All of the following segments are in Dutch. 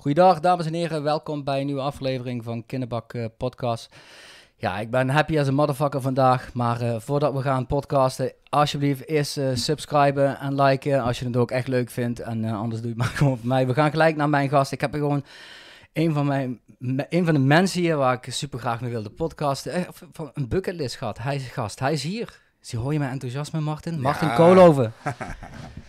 Goedendag dames en heren. Welkom bij een nieuwe aflevering van Kinderbak eh, Podcast. Ja, ik ben happy as a motherfucker vandaag. Maar eh, voordat we gaan podcasten, alsjeblieft eerst eh, subscriben en liken als je het ook echt leuk vindt. En anders doe je het maar gewoon voor mij. We gaan gelijk naar mijn gast. Ik heb gewoon een van, mijn, een van de mensen hier waar ik super graag mee wilde podcasten. Van een bucketlist gehad. Hij is gast. Hij is hier. Zie, hoor je mijn enthousiasme, Martin? Martin ja. Koolhoven.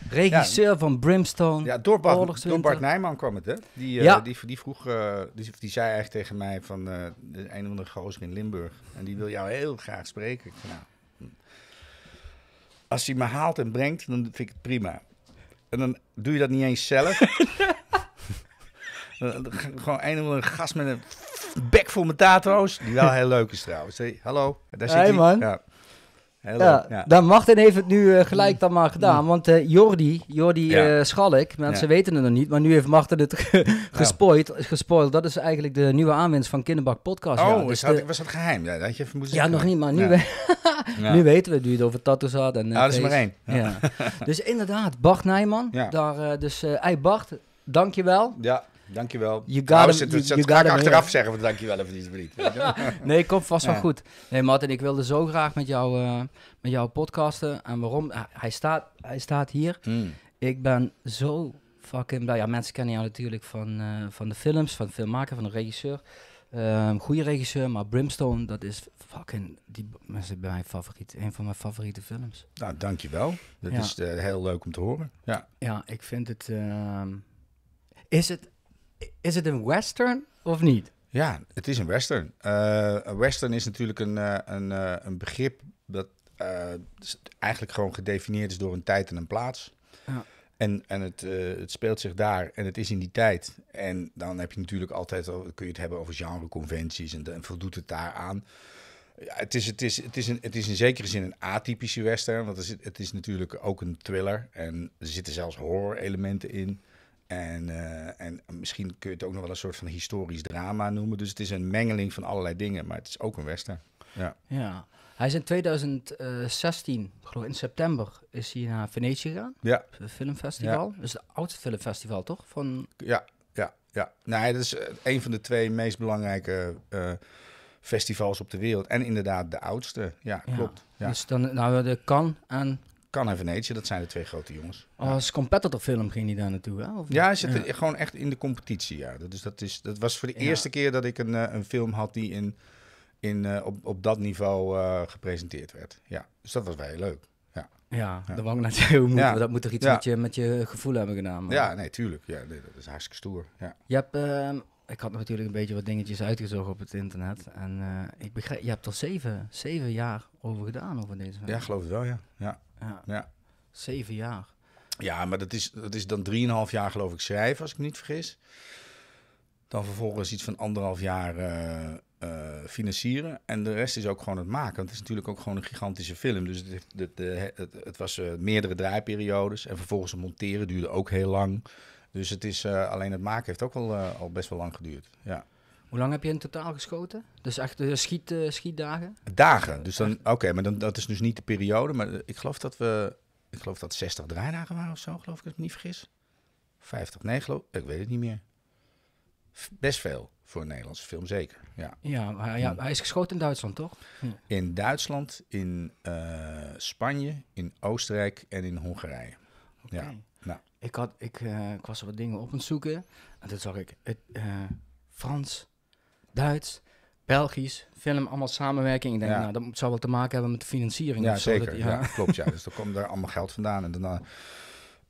Regisseur van Brimstone. Ja, door Bart, Bart, Nijman kwam het, hè? Die, eh, die, die, vroeg, eh, die, zei eigenlijk tegen mij van eh, de een of andere gozer in Limburg. En die wil jou heel graag spreken. Ik zei, nou, hm. als hij me haalt en brengt, dan vind ik het prima. En dan doe je dat niet eens zelf. gewoon een of andere gast met een bek vol met tato's. Die wel heel leuk is trouwens. Hey, hallo, daar zit man. Ja. Hello. Dan Martin heeft het nu eh, gelijk mm. dan maar gedaan. Mm. Want uh, Jordi, Jordi ja. Eh, Schalk, mensen weten het nog niet, maar nu heeft Martin het gespoild, gespoild. Dat is eigenlijk de nieuwe aanwinst van Kinderbak Podcast. Oh, dus dat, was dat geheim? Ja, dat je even ja nog niet, maar nu, nu weten we nu het over tattoos had. En, nou, dat is maar één. dus inderdaad, Bart Nijman. Daar, dus, hey Bart, dankjewel. Ja dankjewel. You got nou, gaat you achteraf him. zeggen we dankjewel even die niet. nee, komt vast wel goed. Nee, Martin, ik wilde zo graag met jou, eh, met jou podcasten. En waarom? Hij staat, hij staat hier. Hmm. Ik ben zo fucking blij. Ja, mensen kennen jou natuurlijk van, eh, van de films, van de filmmaker, van de regisseur. Um, goede regisseur, maar Brimstone, dat is fucking, die mensen bij mijn favoriet, een van mijn favoriete films. Nou, dankjewel. Dat is eh, heel leuk om te horen. Ja, ja ik vind het. Ehm, is het is het een western of niet? Ja, het is een western. Eh, een western is natuurlijk een, eh, een, eh, een begrip dat eigenlijk gewoon gedefinieerd is door een tijd en een plaats. Ja. En, en het, het speelt zich daar en het is in die tijd. En dan heb je natuurlijk altijd, kun je het hebben over genreconventies en, en voldoet het daaraan. Ja, het, is, het, is, het, is een, het is in zekere zin een atypische western, want het is, het is natuurlijk ook een thriller. En er zitten zelfs horror-elementen in. En, eh, en misschien kun je het ook nog wel een soort van historisch drama noemen. Dus het is een mengeling van allerlei dingen, maar het is ook een western. Ja. ja. Hij is in 2016, geloof in september, is hij naar Venetië gegaan. Ja. filmfestival. Dus Dat is het oudste filmfestival, toch? Van... Ja, ja, ja. Nee, nou, dat is eh, een van de twee meest belangrijke eh, festivals op de wereld. En inderdaad de oudste. Ja, klopt. Ja. Dus dan nou, de Cannes en kan en Venetië, dat zijn de twee grote jongens. Oh, als competitorfilm ging hij daar naartoe, hè? Of ja, zit gewoon echt in de competitie, ja. Dus dat, is, dat was voor de eerste keer dat ik een, eh, een film had die in, in, eh, op, op dat niveau eh, gepresenteerd werd. Ja, dus dat was wel heel leuk. Ja, ja, de wang naar heel moet, dat moet toch iets met, je, met je gevoel hebben gedaan. Maar... Ja, nee, tuurlijk. Ja, nee, dat is hartstikke stoer. Ja. Je hebt, ehm, ik had natuurlijk een beetje wat dingetjes uitgezocht op het internet. En ik begrijp, je hebt er zeven, zeven jaar over gedaan over deze film. Ja, geloof ik wel, ja. ja ja. ja. Zeven jaar. Ja, maar dat is, dat is dan drieënhalf jaar geloof ik schrijven, als ik me niet vergis. Dan vervolgens iets van anderhalf jaar eh, eh, financieren. En de rest is ook gewoon het maken. Want het is natuurlijk ook gewoon een gigantische film. Dus het, eh, het, het, het was uh, meerdere draaiperiodes. En vervolgens het monteren duurde ook heel lang. Dus het is, alleen het maken heeft ook al, al best wel lang geduurd. Ja. Hoe lang heb je in totaal geschoten? Dus echt de eh, schiet, eh, schietdagen? Dagen. Dus dan, oké, maar dan, dat is dus niet de periode. Maar eh, ik geloof dat we, ik geloof dat 60 draaidagen waren of zo, geloof ik, als ik me niet vergis. 50, nee, geloof ik, weet het niet meer. Best veel voor een Nederlandse film, zeker. Ja, ja, hmm. hij, is geschoten in Duitsland, toch? Hm. In Duitsland, in Spanje, in Oostenrijk en in Hongarije. Ja. Nou. Ik, had, ik, ik was wat dingen op aan het zoeken en toen zag ik het Frans Duits, Belgisch, film, allemaal samenwerking. Ik denk, nou, dat zou wel te maken hebben met de financiering. Ja, zeker. ja. klopt. Ja. Dus er komt daar allemaal geld vandaan. En daarna,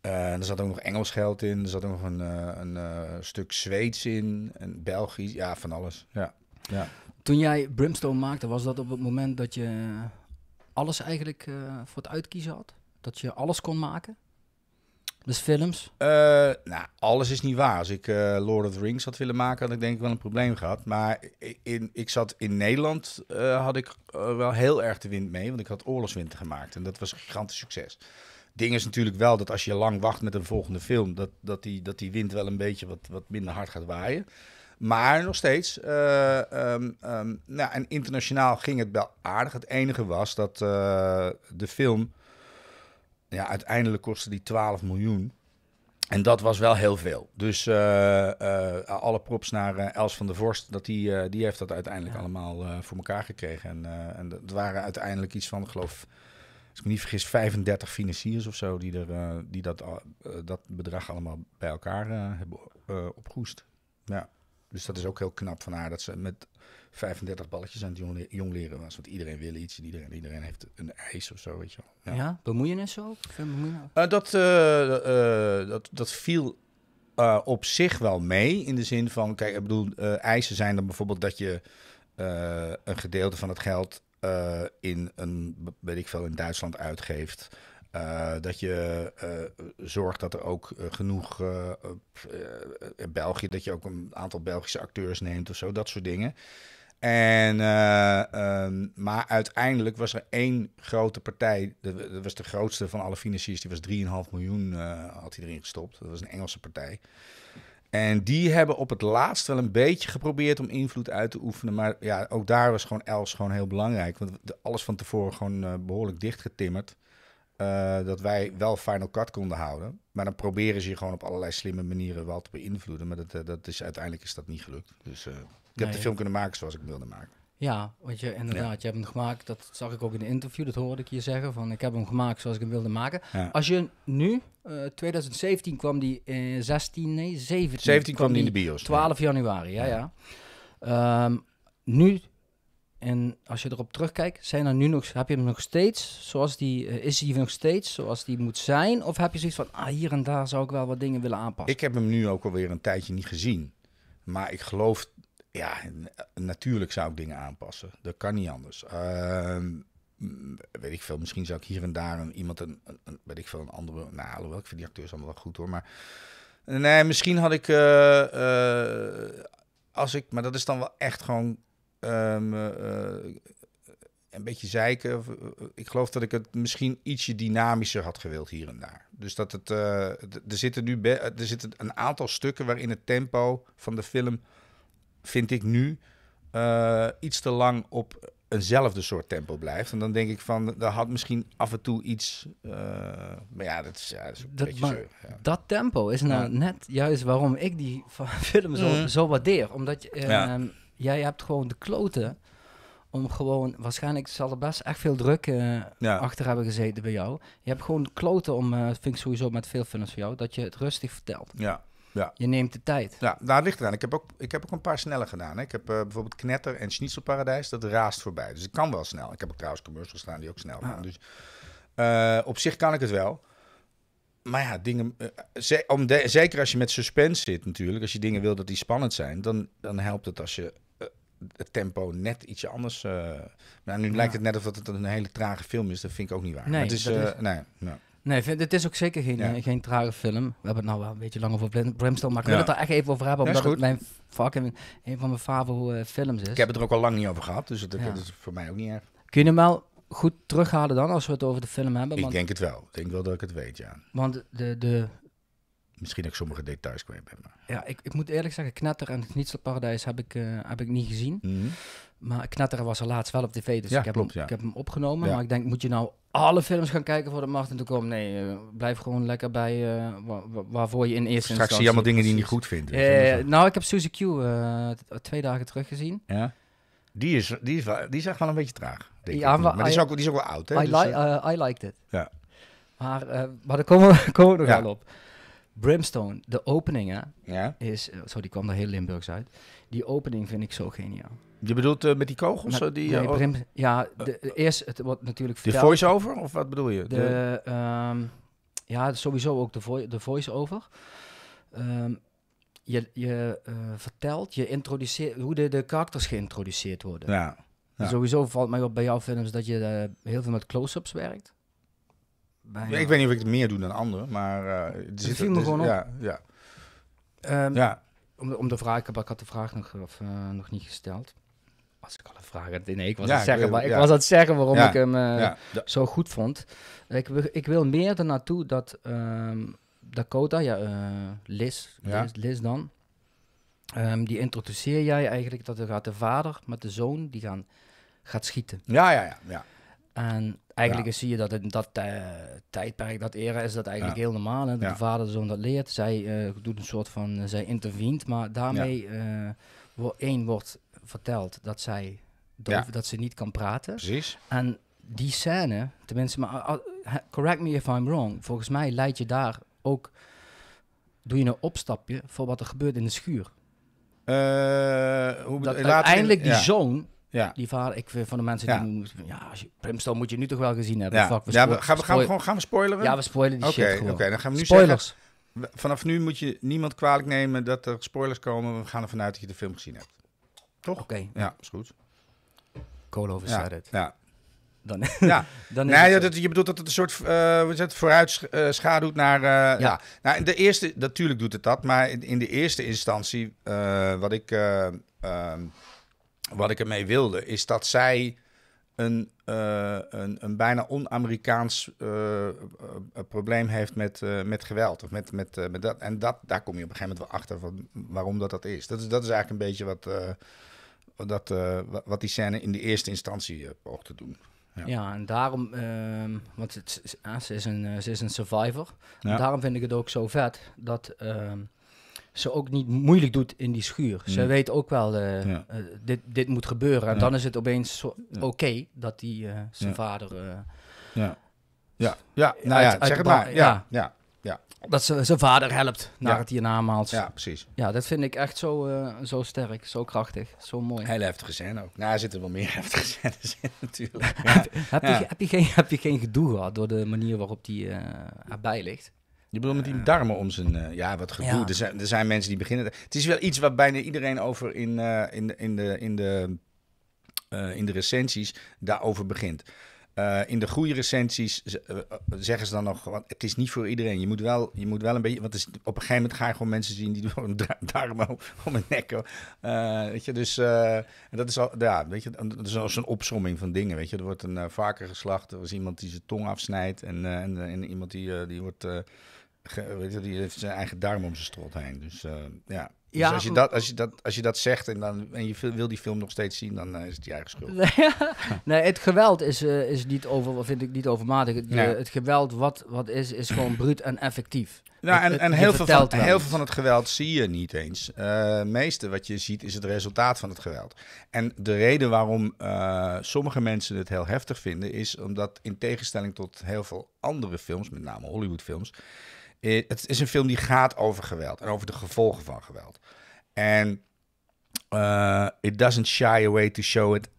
eh, eh, er zat ook nog Engels geld in. Er zat ook nog een, eh, een stuk Zweeds in. En Belgisch. Ja, van alles. Ja. ja. Toen jij Brimstone maakte, was dat op het moment dat je alles eigenlijk voor het uitkiezen had? Dat je alles kon maken? Dus films? Uh, nou, alles is niet waar. Als ik eh, Lord of the Rings had willen maken, had ik denk ik wel een probleem gehad. Maar in, ik zat in Nederland, eh, had ik wel heel erg de wind mee. Want ik had oorlogswinter gemaakt en dat was een gigantisch succes. Ding is natuurlijk wel dat als je lang wacht met een volgende film, dat, dat, die, dat die wind wel een beetje wat, wat minder hard gaat waaien. Maar nog steeds, ehm, ehm, nou, en internationaal ging het wel aardig. Het enige was dat de film ja, uiteindelijk kostte die 12 miljoen. En dat was wel heel veel. Dus eh, eh, alle props naar eh, Els van der Vorst. Dat die, die heeft dat uiteindelijk allemaal voor elkaar gekregen. En, en dat waren uiteindelijk iets van, ik geloof, als ik me niet vergis, 35 financiers of zo. Die, er, die dat, dat bedrag allemaal bij elkaar hebben opgehoest. Ja. Dus dat is ook heel knap van haar. Dat ze met 35 balletjes aan het jongleren was. Want iedereen wil iets en iedereen, iedereen heeft een eis of zo, weet je wel. Ja, ja bemoeienis ook? Bemoeien. Eh, dat, eh, eh, dat, dat viel op zich wel mee. In de zin van, kijk, ik bedoel, eisen zijn dan bijvoorbeeld dat je een gedeelte van het geld in een, weet ik veel, in Duitsland uitgeeft. dat je zorgt dat er ook genoeg in België, dat je ook een aantal Belgische acteurs neemt of zo, dat soort dingen. En, eh, ehm, maar uiteindelijk was er één grote partij, dat was de grootste van alle financiers, die was 3,5 miljoen eh, had hij erin gestopt. Dat was een Engelse partij. En die hebben op het laatst wel een beetje geprobeerd om invloed uit te oefenen. Maar ja, ook daar was gewoon Els gewoon heel belangrijk. Want alles van tevoren gewoon eh, behoorlijk dichtgetimmerd. Uh, dat wij wel Final Cut konden houden. Maar dan proberen ze je gewoon op allerlei slimme manieren wel te beïnvloeden. Maar dat, dat is, uiteindelijk is dat niet gelukt. Dus, ik heb de film kunnen maken zoals ik wilde maken. Ja, want je inderdaad, je hebt hem gemaakt. Dat zag ik ook in de interview, dat hoorde ik je zeggen. Van ik heb hem gemaakt zoals ik hem wilde maken. Als je nu, uh, eh, 2017 kwam die, 16, eh, nee, 17. 17 kwam, die in de bios. 12 januari, ja, ja. Ehm, nu, en als je erop terugkijkt, zijn er nu nog, heb je hem nog steeds zoals die, eh, is hij nog steeds zoals die moet zijn? Of heb je zoiets van, ah, hier en daar zou ik wel wat dingen willen aanpassen? Ik heb hem nu ook alweer een tijdje niet gezien. Maar ik geloof ja, eh, natuurlijk zou ik dingen aanpassen. Dat kan niet anders. Ehm, weet ik veel, misschien zou ik hier en daar een, iemand, een, weet ik veel, een andere... Nou, alhoewel, ik vind die acteurs allemaal wel goed hoor, maar... Nee, misschien had ik... Eh, eh, als ik... Maar dat is dan wel echt gewoon... Ehm, een beetje zeiken. Ik geloof dat ik het misschien ietsje dynamischer had gewild hier en daar. Dus dat het. er zitten nu er zitten een aantal stukken waarin het tempo van de film vind ik nu, eh, iets te lang op eenzelfde soort tempo blijft. En dan denk ik van, daar had misschien af en toe iets... Eh, maar ja, dat is, ja, dat is een dat, beetje zo, Dat tempo is nou net juist waarom ik die film mhm. zo, waardeer. Omdat eh, je, ehm, jij hebt gewoon de kloten om gewoon... Waarschijnlijk zal er best echt veel druk achter hebben gezeten bij jou. Je hebt gewoon de kloten om, vind ik sowieso met veel films voor jou, dat je het rustig vertelt. Ja. Ja. Je neemt de tijd. Ja, daar ligt eraan. Ik heb ook, ik heb ook een paar snelle gedaan. Hè. Ik heb eh, bijvoorbeeld Knetter en Schnitzelparadijs. Dat raast voorbij. Dus ik kan wel snel. Ik heb ook trouwens commercials gedaan die ook snel gaan. Ah. Dus eh, op zich kan ik het wel. Maar ja, dingen, eh, om de, zeker als je met suspense zit natuurlijk. Als je dingen wil dat die spannend zijn. Dan, dan helpt het als je het tempo net ietsje anders... nou, nu lijkt het net alsof het een hele trage film is. Dat vind ik ook niet waar. Nee, dat is... Nee, Nee, dit het is ook zeker geen, eh, geen trage film. We hebben het nou wel een beetje lang over Brimstone. maar ik wil het daar echt even over hebben, omdat het mijn fucking, een van mijn favoriete eh, films is. Ik heb het er ook al lang niet over gehad, dus dat, is voor mij ook niet erg. Kun je hem wel goed terughalen dan, als we het over de film hebben? Want, ik denk het wel. Ik denk wel dat ik het weet, ja. Want de, de, misschien ook sommige details kwijt ben. Ja, ik, ik moet eerlijk zeggen, Knetter en het Knitselparadijs heb ik, eh, heb ik niet gezien. Mm Maar Knetter was er laatst wel op tv, dus ja, ik, heb klopt, hem, ik heb hem opgenomen. Maar ik denk, moet je nou alle films gaan kijken voor de macht en te komen? Nee, eh, blijf gewoon lekker bij eh, waar, waarvoor je in eerste instantie... Straks zie je allemaal dingen die je niet goed vindt. Dus nou, ik heb Suzy Q twee dagen terug gezien. Ja. Die is, die, is die is echt wel een beetje traag. Denk ja, ik. maar, die, is ook, die is ook wel oud. Hè? I, dus, liked it. Ja. Maar, maar daar komen komen we nog wel op. Brimstone, de opening hè, ja? is... Zo, eh, die kwam er heel Limburgs uit. Die opening vind ik zo geniaal. Je bedoelt eh, met die kogels? Eh, die, ja, de, eerst het wordt natuurlijk De voice-over, of wat bedoel je? De, ehm, ja, sowieso ook de, de voice-over. Ehm, je je vertelt, je introduceert, hoe de, de karakters geïntroduceerd worden. Ja, Sowieso valt mij op bij jouw films dat je heel veel met close-ups werkt. Ik weet niet of ik het meer doe dan anderen, maar... Uh, het zit, viel me gewoon op. Ja, ja. Um, ja. Om, om de vraag, ik had de vraag nog, of, eh, nog niet gesteld. Was ik al een vraag? Nee, ik was, ja, het, zeggen, maar, ik was het zeggen waarom ik hem eh, zo goed vond. Ik, ik wil meer ernaartoe dat um, Dakota, ja, uh, Liz, Liz, dan, ehm, die introduceer jij eigenlijk dat er gaat de vader met de zoon, die gaan, gaat schieten. Ja, ja, ja. ja. En eigenlijk zie je dat in dat eh, tijdperk, dat era, is dat eigenlijk heel normaal. Hè? Dat de vader de zoon dat leert. Zij eh, doet een soort van, eh, zij intervient, maar daarmee wordt één wordt verteld dat zij doof, dat ze niet kan praten. Precies. En die scène, tenminste, maar ah, ah, correct me if I'm wrong, volgens mij leid je daar ook, doe je een opstapje voor wat er gebeurt in de schuur. Uh, hoe dat uiteindelijk die zoon ja. Die vader, ik van de mensen die noemen, ja, als moet je nu toch wel gezien hebben. Ja, Fuck, we ja we, gaan, we, gaan, gewoon, gaan we spoileren? Ja, we spoileren die okay, shit Oké, dan gaan we nu Spoilers. Zeggen, vanaf nu moet je niemand kwalijk nemen dat er spoilers komen. We gaan ervan uit dat je de film gezien hebt. Toch? Oké. Ja, is goed. Koolhoven ja, Ja. Dan, ja. dan nee, dat, je bedoelt dat het een soort uh, het, vooruit eh, naar... Eh, ja. Nou, de eerste, natuurlijk doet het dat. Maar in, in de eerste instantie, wat ik... Ehm, wat ik ermee wilde, is dat zij een, eh, een, een, bijna on-Amerikaans eh, eh, probleem heeft met, met geweld. Of met, met, met dat. En dat, daar kom je op een gegeven moment wel achter van waarom dat, dat is. Dat is, dat is eigenlijk een beetje wat, dat, wat die scène in de eerste instantie poogt te doen. Ja. en daarom, ehm, want het, ze, is een, ze is een survivor. Ja. En daarom vind ik het ook zo vet dat ehm, ze ook niet moeilijk doet in die schuur. Ze weet ook wel, uh, dit, dit moet gebeuren. En dan is het opeens oké dat die eh, zijn vader... ja. Ja, ja, nou ja, zeg uit maar. ja, ja. ja. Dat ze zijn vader helpt naar het hierna Ja, precies. Ja, dat vind ik echt zo, zo sterk, zo krachtig, zo mooi. Heel heftige scène ook. Nou, er zitten wel meer heftige scènes natuurlijk. heb, je, heb, je geen, heb je geen gedoe gehad door de manier waarop die uh, erbij ligt? Je bedoelt met die eh. darmen om zijn... Eh, ja, wat gedoe. Er, zijn, er zijn mensen die beginnen... Het is wel iets waar bijna iedereen over in, eh, in, de, in, de, in, de, in de recensies daarover begint. in de goede recensies zeggen ze dan nog... Want het is niet voor iedereen. Je moet wel, je moet wel een beetje... Want is, op een gegeven moment ga je gewoon mensen zien... die door een darmen om hun nek... weet je, dus... dat is al... Ja, weet je, dat is als een opsomming van dingen, weet je. Er wordt een vaker geslacht. Er is iemand die zijn tong afsnijdt. En, en, en, iemand die, die wordt weet die heeft zijn eigen darm om zijn strot heen. Dus eh, ja. Dus ja, als, je dat, als, je dat, als je dat zegt en, dan, en je wil die film nog steeds zien, dan eh, is het je eigen schuld. nee, het geweld is, eh, is niet over, vind ik niet overmatig. Het geweld wat, wat is, is gewoon bruut en effectief. Nou, en, en heel, veel van, heel veel van het geweld zie je niet eens. Het meeste wat je ziet is het resultaat van het geweld. En de reden waarom sommige mensen het heel heftig vinden, is omdat in tegenstelling tot heel veel andere films, met name Hollywoodfilms. films eh, het is een film die gaat over geweld en over de gevolgen van geweld. En uh, it doesn't shy away to show it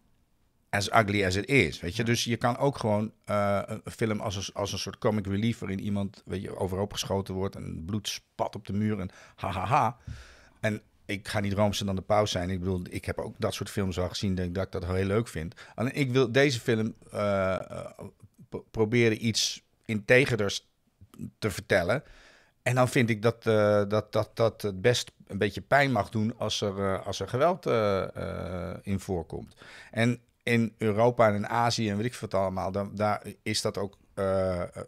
as ugly as it is. Weet je? Dus je kan ook gewoon eh, een film als een, als een soort comic relief... waarin iemand weet je, overhoop geschoten wordt... en bloed spat op de muur en ha ha ha. En ik ga niet roomser dan de pauze. zijn. Ik bedoel, ik heb ook dat soort films al gezien... Denk dat ik dat heel leuk vind. Alleen ik wil deze film uh, iets proberen iets te te vertellen. En dan vind ik dat, eh, dat, dat dat het best een beetje pijn mag doen als er, eh, als er geweld eh, in voorkomt. En in Europa en in Azië en weet ik wat allemaal, dan, daar is dat ook,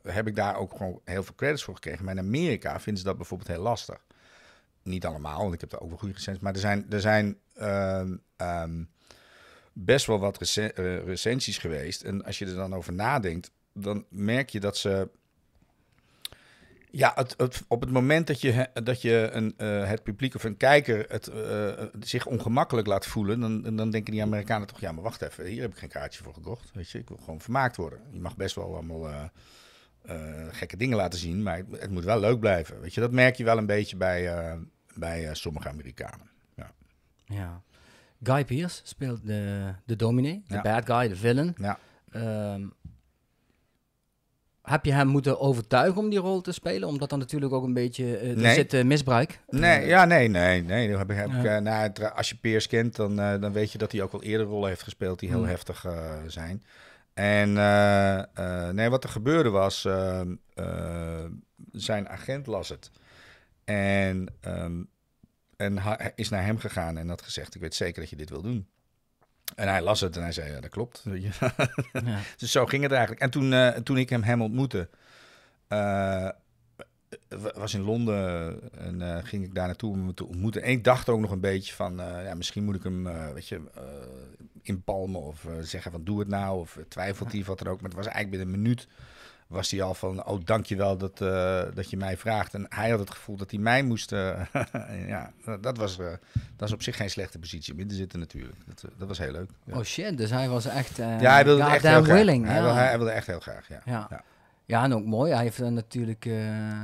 heb ik daar ook gewoon heel veel credits voor gekregen. Maar in Amerika vinden ze dat bijvoorbeeld heel lastig. Niet allemaal, want ik heb daar ook wel goede recensies. Maar er zijn, er zijn ehm, ehm, best wel wat recensies geweest. En als je er dan over nadenkt, dan merk je dat ze ja, op het moment dat je, dat je een, eh, het publiek of een kijker het, eh, eh, zich ongemakkelijk laat voelen, dan, dan denken die Amerikanen toch, ja, maar wacht even, hier heb ik geen kaartje voor gekocht. Weet je, ik wil gewoon vermaakt worden. Je mag best wel allemaal gekke dingen laten zien, maar het, moet wel leuk blijven. Weet je, dat merk je wel een beetje bij, bij sommige Amerikanen. Ja. ja. Guy Pierce speelt de, de dominee, de bad guy, de villain. Ja. Ehm, heb je hem moeten overtuigen om die rol te spelen? Omdat dan natuurlijk ook een beetje eh, er zit eh, misbruik. Nee, eh, ja, nee, nee, nee. heb ik, nou, als je Peers kent, dan, dan weet je dat hij ook wel eerder rollen heeft gespeeld die heel mm. heftig zijn. En nee, wat er gebeurde was, ehm, zijn agent las het. En, ehm, en is naar hem gegaan en had gezegd, ik weet zeker dat je dit wil doen. En hij las het en hij zei, ja, dat klopt. ja. Dus zo ging het eigenlijk. En toen, eh, toen ik hem, hem ontmoette, eh, was in Londen en eh, ging ik daar naartoe om hem te ontmoeten. En ik dacht ook nog een beetje van, ja, misschien moet ik hem, weet je, inpalmen of zeggen van, doe het nou. Of twijfelt hij wat er ook. Maar het was eigenlijk binnen een minuut was hij al van, oh dankjewel dat, uh, dat je mij vraagt. En hij had het gevoel dat hij mij moest. Eh, ja, dat, was, eh, dat is op zich geen slechte positie midden te zitten natuurlijk. Dat, dat was heel leuk. Ja. Oh shit, dus hij was echt... ja, hij wilde echt heel graag. Ja. Hij, wilde, hij, wilde, echt heel graag, ja. Ja, ja. ja en ook mooi. Hij heeft natuurlijk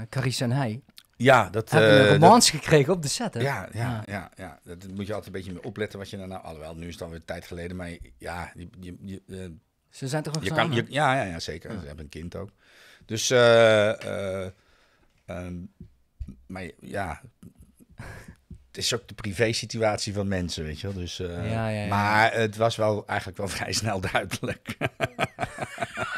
Carice en hij. Ja, dat... Hebben we een romance gekregen op de set, hè? Ja, ja, ja. ja, Dat moet je altijd een beetje mee opletten wat je Nou, alhoewel, nu is het dan weer tijd geleden, maar ja, je ze zijn toch nog je ja, ja, ja, zeker. Ze hebben een kind ook. Dus, uh, maar ja, het is ook de privé-situatie van mensen, weet je wel. Dus, eh, ja, ja, Maar het was wel eigenlijk wel vrij snel duidelijk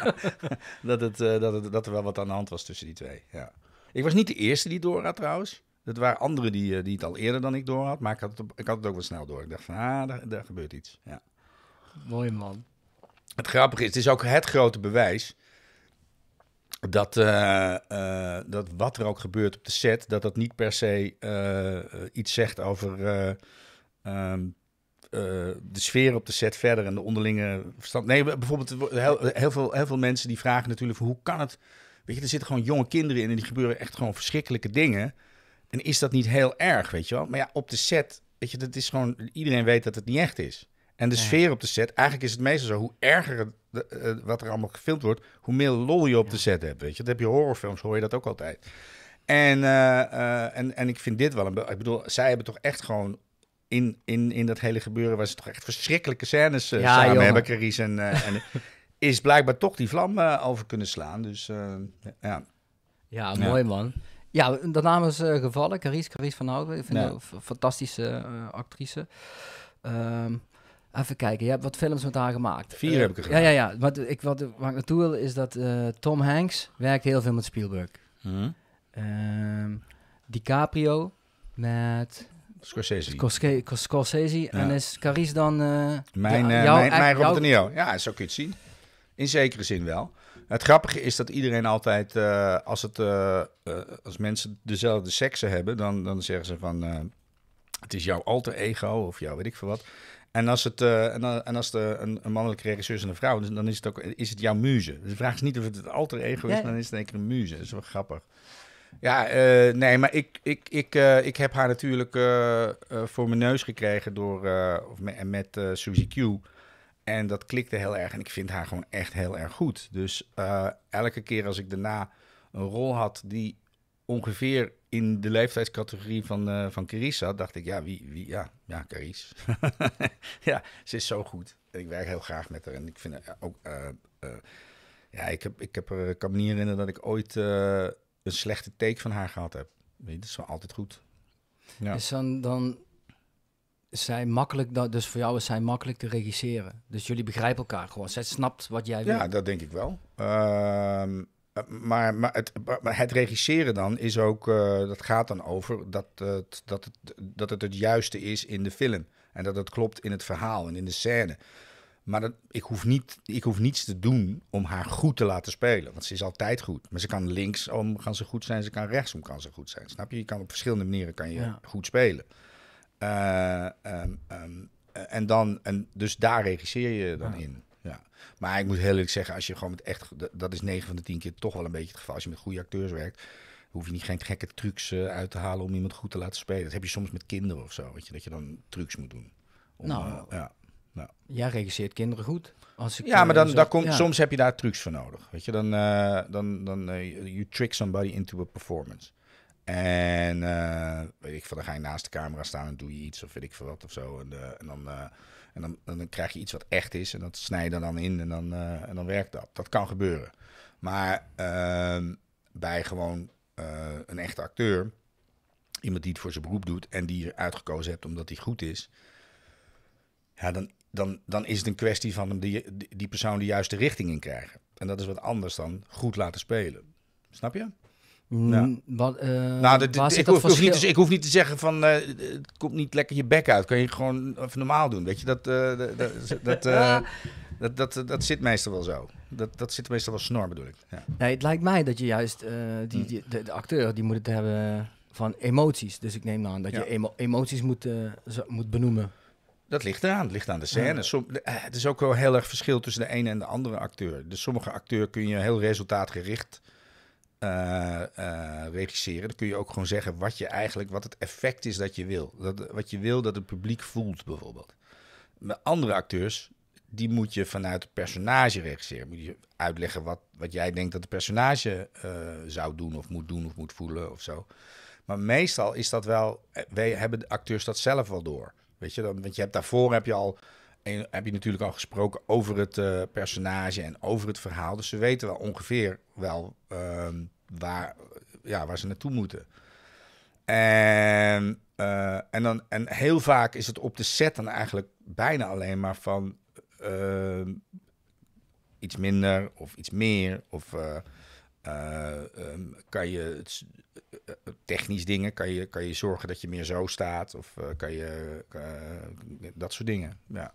dat, het, dat, het, dat er wel wat aan de hand was tussen die twee. Ja. Ik was niet de eerste die door had trouwens. Dat waren anderen die, die het al eerder dan ik door had, maar ik had het, ik had het ook wel snel door. Ik dacht van, ah, daar, daar gebeurt iets. Ja. Mooi man het grappige is, het is ook het grote bewijs dat, eh, eh, dat wat er ook gebeurt op de set, dat dat niet per se eh, iets zegt over ehm, de sfeer op de set verder en de onderlinge verstand. Nee, bijvoorbeeld heel, veel, heel veel mensen die vragen natuurlijk hoe kan het? Weet je, er zitten gewoon jonge kinderen in en die gebeuren echt gewoon verschrikkelijke dingen. En is dat niet heel erg, weet je wel? Maar ja, op de set, weet je, dat is gewoon, iedereen weet dat het niet echt is. En de sfeer op de set, eigenlijk is het meestal zo, hoe erger het, eh, wat er allemaal gefilmd wordt, hoe meer lol je op de set hebt. Weet je, dat heb je horrorfilms, hoor je dat ook altijd. En, eh, eh, en, en ik vind dit wel een. Ik bedoel, zij hebben toch echt gewoon. In, in, in dat hele gebeuren waar ze toch echt verschrikkelijke scènes ja, samen jongen. hebben, Caries en, is blijkbaar toch die vlam over kunnen slaan. Dus ja. Ja, mooi man. Ja, de naam is gevallen. Caries, Caries van Houten. Ik vind een fantastische actrice. Ehm, Even kijken, je hebt wat films met haar gemaakt. Vier eh, heb ik er gedaan. Ja, ja, ja. Wat ik, wat, waar ik naartoe wil is dat eh, Tom Hanks werkt heel veel met Spielberg. Mhm. Ehm, DiCaprio met... Scorsese. Scorsese, En is Caris dan... Eh, mijn, mijn, mijn Robert De Ja, zo kun je het zien. In zekere zin wel. Het grappige is dat iedereen altijd, als, het, als mensen dezelfde seksen hebben, dan, dan zeggen ze van het is jouw alter ego of jouw weet ik veel wat. En als het, eh, eh, en, als de, een, mannelijke regisseur is en een vrouw, dan is het, ook, is het jouw muze. Dus de vraag is niet of het het alter ego is, dan is het een een muze. Dat is wel grappig. Ja, eh, nee, maar ik, ik, ik, ik heb haar natuurlijk voor mijn neus gekregen door, of met Suzy Q. En dat klikte heel erg en ik vind haar gewoon echt heel erg goed. Dus elke keer als ik daarna een rol had die ongeveer in de leeftijdscategorie van, uh, van had dacht ik, ja, wie, wie ja, ja, Caris. ja, ze is zo goed. Ik werk heel graag met haar en ik vind haar ook, eh, eh, ja, ik, heb, ik heb er, kan me niet herinneren dat ik ooit een slechte take van haar gehad heb. Weet dat is wel altijd goed. Ja. Is dus dan, dan zij makkelijk, dat, dus voor jou is zij makkelijk te regisseren. Dus jullie begrijpen elkaar gewoon. Zij snapt wat jij wil. Ja, dat denk ik wel. Ehm, maar, maar, het, regisseren dan is ook, eh, dat gaat dan over dat, dat, het, dat het het juiste is in de film. En dat het klopt in het verhaal en in de scène. Maar dat, ik, hoef niet, ik hoef niets te doen om haar goed te laten spelen. Want ze is altijd goed. Maar ze kan linksom gaan ze goed zijn, ze kan rechtsom kan ze goed zijn. Snap je? Je kan op verschillende manieren kan je goed spelen. Eh, ehm, ehm, en dan, en dus daar regisseer je dan in ja. Maar ik moet heel eerlijk zeggen, als je gewoon met echt, dat is 9 van de 10 keer toch wel een beetje het geval. Als je met goede acteurs werkt, hoef je niet geen gekke trucs eh, uit te halen om iemand goed te laten spelen. Dat heb je soms met kinderen of zo, weet je, dat je dan trucs moet doen. Om, nou, eh, ja. Nou. Jij regisseert kinderen goed. Als ik ja, maar eh, dan, komt, soms heb je daar trucs voor nodig. Weet je, dan, dan, dan you trick somebody into a performance. En weet ik dan ga je naast de camera staan en doe je iets of weet ik veel wat of zo. En, en dan en dan, dan krijg je iets wat echt is en dat snij je dan in en dan, uh, en dan werkt dat. Dat kan gebeuren. Maar ehm, bij gewoon eh, een echte acteur, iemand die het voor zijn beroep doet en die je uitgekozen hebt omdat hij goed is, ja, dan, dan, dan is het een kwestie van die, die persoon de juiste richting in krijgen. En dat is wat anders dan goed laten spelen. Snap je? Ja. Mm, nou. Wat, eh, nou, dat, ik, hoef, niet te, ik, hoef, niet te, zeggen van eh, het komt niet lekker je bek uit. Kan je gewoon even normaal doen. Weet je, dat, eh, dat, dat, dat, dat, zit meestal wel zo. Dat, dat zit meestal wel snor, bedoel ik. Ja. Nee, het lijkt mij dat je juist die, die de, acteur die moet het hebben van emoties. Dus ik neem aan dat je emoties moet, moet benoemen. Dat ligt eraan. Het ligt aan de scène. Som, het is ook wel heel erg verschil tussen de ene en de andere acteur. Dus sommige acteur kun je heel resultaatgericht uh, regisseren, dan kun je ook gewoon zeggen wat je eigenlijk, wat het effect is dat je wil. Dat, wat je wil dat het publiek voelt, bijvoorbeeld. Met andere acteurs, die moet je vanuit het personage regisseren. Moet je uitleggen wat, wat jij denkt dat het personage eh, zou doen, of moet doen, of moet voelen of zo. Maar meestal is dat wel, wij hebben de acteurs dat zelf wel door. Weet je, dan, want je hebt, daarvoor heb je al en heb je natuurlijk al gesproken over het eh, personage en over het verhaal. Dus ze weten wel ongeveer wel ehm, waar, ja, waar ze naartoe moeten. En, eh, en, dan, en heel vaak is het op de set dan eigenlijk bijna alleen maar van ehm, iets minder of iets meer. Of eh, ehm, kan je technisch dingen, kan je, kan je zorgen dat je meer zo staat. Of kan je dat soort dingen. Ja.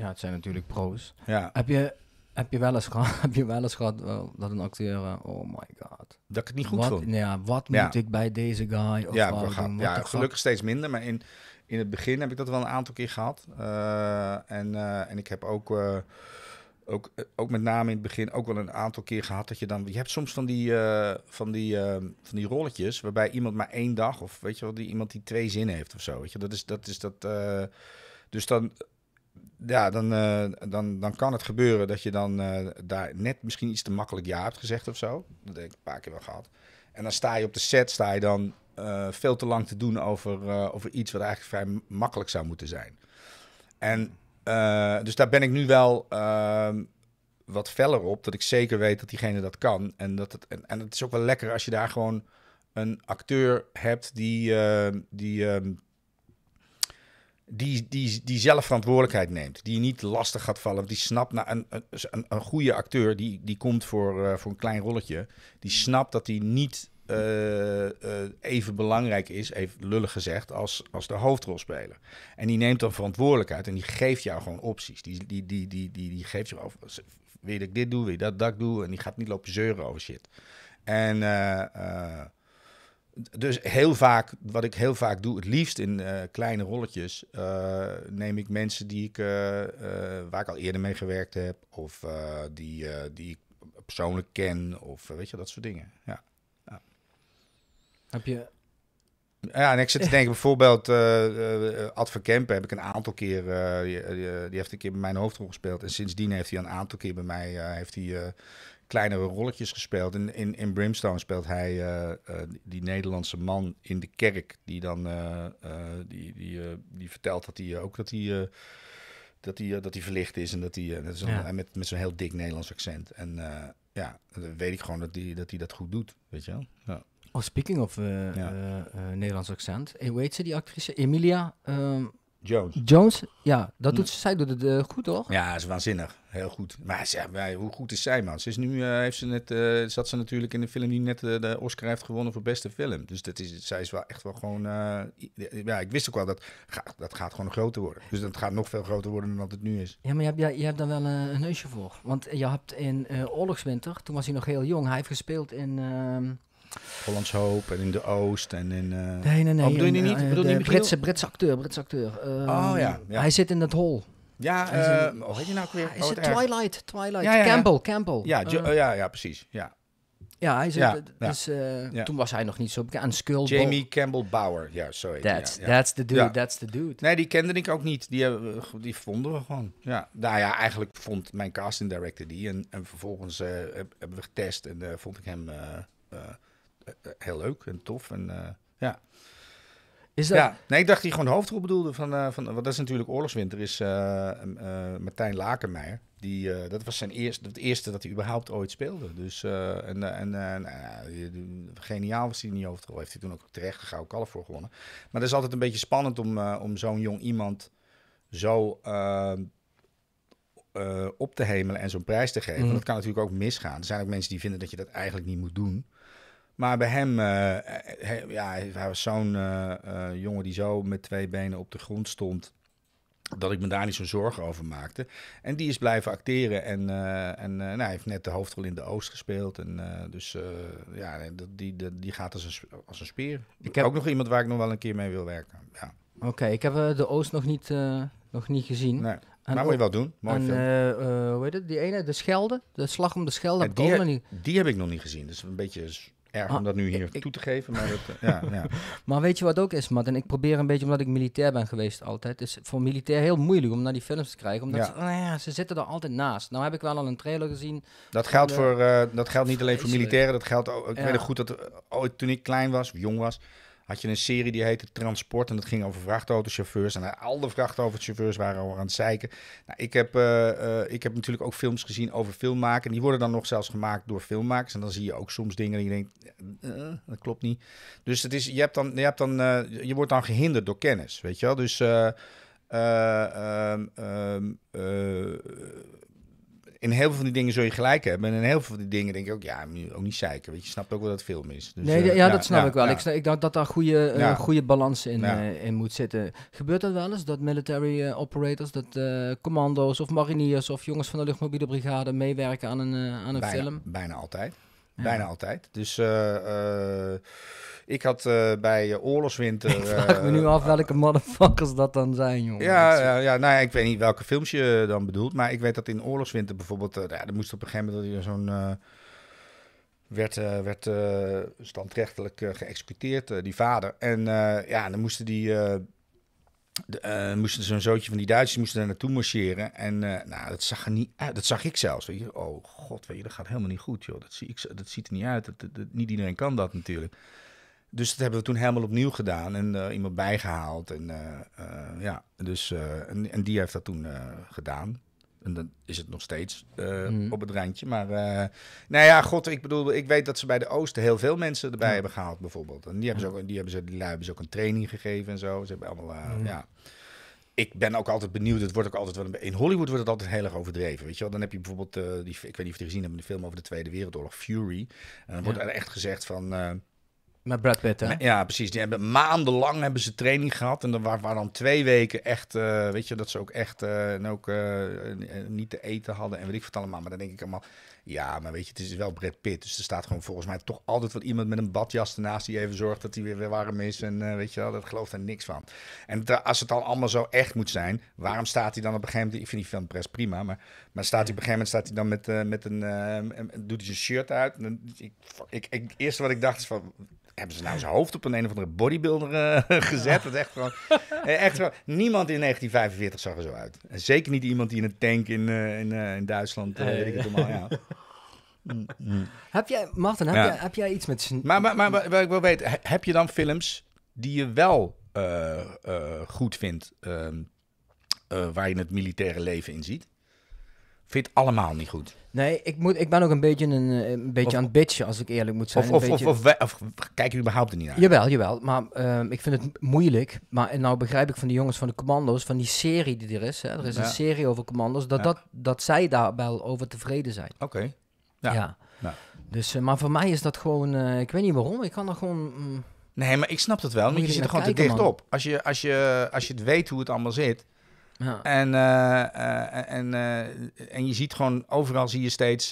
Ja, het zijn natuurlijk pro's. Ja. Heb, je, heb, je wel eens gehad, heb je wel eens gehad eh, dat een acteur, eh, oh my god. Dat ik het niet goed wat, vond. Nou ja, wat moet ik bij deze guy of Ja, we gaan, ja gelukkig steeds minder, maar in, in het begin heb ik dat wel een aantal keer gehad. Eh, en, en ik heb ook ook, ook met name in het begin ook wel een aantal keer gehad dat je dan. Je hebt soms van die, van die, van die rolletjes waarbij iemand maar één dag of weet je wel, die, iemand die twee zinnen heeft of zo. Weet je, dat is dat. Is dat dus dan ja, dan, eh, dan, dan kan het gebeuren dat je dan eh, daar net misschien iets te makkelijk ja hebt gezegd of zo. Dat heb ik een paar keer wel gehad. En dan sta je op de set, sta je dan eh, veel te lang te doen over, over iets wat eigenlijk vrij makkelijk zou moeten zijn. En dus daar ben ik nu wel ehm, wat feller op, dat ik zeker weet dat diegene dat kan. En, dat het, en, en het is ook wel lekker als je daar gewoon een acteur hebt die, die ehm, die, die, die zelf verantwoordelijkheid neemt. Die niet lastig gaat vallen. Die snapt, nou, een, een, een goede acteur die, die komt voor, eh, voor een klein rolletje. Die snapt dat hij niet eh, eh, even belangrijk is, Heeft lullig gezegd, als, als de hoofdrolspeler. En die neemt dan verantwoordelijkheid en die geeft jou gewoon opties. Die, die, die, die, die, die geeft je over, weet ik dit doe, weet dat, dat doe. En die gaat niet lopen zeuren over shit. En dus heel vaak, wat ik heel vaak doe, het liefst in eh, kleine rolletjes, eh, neem ik mensen die ik, eh, waar ik al eerder mee gewerkt heb, of die, die ik persoonlijk ken, of weet je, dat soort dingen. Ja. Heb je. Ja, en ik zit te denken, bijvoorbeeld Ad Kempen heb ik een aantal keer, die, die, heeft een keer bij mijn hoofdrol gespeeld. En sindsdien heeft hij een aantal keer bij mij, heeft hij kleinere rolletjes gespeeld. In, in, in Brimstone speelt hij eh, eh, die Nederlandse man in de kerk. Die dan eh, die, die, die vertelt dat hij ook dat hij. dat hij, dat hij verlicht is en dat hij. Dat is met, met zo'n heel dik Nederlands accent. En ja, dan weet ik gewoon dat die dat, hij dat goed doet. Weet je wel? Ja. Oh, speaking of ja. Nederlands accent. Hey, hoe heet ze, die actrice? Emilia. Ehm, Jones. Jones, ja, dat hm. doet ze, zij doet het eh, goed, toch? Ja, is waanzinnig. Heel goed. Maar hoe goed is zij, man? Ze is nu, uh, heeft ze net, uh, zat ze natuurlijk in de film die net de Oscar heeft gewonnen voor beste film. Dus dat is, zij is wel echt wel gewoon... ja, ik wist ook wel dat dat gaat gewoon groter worden. Dus dat gaat nog veel groter worden dan dat het nu is. Ja, maar je hebt, je, hebt daar wel een neusje voor. Want je hebt in Oorlogswinter, toen was hij nog heel jong, hij heeft gespeeld in... Ehm, Hollands Hoop en in de Oost en in... Uh... Nee, nee, nee. Oh, bedoel je niet? Eh, bedoel niet Britse, Britse acteur, Britse acteur. Ehm, oh ja, ja, Hij zit in dat hol. Ja, eh, hoe heet je nou weer? Ah, is oh, het Twilight? Twilight. Ja, ja, Campbell, Campbell. Ja, oh, ja, ja, precies. Ja, ja, hij zit, dus, uh, toen was hij nog niet zo bekend. Skull Jamie Campbell Bauer, ja, sorry. That's, ja, that's the dude, that's the dude. Nee, die kende ik ook niet. Die, die vonden we gewoon. Ja. Nou ja, eigenlijk vond mijn casting director die. En, en vervolgens uh, hebben we getest en uh, vond ik hem eh, heel leuk en tof. En, eh, ja. Is dat... Ja, nee, ik dacht die gewoon hoofdrol bedoelde. Van, eh, van, want dat is natuurlijk Oorlogswinter, is Martijn Lakenmeijer. Die, dat was zijn eerste, het eerste dat hij überhaupt ooit speelde. Dus, uh, en, nou geniaal was hij niet hoofdrol, Heeft hij toen ook terecht de Gouden Kalf voor gewonnen. Maar dat is altijd een beetje spannend om, om zo'n jong iemand zo ehm, op te hemelen en zo'n prijs te geven. dat mm. kan natuurlijk ook misgaan. Er zijn ook mensen die vinden dat je dat eigenlijk niet moet doen. Maar bij hem, hij, eh, eh, eh, ja, hij was zo'n jongen die zo met twee benen op de grond stond. Dat ik me daar niet zo'n zorgen over maakte. En die is blijven acteren. En, en nou, hij heeft net de hoofdrol in de Oost gespeeld. En, dus ja, die, die, die gaat als een, als een speer. Ik heb ook nog iemand waar ik nog wel een keer mee wil werken. Ja. Oké, ik heb de Oost nog niet, nog niet gezien. Nee. maar moet je wel doen. Mooi en, hoe heet het? Die ene, de Schelde. De Slag om de Schelde. die, die heb ik nog niet gezien. Dus een beetje erg ah, om dat nu hier toe te geven. Maar, eh, ja, ja. maar weet je wat ook is, Matt? En ik probeer een beetje, omdat ik militair ben geweest altijd. is voor militair heel moeilijk om naar die films te krijgen. Omdat nou ja. Ze, zitten er altijd naast. Nou heb ik wel al een trailer gezien. Dat geldt, voor, eh, dat geldt niet alleen voor militairen. Dat geldt ook, ik weet het goed dat eh, ooit toen ik klein was, jong was had je een serie die heette Transport en dat ging over vrachtautochauffeurs. En al de vrachtautochauffeurs waren al aan het zeiken. Nou, ik, heb, eh, eh, ik heb natuurlijk ook films gezien over filmmaken. En die worden dan nog zelfs gemaakt door filmmakers. En dan zie je ook soms dingen die je denkt, eh, dat klopt niet. Dus het is, je, hebt dan, je, hebt dan, je wordt dan gehinderd door kennis, weet je wel. Dus... Uh, in heel veel van die dingen zul je gelijk hebben. En in heel veel van die dingen denk ik ook, ja, ook niet zeiken. Weet je, je snapt ook wel dat het film is. Dus, nee, eh, ja, dat snap ik wel. Ik, snap, ik dacht dat daar goede, eh, goede balans in, eh, in moet zitten. Gebeurt dat wel eens, dat military operators, dat commando's of mariniers of jongens van de luchtmobiele brigade meewerken aan een, aan een film? Bijna altijd. Bijna altijd. Dus... eh ik had eh, bij Oorlogswinter... Ik vraag me eh, nu af welke motherfuckers dat dan zijn, jongen. Ja, ja, ja, nou ik weet niet welke films je dan bedoelt. Maar ik weet dat in Oorlogswinter bijvoorbeeld... Eh, ja, er moest op een gegeven moment zo'n werd, uh, werd standrechtelijk geëxecuteerd, die vader. En ja, dan moesten die. De, moesten zo'n zootje van die Duitsers moesten daar naartoe marcheren. En nou, dat zag er niet uit. Dat zag ik zelfs. Weet je. Oh god, weet je, dat gaat helemaal niet goed, joh. Dat, zie ik, dat ziet er niet uit. dat, niet iedereen kan dat natuurlijk. Dus dat hebben we toen helemaal opnieuw gedaan en eh, iemand bijgehaald. En, eh, eh, ja, dus, en, en, die heeft dat toen gedaan. En dan is het nog steeds mm. op het randje. Maar nou ja, god, ik bedoel, ik weet dat ze bij de Oosten heel veel mensen erbij hebben gehaald, bijvoorbeeld. En die hebben, ze ook, die, hebben ze, die hebben ze ook een training gegeven en zo. Ze hebben allemaal, mm. ja ik ben ook altijd benieuwd. Het wordt ook altijd wel een, in Hollywood wordt het altijd heel erg overdreven. Weet je wel? Dan heb je bijvoorbeeld, die, ik weet niet of je het gezien hebt, de film over de Tweede Wereldoorlog, Fury. En dan wordt er echt gezegd van. Met Brad Pitt, hè? Ja, precies. Die hebben, maandenlang hebben ze training gehad. En dan waren, dan twee weken echt, eh, weet je, dat ze ook echt eh, en ook, eh, niet te eten hadden. En weet ik wat allemaal. Maar dan denk ik allemaal, ja, maar weet je, het is wel Brad Pitt. Dus er staat gewoon volgens mij toch altijd wel iemand met een badjas ernaast... die even zorgt dat hij weer, weer warm is. En weet je wel, dat gelooft er niks van. En als het dan allemaal zo echt moet zijn... waarom staat hij dan op een gegeven moment... Ik vind die film prima, maar, maar staat hij op een gegeven moment... staat hij dan met, met een... doet hij zijn shirt uit. En ik, ik, ik, het eerste wat ik dacht is van hebben ze nou zijn hoofd op een, een of andere bodybuilder eh, gezet? Dat echt gewoon, eh, echt gewoon, niemand in 1945 zag er zo uit. En zeker niet iemand die in een tank in, eh, in, in, Duitsland, weet ik het allemaal, ja. Mm, mm. Heb jij, Martin, heb, ja. jij, heb jij iets met... Maar, maar, maar, maar, ik wil weten, heb je dan films die je wel goed vindt, ehm, waar je het militaire leven in ziet? vind allemaal niet goed. Nee, ik, moet, ik ben ook een beetje, een, eh, een beetje aan het bitchen, als ik eerlijk moet zijn. Of, of, beetje... of, of, kijk je überhaupt er niet naar? Jawel, jawel. Maar ehm, ik vind het moeilijk. Maar nou begrijp ik van de jongens van de commando's, van die serie die er is. Hè, er is een serie over commando's, dat, dat, dat zij daar wel over tevreden zijn. Oké. Ja. Dus, eh, maar voor mij is dat gewoon, eh, ik weet niet waarom, ik kan er gewoon... Mm, nee, maar ik snap dat wel, want je zit er gewoon te dicht op. Als je, als, je, als je het weet hoe het allemaal zit... En, eh, eh, en, eh, en je ziet gewoon, overal zie je steeds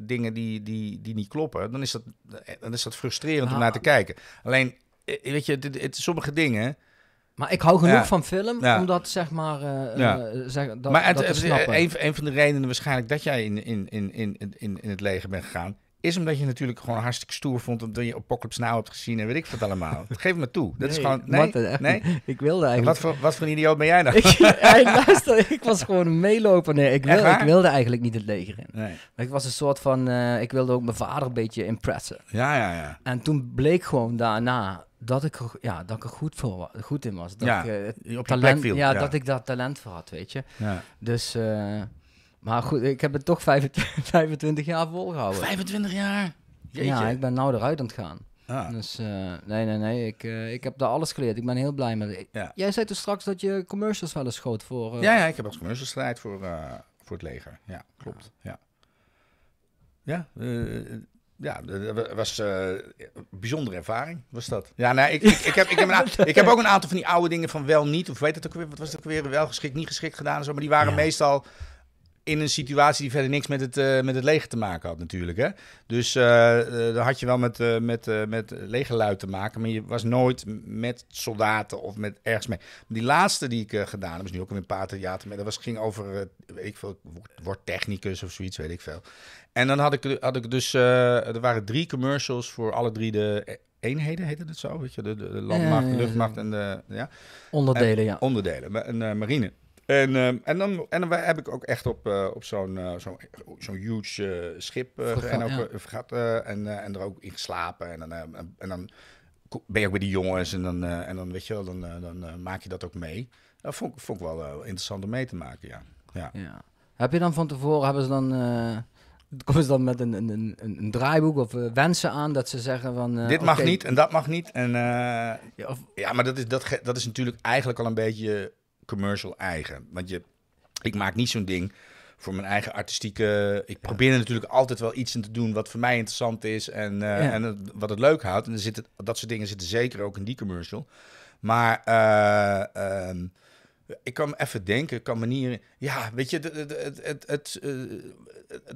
dingen die, die, die niet kloppen. Dan is dat, dan is dat frustrerend om naar te kijken. Alleen, weet je, het, sommige dingen... Maar ik hou genoeg van film omdat om dat zeg maar. Uh, ja. dat, maar het, dat te Een, van de redenen waarschijnlijk dat jij in, in, in, in, in het leger bent gegaan is omdat je natuurlijk gewoon hartstikke stoer vond omdat je Apocalypse nou hebt gezien en weet ik wat allemaal. Geef me toe. Dat is gewoon... Nee, wat, nee. Ik wilde eigenlijk... Wat voor, wat voor een idioot ben jij nou? ik, luister, ik was gewoon meelopen. Nee, ik, ik wilde eigenlijk niet het leger in. Maar ik was een soort van... Eh, ik wilde ook mijn vader een beetje impressen. Ja, ja, ja. En toen bleek gewoon daarna dat ik, ja, dat ik er goed, voor, goed in was. Dat ja, ik, eh, op talent, ja, ja, dat ik dat talent voor had, weet je. Ja. Dus... Eh, maar goed, ik heb het toch 25, 25 jaar volgehouden. 25 jaar? Ja, ik ben nou eruit aan het gaan. Ah. Dus eh, nee, nee, nee. Ik, eh, ik heb daar alles geleerd. Ik ben heel blij met. Ja. Jij zei toen straks dat je commercials wel eens schoot voor. Eh, ja, ja, ik heb als commercials strijd voor, voor het leger. Ja, klopt. Ja. Ja, ja, dat was een bijzondere ervaring, was dat. Ja, nee, ik, ik, heb, ik, heb een, ik heb ook een aantal van die oude dingen van wel niet, of weet het ook weer, wat was het ook weer, wel geschikt, niet geschikt gedaan zo, maar die waren meestal in een situatie die verder niks met het, eh, met het leger te maken had, natuurlijk. Hè? Dus uh, dan had je wel met, met, met legerluid te maken, maar je was nooit met soldaten of met ergens mee. die laatste die ik gedaan heb, is nu ook een paar theater, maar dat was, ging over, ik veel, wordt technicus of zoiets, weet ik veel. En dan had ik, had ik dus, er waren drie commercials voor alle drie de e-, eenheden, heette het zo, weet je, de, de landmacht, de luchtmacht en de, ja. Onderdelen, en, ja. Onderdelen, een marine. En, ehm, en, dan, en dan heb ik ook echt op, eh, op zo'n eh, zo'n zo'n huge eh, schip en, ook, en, en er ook in geslapen. En dan, en, en dan ben je ook bij die jongens en dan, en dan weet je wel, dan, dan maak je dat ook mee. Dat vond, vond ik wel interessant om mee te maken, ja. ja. Heb je dan van tevoren, hebben ze dan, komen ze dan met een, een, een, een draaiboek of wensen aan dat ze zeggen van... Dit mag niet en dat mag niet. En, ja, ja, maar dat is, dat, dat is natuurlijk eigenlijk al een beetje commercial eigen. Want je, ik maak niet zo'n ding voor mijn eigen artistieke. Ik probeer er natuurlijk altijd wel iets in te doen wat voor mij interessant is en, eh, en wat het leuk houdt. En er zitten, dat soort dingen zitten zeker ook in die commercial. Maar eh, ehm, ik kan even denken, ik kan manieren. Ja, weet je, het, het, het, het, eh,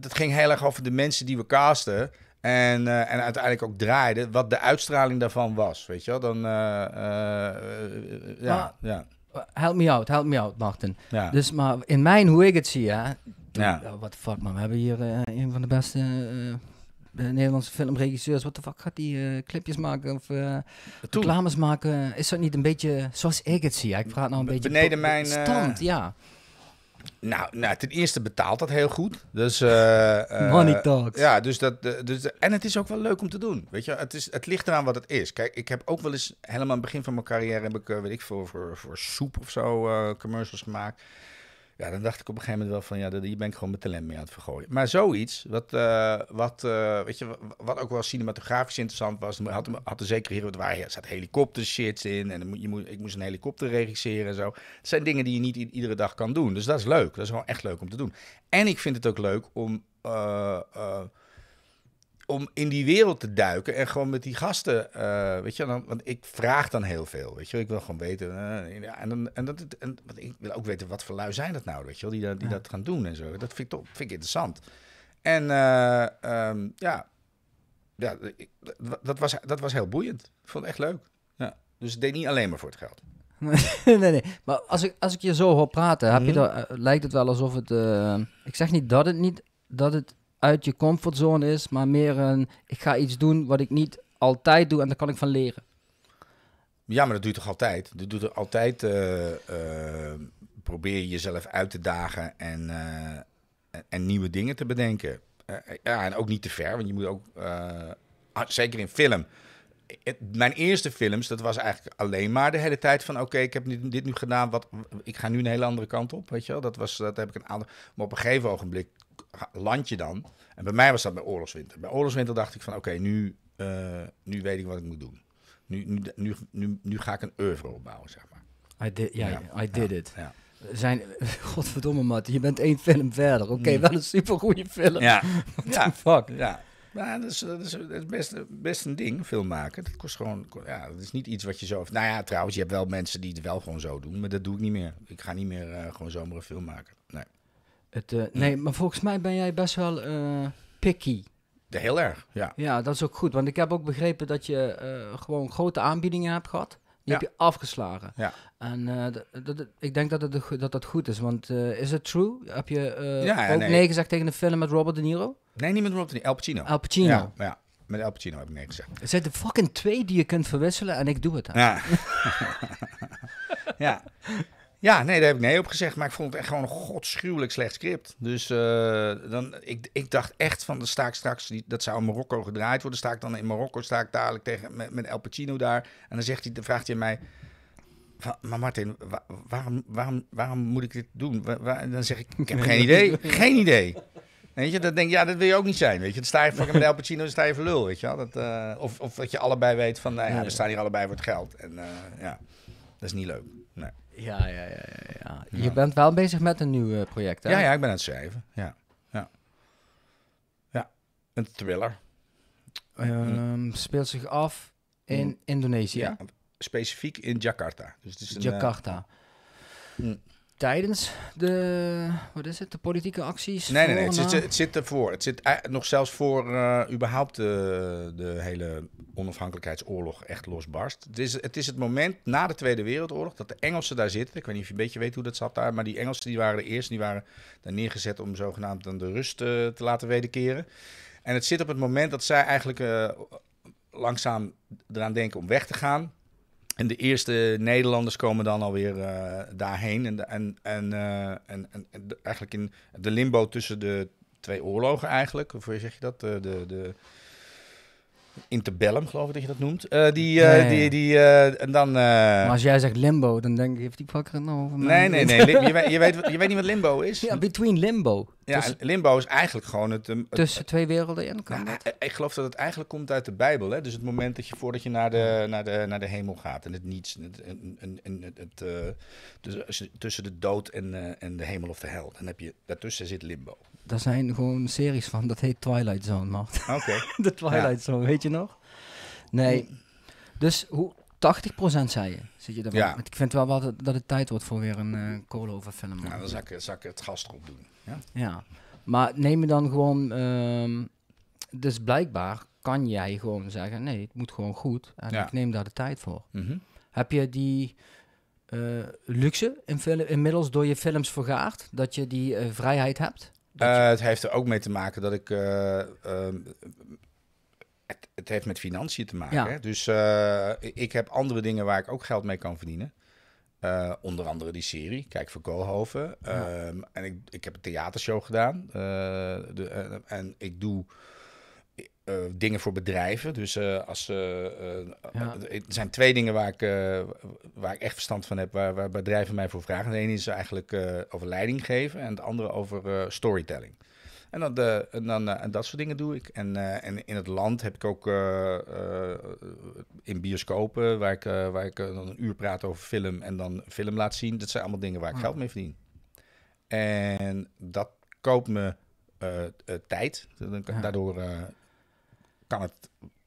het ging heel erg over de mensen die we casten. En, en uiteindelijk ook draaiden, wat de uitstraling daarvan was. Weet je wel, dan. ja, ja help me out, help me out, Martin. Dus maar in mijn, hoe ik het zie, hè. Ja. Oh, wat fuck, man. We hebben hier eh, een van de beste eh, eh, Nederlandse filmregisseurs. Wat de fuck gaat die clipjes maken of reclames maken? Is dat niet een beetje zoals ik het zie? Ik praat nou een beetje... Beneden mijn... Stand, ja. Nou, nou, ten eerste betaalt dat heel goed. Dus, eh, eh, Money talks. ja, dus dat, eh, dus, en het is ook wel leuk om te doen. Weet je, het, is, het ligt eraan wat het is. Kijk, ik heb ook wel eens helemaal aan het begin van mijn carrière... heb ik, weet ik veel, voor, voor soep of zo commercials gemaakt. Ja, dan dacht ik op een gegeven moment wel van, ja, hier ben ik gewoon mijn talent mee aan het vergooien. Maar zoiets, wat, eh, wat, eh, weet je, wat ook wel cinematografisch interessant was, had, had er zeker hier, wat waar ja, zat shits in en je moet, ik moest een helikopter regisseren en zo. Dat zijn dingen die je niet iedere dag kan doen, dus dat is leuk. Dat is gewoon echt leuk om te doen. En ik vind het ook leuk om... Eh, om in die wereld te duiken en gewoon met die gasten, eh, weet je, dan, want ik vraag dan heel veel, weet je, ik wil gewoon weten, eh, en, en, dat, en want ik wil ook weten wat voor lui zijn dat nou, weet je, die, die dat gaan doen en zo. Dat vind ik top, vind ik interessant. En eh, ehm, ja, ja dat, was, dat was heel boeiend. Ik vond het echt leuk. Ja. Dus het deed niet alleen maar voor het geld. nee, nee. Maar als ik, als ik je zo hoor praten, heb je mhm. lijkt het wel alsof het. ik zeg niet dat het niet dat het uit je comfortzone is, maar meer een ik ga iets doen wat ik niet altijd doe en daar kan ik van leren. Ja, maar dat doe toch altijd? Dat doet er altijd. Uh, probeer je jezelf uit te dagen en, eh, en nieuwe dingen te bedenken. ja, en ook niet te ver, want je moet ook. Ah, zeker in film. mijn eerste films, dat was eigenlijk alleen maar de hele tijd van... oké, ik heb dit, nu gedaan, wat, ik ga nu een hele andere kant op, weet je wel. Dat, was, dat heb ik een aantal... Maar op een gegeven ogenblik land je dan. En bij mij was dat bij oorlogswinter. Bij oorlogswinter dacht ik van oké, nu, eh, nu weet ik wat ik moet doen. Nu, nu, nu, nu, nu ga ik een euro opbouwen, zeg maar. I did, ja, I did it. Ja. Zijn, godverdomme Matt, je bent één film verder. Oké, hmm. wel een supergoeie film. Ja. ja. fuck? Ja. Maar dat is, het is, best, een ding, film maken. Dat kost gewoon, ja, dat is niet iets wat je zo... Nou ja, trouwens, je hebt wel mensen die het wel gewoon zo doen, maar dat doe ik niet meer. Ik ga niet meer eh, gewoon zomaar een film maken. Het, eh, nee, maar volgens mij ben jij best wel uh, picky. De heel erg, ja. Ja, dat is ook goed. Want ik heb ook begrepen dat je eh, gewoon grote aanbiedingen hebt gehad. Die heb je afgeslagen. Ja. En ik denk dat, het, dat dat goed is. Want is het true? Heb je ook nee. gezegd tegen de film met Robert De Niro? Nee, niet met Robert De Niro. Al Pacino. Al Pacino. Ja, ja. Met Al Pacino heb ik nee gezegd. Er zijn de fucking twee die je kunt verwisselen en ik doe het. Dan. Ja. ja. Ja, nee, daar heb ik nee op gezegd. Maar ik vond het echt gewoon een godschuwelijk slecht script. Dus eh, dan, ik, ik dacht echt van, de sta ik straks, die, dat zou in Marokko gedraaid worden. Sta ik dan in Marokko, sta ik dadelijk tegen, met, El Pacino daar. En dan, zegt hij, dan vraagt hij mij, maar Martin, waarom, waarom, waarom moet ik dit doen? Waar, dan zeg ik, ik heb geen idee. Geen idee. Weet je, dat denk ja, dat wil je ook niet zijn. Weet je, dan sta je voor met El Pacino, dan sta je voor lul, weet je wel. Dat, eh, of, of dat je allebei weet van, nou we staan hier allebei voor het geld. En eh, ja, dat is niet leuk. Ja, ja, ja, ja, Je bent wel bezig met een nieuw eh, project, hè? Ja, ja, ik ben aan het schrijven. Ja, ja. ja. een thriller. Ehm, speelt zich af in mm. Indonesië? Ja, specifiek in Jakarta. Dus het is een, Jakarta. Eh, mm tijdens de, wat is het, de politieke acties? Nee, nee, nee. Het zit, het zit ervoor. Het zit nog zelfs voor eh, überhaupt de, de hele onafhankelijkheidsoorlog echt losbarst. Het is, het is het moment na de Tweede Wereldoorlog dat de Engelsen daar zitten. Ik weet niet of je een beetje weet hoe dat zat daar. Maar die Engelsen die waren de eerste. Die waren daar neergezet om zogenaamd dan de rust eh, te laten wederkeren. En het zit op het moment dat zij eigenlijk eh, langzaam eraan denken om weg te gaan. En de eerste Nederlanders komen dan alweer eh, daarheen. Eh, en, en, en, en, en, eigenlijk in de limbo tussen de twee oorlogen eigenlijk. Of hoe zeg je dat? Eh, de, de Interbellum, geloof ik dat je dat noemt. Eh, eh, die, die, die, eh, en dan... Maar als jij zegt limbo, dan denk ik, heeft die vakker nou over Nee, nee, nee. je, weet, je, weet, niet wat limbo is. Ja, between limbo. Ja, limbo is eigenlijk gewoon het... tussen twee werelden in, kan nou, Ik geloof dat het eigenlijk komt uit de Bijbel, hè. Dus het moment dat je, voordat je naar de, naar de, naar de hemel gaat en het niets... het, dus tussen de dood en, en de hemel of de hel. Dan heb je, daartussen zit limbo daar zijn gewoon series van. Dat heet Twilight Zone, man. Oké. de Twilight Zone, weet je nog? Nee. Dus hoe, 80% zei je. Zit je daarvan? Ja. Ik vind wel wel dat het tijd wordt voor weer een uh, film Ja, dan zal ik, het gas erop doen. Ja, ja. maar neem je dan gewoon... Ehm, dus blijkbaar kan jij gewoon zeggen... Nee, het moet gewoon goed. En ja. ik neem daar de tijd voor. Mhm. Heb je die eh, luxe in inmiddels door je films vergaard? Dat je die eh, vrijheid hebt? Eh, het heeft er ook mee te maken dat ik. Eh, ehm, het, het, heeft met financiën te maken. Hè? Dus eh, ik heb andere dingen waar ik ook geld mee kan verdienen. onder andere die serie, Kijk voor Koolhoven. Ehm, en ik, ik heb een theatershow gedaan. De, en ik doe eh, dingen voor bedrijven. Dus eh, als, ze eh, er zijn twee dingen waar ik, waar ik echt verstand van heb, waar, waar bedrijven mij voor vragen. De ene is eigenlijk over leiding geven en het andere over storytelling. En, dat, dan, en dat soort dingen doe ik. En, en in het land heb ik ook in bioscopen, waar ik, waar ik dan een uur praat over film en dan film laat zien. Dat zijn allemaal dingen waar ik geld mee verdien. En dat koopt me tijd. Daardoor kan het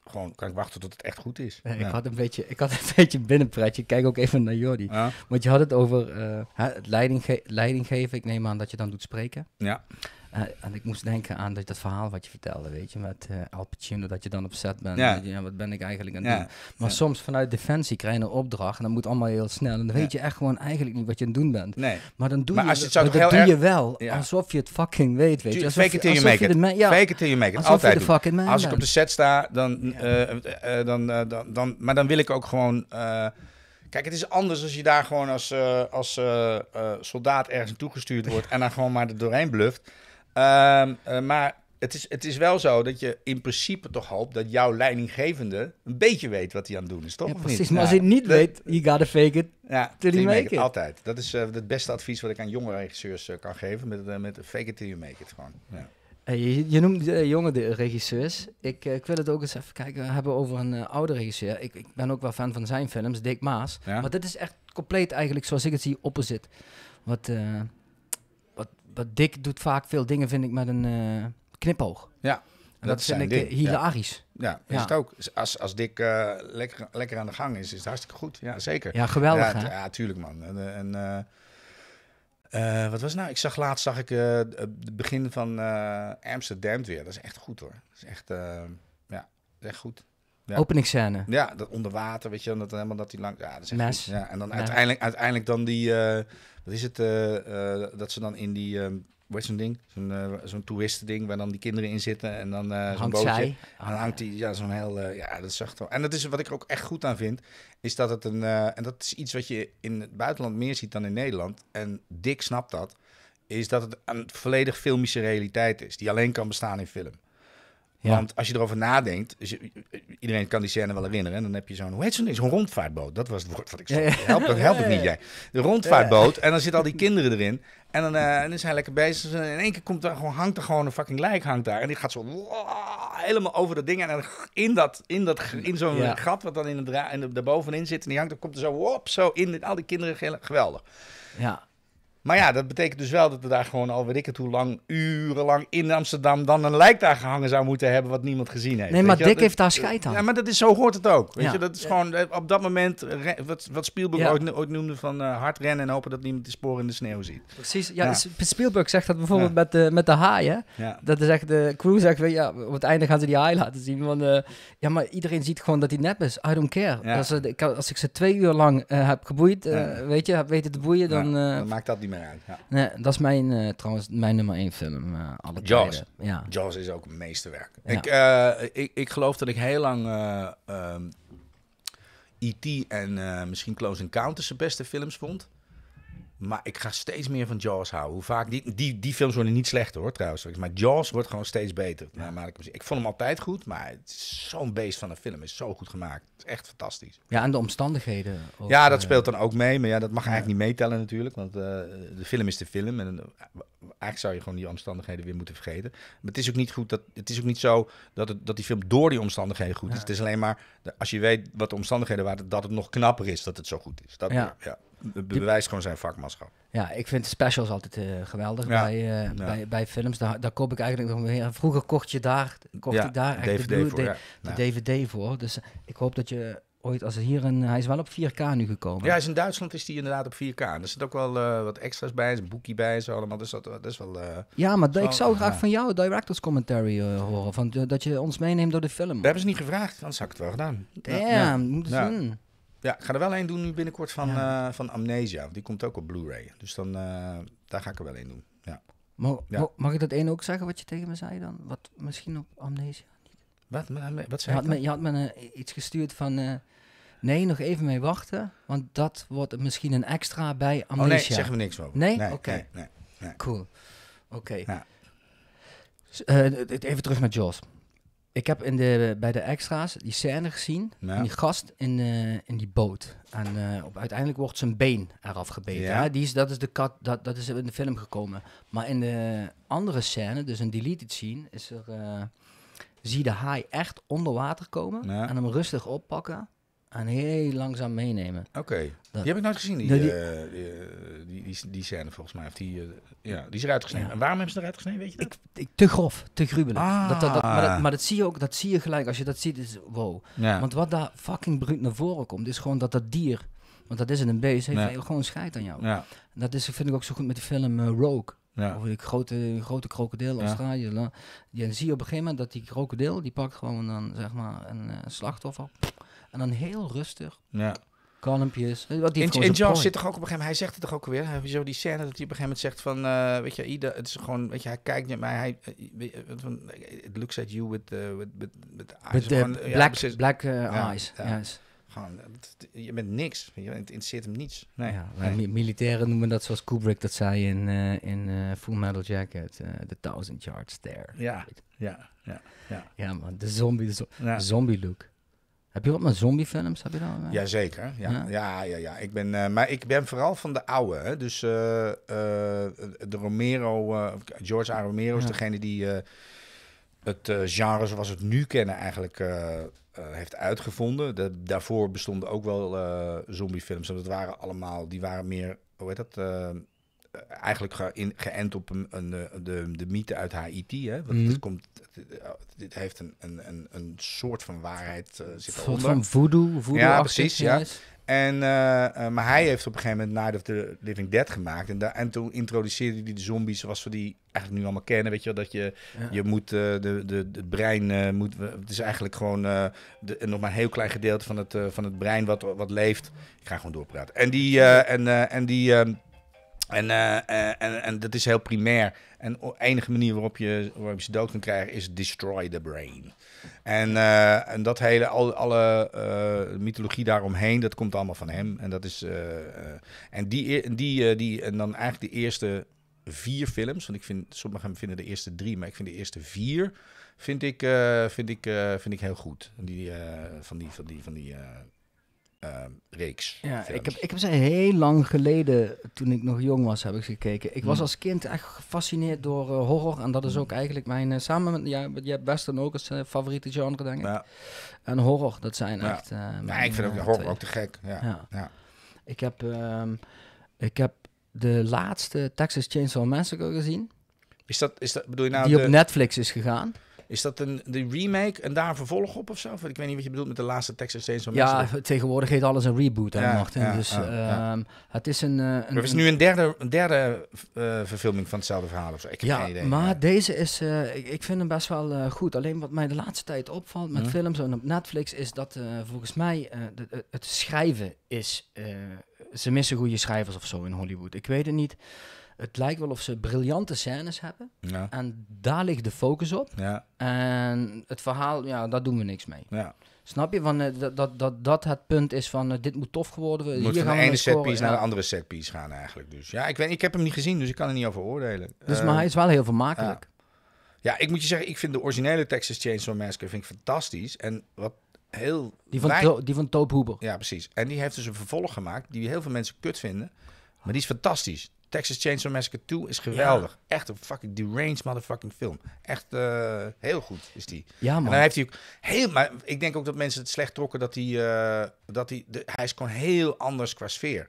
gewoon kan ik wachten tot het echt goed is. ik, had een beetje, ik had een beetje binnenpretje. Kijk ook even naar Jordi. Want je had het over uh, eh, leiding, leiding geven. Ik neem aan dat je dan doet spreken. Ja. Eh, en ik moest denken aan dat, dat verhaal wat je vertelde, weet je, met eh, Al Pacino, dat je dan op set bent. Ja. Je, ja wat ben ik eigenlijk aan het ja. doen? Maar soms vanuit Defensie krijg je een opdracht en dat moet allemaal heel snel. En dan weet je echt gewoon eigenlijk niet wat je aan het doen bent. Nee. Maar dan doe, je, als je, maar dat doe je wel alsof je het fucking weet, weet je. Alsof, fake it till you make it. fake it till you make it. Altijd Als ik op de set sta, dan, eh, dan, dan, dan, maar dan wil ik ook gewoon... Kijk, het is anders als je daar gewoon als, als soldaat ergens naartoe gestuurd wordt en dan gewoon maar er doorheen bluft. Ehm, eh, maar het is, het is wel zo dat je in principe toch hoopt dat jouw leidinggevende een beetje weet wat hij aan het doen is, toch? Ja, precies, maar als hij niet weet, you gotta fake it ja, till you make, it. Altijd. Dat is eh, het beste advies wat ik aan jonge regisseurs eh, kan geven, met, met fake it till you make it gewoon. Ja. Je, noemt jonge regisseurs. Ik, ik, wil het ook eens even kijken, we hebben over een oude regisseur. Ik, ik, ben ook wel fan van zijn films, Dick Maas. Maar dit is echt compleet eigenlijk, zoals ik het zie, opposite. Wat... Dick doet vaak veel dingen, vind ik, met een eh, knipoog. Ja. En dat, dat vind ik eh, hilarisch. Ja, is het ook. Dus als, als Dick eh, lekker, lekker aan de gang is, is het hartstikke goed. Ja, zeker. Ja, geweldig. Ja, tuurlijk, man. En, en wat was nou? Ik zag laatst zag ik het begin van Amsterdam weer. Dat is echt goed hoor. Dat is echt, ja, echt goed ja. scène. Ja, dat onder water, weet je, dat, helemaal dat die lang... Ja, is Mes. Ja, en dan Uiteindelijk, uiteindelijk dan die... Eh, wat is het? Eh, eh, dat ze dan in die... wat is een ding? Zo'n uh, ding, toeristending waar dan die kinderen in zitten en dan zo'n bootje. Zij. En dan hangt die, ja, zo'n heel, ja, dat zag wel. En dat is wat ik ook echt goed aan vind, is dat het een, en dat is iets wat je in het buitenland meer ziet dan in Nederland. En Dick snapt dat, is dat het een volledig filmische realiteit is, die alleen kan bestaan in film. Ja. Want als je erover nadenkt, iedereen kan die scène wel herinneren. En dan heb je zo'n, hoe heet zo'n een rondvaartboot? Dat was het woord wat ik zei. dat helpt het niet, jij. De rondvaartboot. En dan zitten al die kinderen erin. En dan, eh, zijn en is lekker bezig. En in één keer komt er, gewoon, hangt er gewoon een fucking lijk hangt daar. En die gaat zo helemaal over dat ding. En in, dat, in, dat, in zo'n gat wat dan in de, dra en daarbovenin zit. En die hangt, dan komt er zo op, zo in. Al die kinderen, geweldig. Ja. Maar ja, dat betekent dus wel dat er daar gewoon al weet ik het hoe lang, urenlang in Amsterdam dan een lijk daar gehangen zou moeten hebben wat niemand gezien heeft. Nee, maar Dick heeft daar scheid aan. Ja, maar dat is, zo hoort het ook. Weet je, dat is gewoon eh, op dat moment, wat, wat Spielberg ooit, noemde van uh, hard rennen en hopen dat niemand de sporen in de sneeuw ziet. Precies, ja, ja. Spielberg zegt dat bijvoorbeeld met, de, met de haaien. Dat is echt, de crew zegt, ja, op het einde gaan ze die haai laten zien. Want eh, ja, maar iedereen ziet gewoon dat hij nep is. I don't care. Als, als, ik ze twee uur lang heb geboeid, weet je, heb weten te boeien, dan... dan maakt dat niet ja. Nee, dat is mijn, eh, trouwens mijn nummer één film. Uh, alle Jaws. Ja. Jaws is ook het meesterwerk. Ik, eh, ik, ik geloof dat ik heel lang um, ehm, E.T. en misschien Close Encounters de beste films vond. Maar ik ga steeds meer van Jaws houden. Hoe vaak die, die, die films worden niet slechter hoor trouwens. Maar Jaws wordt gewoon steeds beter. Ja. ik, vond hem altijd goed, maar zo'n beest van een film is zo goed gemaakt. Het is echt fantastisch. Ja, en de omstandigheden. Ook, ja, dat eh, speelt dan ook mee. Maar ja, dat mag eigenlijk niet meetellen natuurlijk. Want eh, de film is de film. En eh, eigenlijk zou je gewoon die omstandigheden weer moeten vergeten. Maar het is ook niet goed dat het is ook niet zo dat, het, dat die film door die omstandigheden goed is. Het is alleen maar als je weet wat de omstandigheden waren, dat het nog knapper is dat het zo goed is. Dat, ja bewijst gewoon zijn vakmanschap. Ja, ik vind specials altijd eh, geweldig Bij, eh, bij, bij, films. Daar, daar koop ik eigenlijk nog meer. Vroeger kocht je daar, kocht ja, daar echt DVD de, voor, de, DVD voor. Dus eh, ik hoop dat je ooit als hier een. Hij is wel op 4K nu gekomen. Ja, is in Duitsland is die inderdaad op 4K. er zit ook wel wat extra's bij, een boekje bij en zo allemaal. Dus dat, dat is wel. ja, maar ik zou graag van jou directors commentary uh, horen. Van, dat je ons meeneemt door de film. Dat hebben ze niet gevraagd, Dan zou ik het wel gedaan. ja. moeten ze ja, ik ga er wel een doen nu binnenkort van, eh, van Amnesia. Die komt ook op Blu-ray. Dus dan, eh, daar ga ik er wel een doen. Ja. Mag, mag ik dat één ook zeggen wat je tegen me zei dan? Wat misschien op Amnesia niet. Wat, wat zei je? Had me, je had me eh, iets gestuurd van... Nee, nog even mee wachten, want dat wordt misschien een extra bij Amnesia. Oh nee, zeggen we niks over. Nee? Oké. Nee, cool. Oké. even terug naar Jos. Ik heb in de, bij de extra's die scène gezien. Ja. die gast in, eh, in die boot. En eh, op, uiteindelijk wordt zijn been eraf gebeten. Ja. Hè? Die is, dat, is de kat, dat, dat is in de film gekomen. Maar in de andere scène, dus een deleted scene, is er, eh, zie je de haai echt onder water komen. En hem rustig oppakken en heel langzaam meenemen. Oké. Die heb ik nooit gezien, die, nou, eh, eh, die, die, die, scène volgens mij. Of die, eh, ja, die is eruit gesneden. En waarom hebben ze eruit gesneden, weet je dat? Ik, te grof, te gruwelijk. Dat, ah. dat, maar, dat, zie je ook, dat zie je gelijk. Als je dat ziet, is wow. Want wat daar fucking bruut naar voren komt, is gewoon dat dat dier... Want dat is een beest, heeft gewoon scheid aan jou. Ja. Dat is, vind ik ook zo goed met de film Rogue. Ja. Of die grote, grote krokodil, Australië. Je Dan zie op een gegeven moment dat die krokodil, die pakt gewoon dan, zeg maar, een slachtoffer. Pff, en dan heel rustig. Ja. Kalmpjes. Wat die en, John zit toch ook op een gegeven moment, hij zegt het toch ook weer, hij heeft zo die scène dat hij op een gegeven moment zegt van, eh, weet je, ieder, het is gewoon, weet je, hij kijkt naar mij, hij, uh, looks at you with, uh, with, with, with eyes. black, black eyes, ja. Gewoon, je bent niks, je, interesseert hem niets. Nee. Militairen noemen dat zoals Kubrick dat zei in, in Full Metal Jacket, the thousand yard there Ja, ja, ja. Ja, man, de zombie, de zo zombie look. Heb je wat met zombiefilms? Heb je dan? Ja, Jazeker. Ja. Ja? ja, ja, Ik ben, eh, maar ik ben vooral van de oude. Hè. Dus eh, eh, de Romero, George A. Romero is degene die het genre zoals we het nu kennen eigenlijk heeft uitgevonden. De, daarvoor bestonden ook wel zombiefilms. En dat waren allemaal, die waren meer, hoe heet dat? Eh, eigenlijk ge geënt op een, een, eh, de, de mythe uit Haiti. Hè? Want mhm. komt, eh, dit heeft een, een, een, soort van waarheid uh, zit Soort Van voodoo, voodoo Ja, precies. Ja. En, maar hij heeft op een gegeven moment Night of the Living Dead gemaakt. En, en toen introduceerde hij de zombies zoals we die eigenlijk nu allemaal kennen. Weet je wel, dat je, je moet, de, de, het brein moet... Het is eigenlijk gewoon nog maar een heel klein gedeelte van het, van het brein wat, wat leeft. Ik ga gewoon doorpraten. En die... en, en die ehm, en, eh, eh, en, en dat is heel primair. En de enige manier waarop je, waarop je ze dood kunt krijgen is destroy the brain. En, eh, en dat hele, al, alle mythologie daaromheen, dat komt allemaal van hem. En dat is. en die, die, die, en dan eigenlijk de eerste vier films. Want ik vind, sommigen vinden de eerste drie, maar ik vind de eerste vier vind ik, vind ik, vind ik heel goed. Die, van die, van die, van die Ehm, reeks. Ja, ik heb, ik heb ze heel lang geleden, toen ik nog jong was, heb ik gekeken. Ik was hmm. als kind echt gefascineerd door eh, horror. En dat is hmm. ook eigenlijk mijn, eh, samen met, ja, je hebt ook als eh, favoriete genre, denk ik. Ja. En horror, dat zijn echt mijn, ja, ik vind ook horror ook te gek. Ja. ja. Ik, heb, ehm, ik heb de laatste Texas Chainsaw Massacre gezien. Is dat, is dat, bedoel je nou die op Netflix is gegaan. Is dat een de remake en daar een vervolg op of zo? Ik weet niet wat je bedoelt met de laatste Texas Chainsaw Massacre. Ja, tegenwoordig heet alles een reboot, en dus, ja, Ja, dus het is een... Eh, een er is nu een derde, derde eh, verfilming van hetzelfde verhaal of zo. Ik heb geen idee. maar deze is... Eh, ik, vind hem best wel goed. Alleen wat mij de laatste tijd opvalt met mhm. films en op Netflix... is dat volgens mij het schrijven is... ze missen goede schrijvers of zo in Hollywood. Ik weet het niet het lijkt wel of ze briljante scènes hebben. En daar ligt de focus op. Ja. En het verhaal, ja, daar doen we niks mee. Ja. Snap je? Van, eh, dat, dat, dat, dat het punt is van eh, dit moet tof geworden. Moet Hier van gaan de ene setpiece naar de andere setpiece gaan eigenlijk. Dus ja, ik, weet, ik heb hem niet gezien, dus ik kan er niet over oordelen. Dus, eh, maar hij is wel heel vermakelijk. Ja, ik moet je zeggen, ik vind de originele Texas Chainsaw Massacre vind ik fantastisch. En wat heel... Die van, die van Toop Hoeber. Ja, precies. En die heeft dus een vervolg gemaakt die heel veel mensen kut vinden. Maar die is fantastisch. Texas Chainsaw Massacre 2 is geweldig. Echt een fucking deranged motherfucking film. Echt eh, heel goed is die. Ja, man. En heeft hij ook heel... Maar ik denk ook dat mensen het slecht trokken dat hij... Eh, dat hij, de, hij is gewoon heel anders qua sfeer.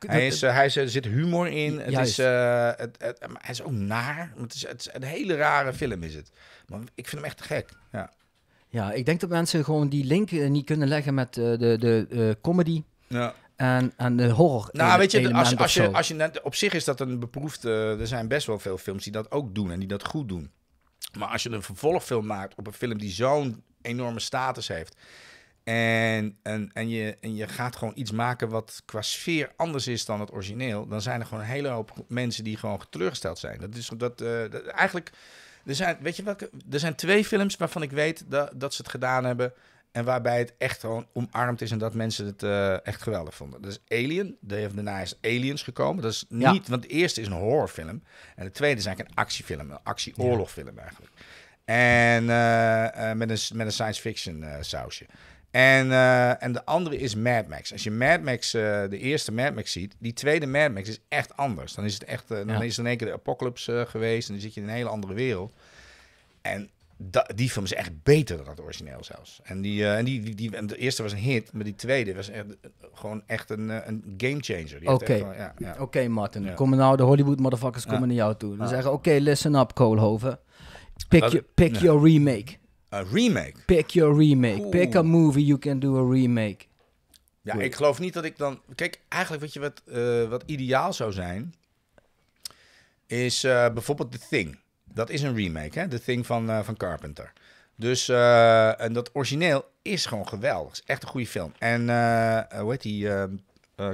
Eh, hij, is, hij zit humor in. Het is, het, het, hij is ook naar. Het is, het een hele rare film is het. Maar ik vind hem echt gek. Ja. Ja, ik denk dat mensen gewoon die link niet kunnen leggen met de, de comedy. Ja aan, de horror. Nou, weet je, als, als je, als je, op zich is dat een beproefde. Er zijn best wel veel films die dat ook doen en die dat goed doen. Maar als je een vervolgfilm maakt op een film die zo'n enorme status heeft. En, en, en, je, en je gaat gewoon iets maken wat qua sfeer anders is dan het origineel. Dan zijn er gewoon een hele hoop mensen die gewoon teleurgesteld zijn. Dat is dat, eh, eigenlijk. Er zijn, weet je welke, er zijn twee films waarvan ik weet dat, dat ze het gedaan hebben. En waarbij het echt gewoon omarmd is en dat mensen het eh, echt geweldig vonden. Dat is Alien. Daarna is Aliens gekomen. Dat is niet, want de eerste is een horrorfilm. En de tweede is eigenlijk een actiefilm, een actieoorlogfilm eigenlijk. En eh, eh, met, een, met een science fiction sausje. En, en de andere is Mad Max. Als je Mad Max, de eerste Mad Max ziet, die tweede Mad Max is echt anders. Dan is het echt, dan is er in één keer de apocalypse geweest en dan zit je in een hele andere wereld. En die film is echt beter dan het origineel zelfs. En, die, eh, en die, die, die, de eerste was een hit, maar die tweede was gewoon echt een, eh, een gamechanger. Oké, ja, ja. Oké, Martin. Ja. Komen nou de Hollywood motherfuckers komen naar jou toe. en zeggen, oké, listen up, Koolhoven. Pick, your, pick your remake. Een eh, remake? Pick your remake. Pick a movie, you can do a remake. Ja, ik geloof niet dat ik dan... Kijk, eigenlijk weet je wat, wat ideaal zou zijn... Is bijvoorbeeld The Thing. Dat is een remake, hè? The Thing van, eh, van Carpenter. Dus eh, en dat origineel is gewoon geweldig. Is echt een goede film. En eh, hoe heet die?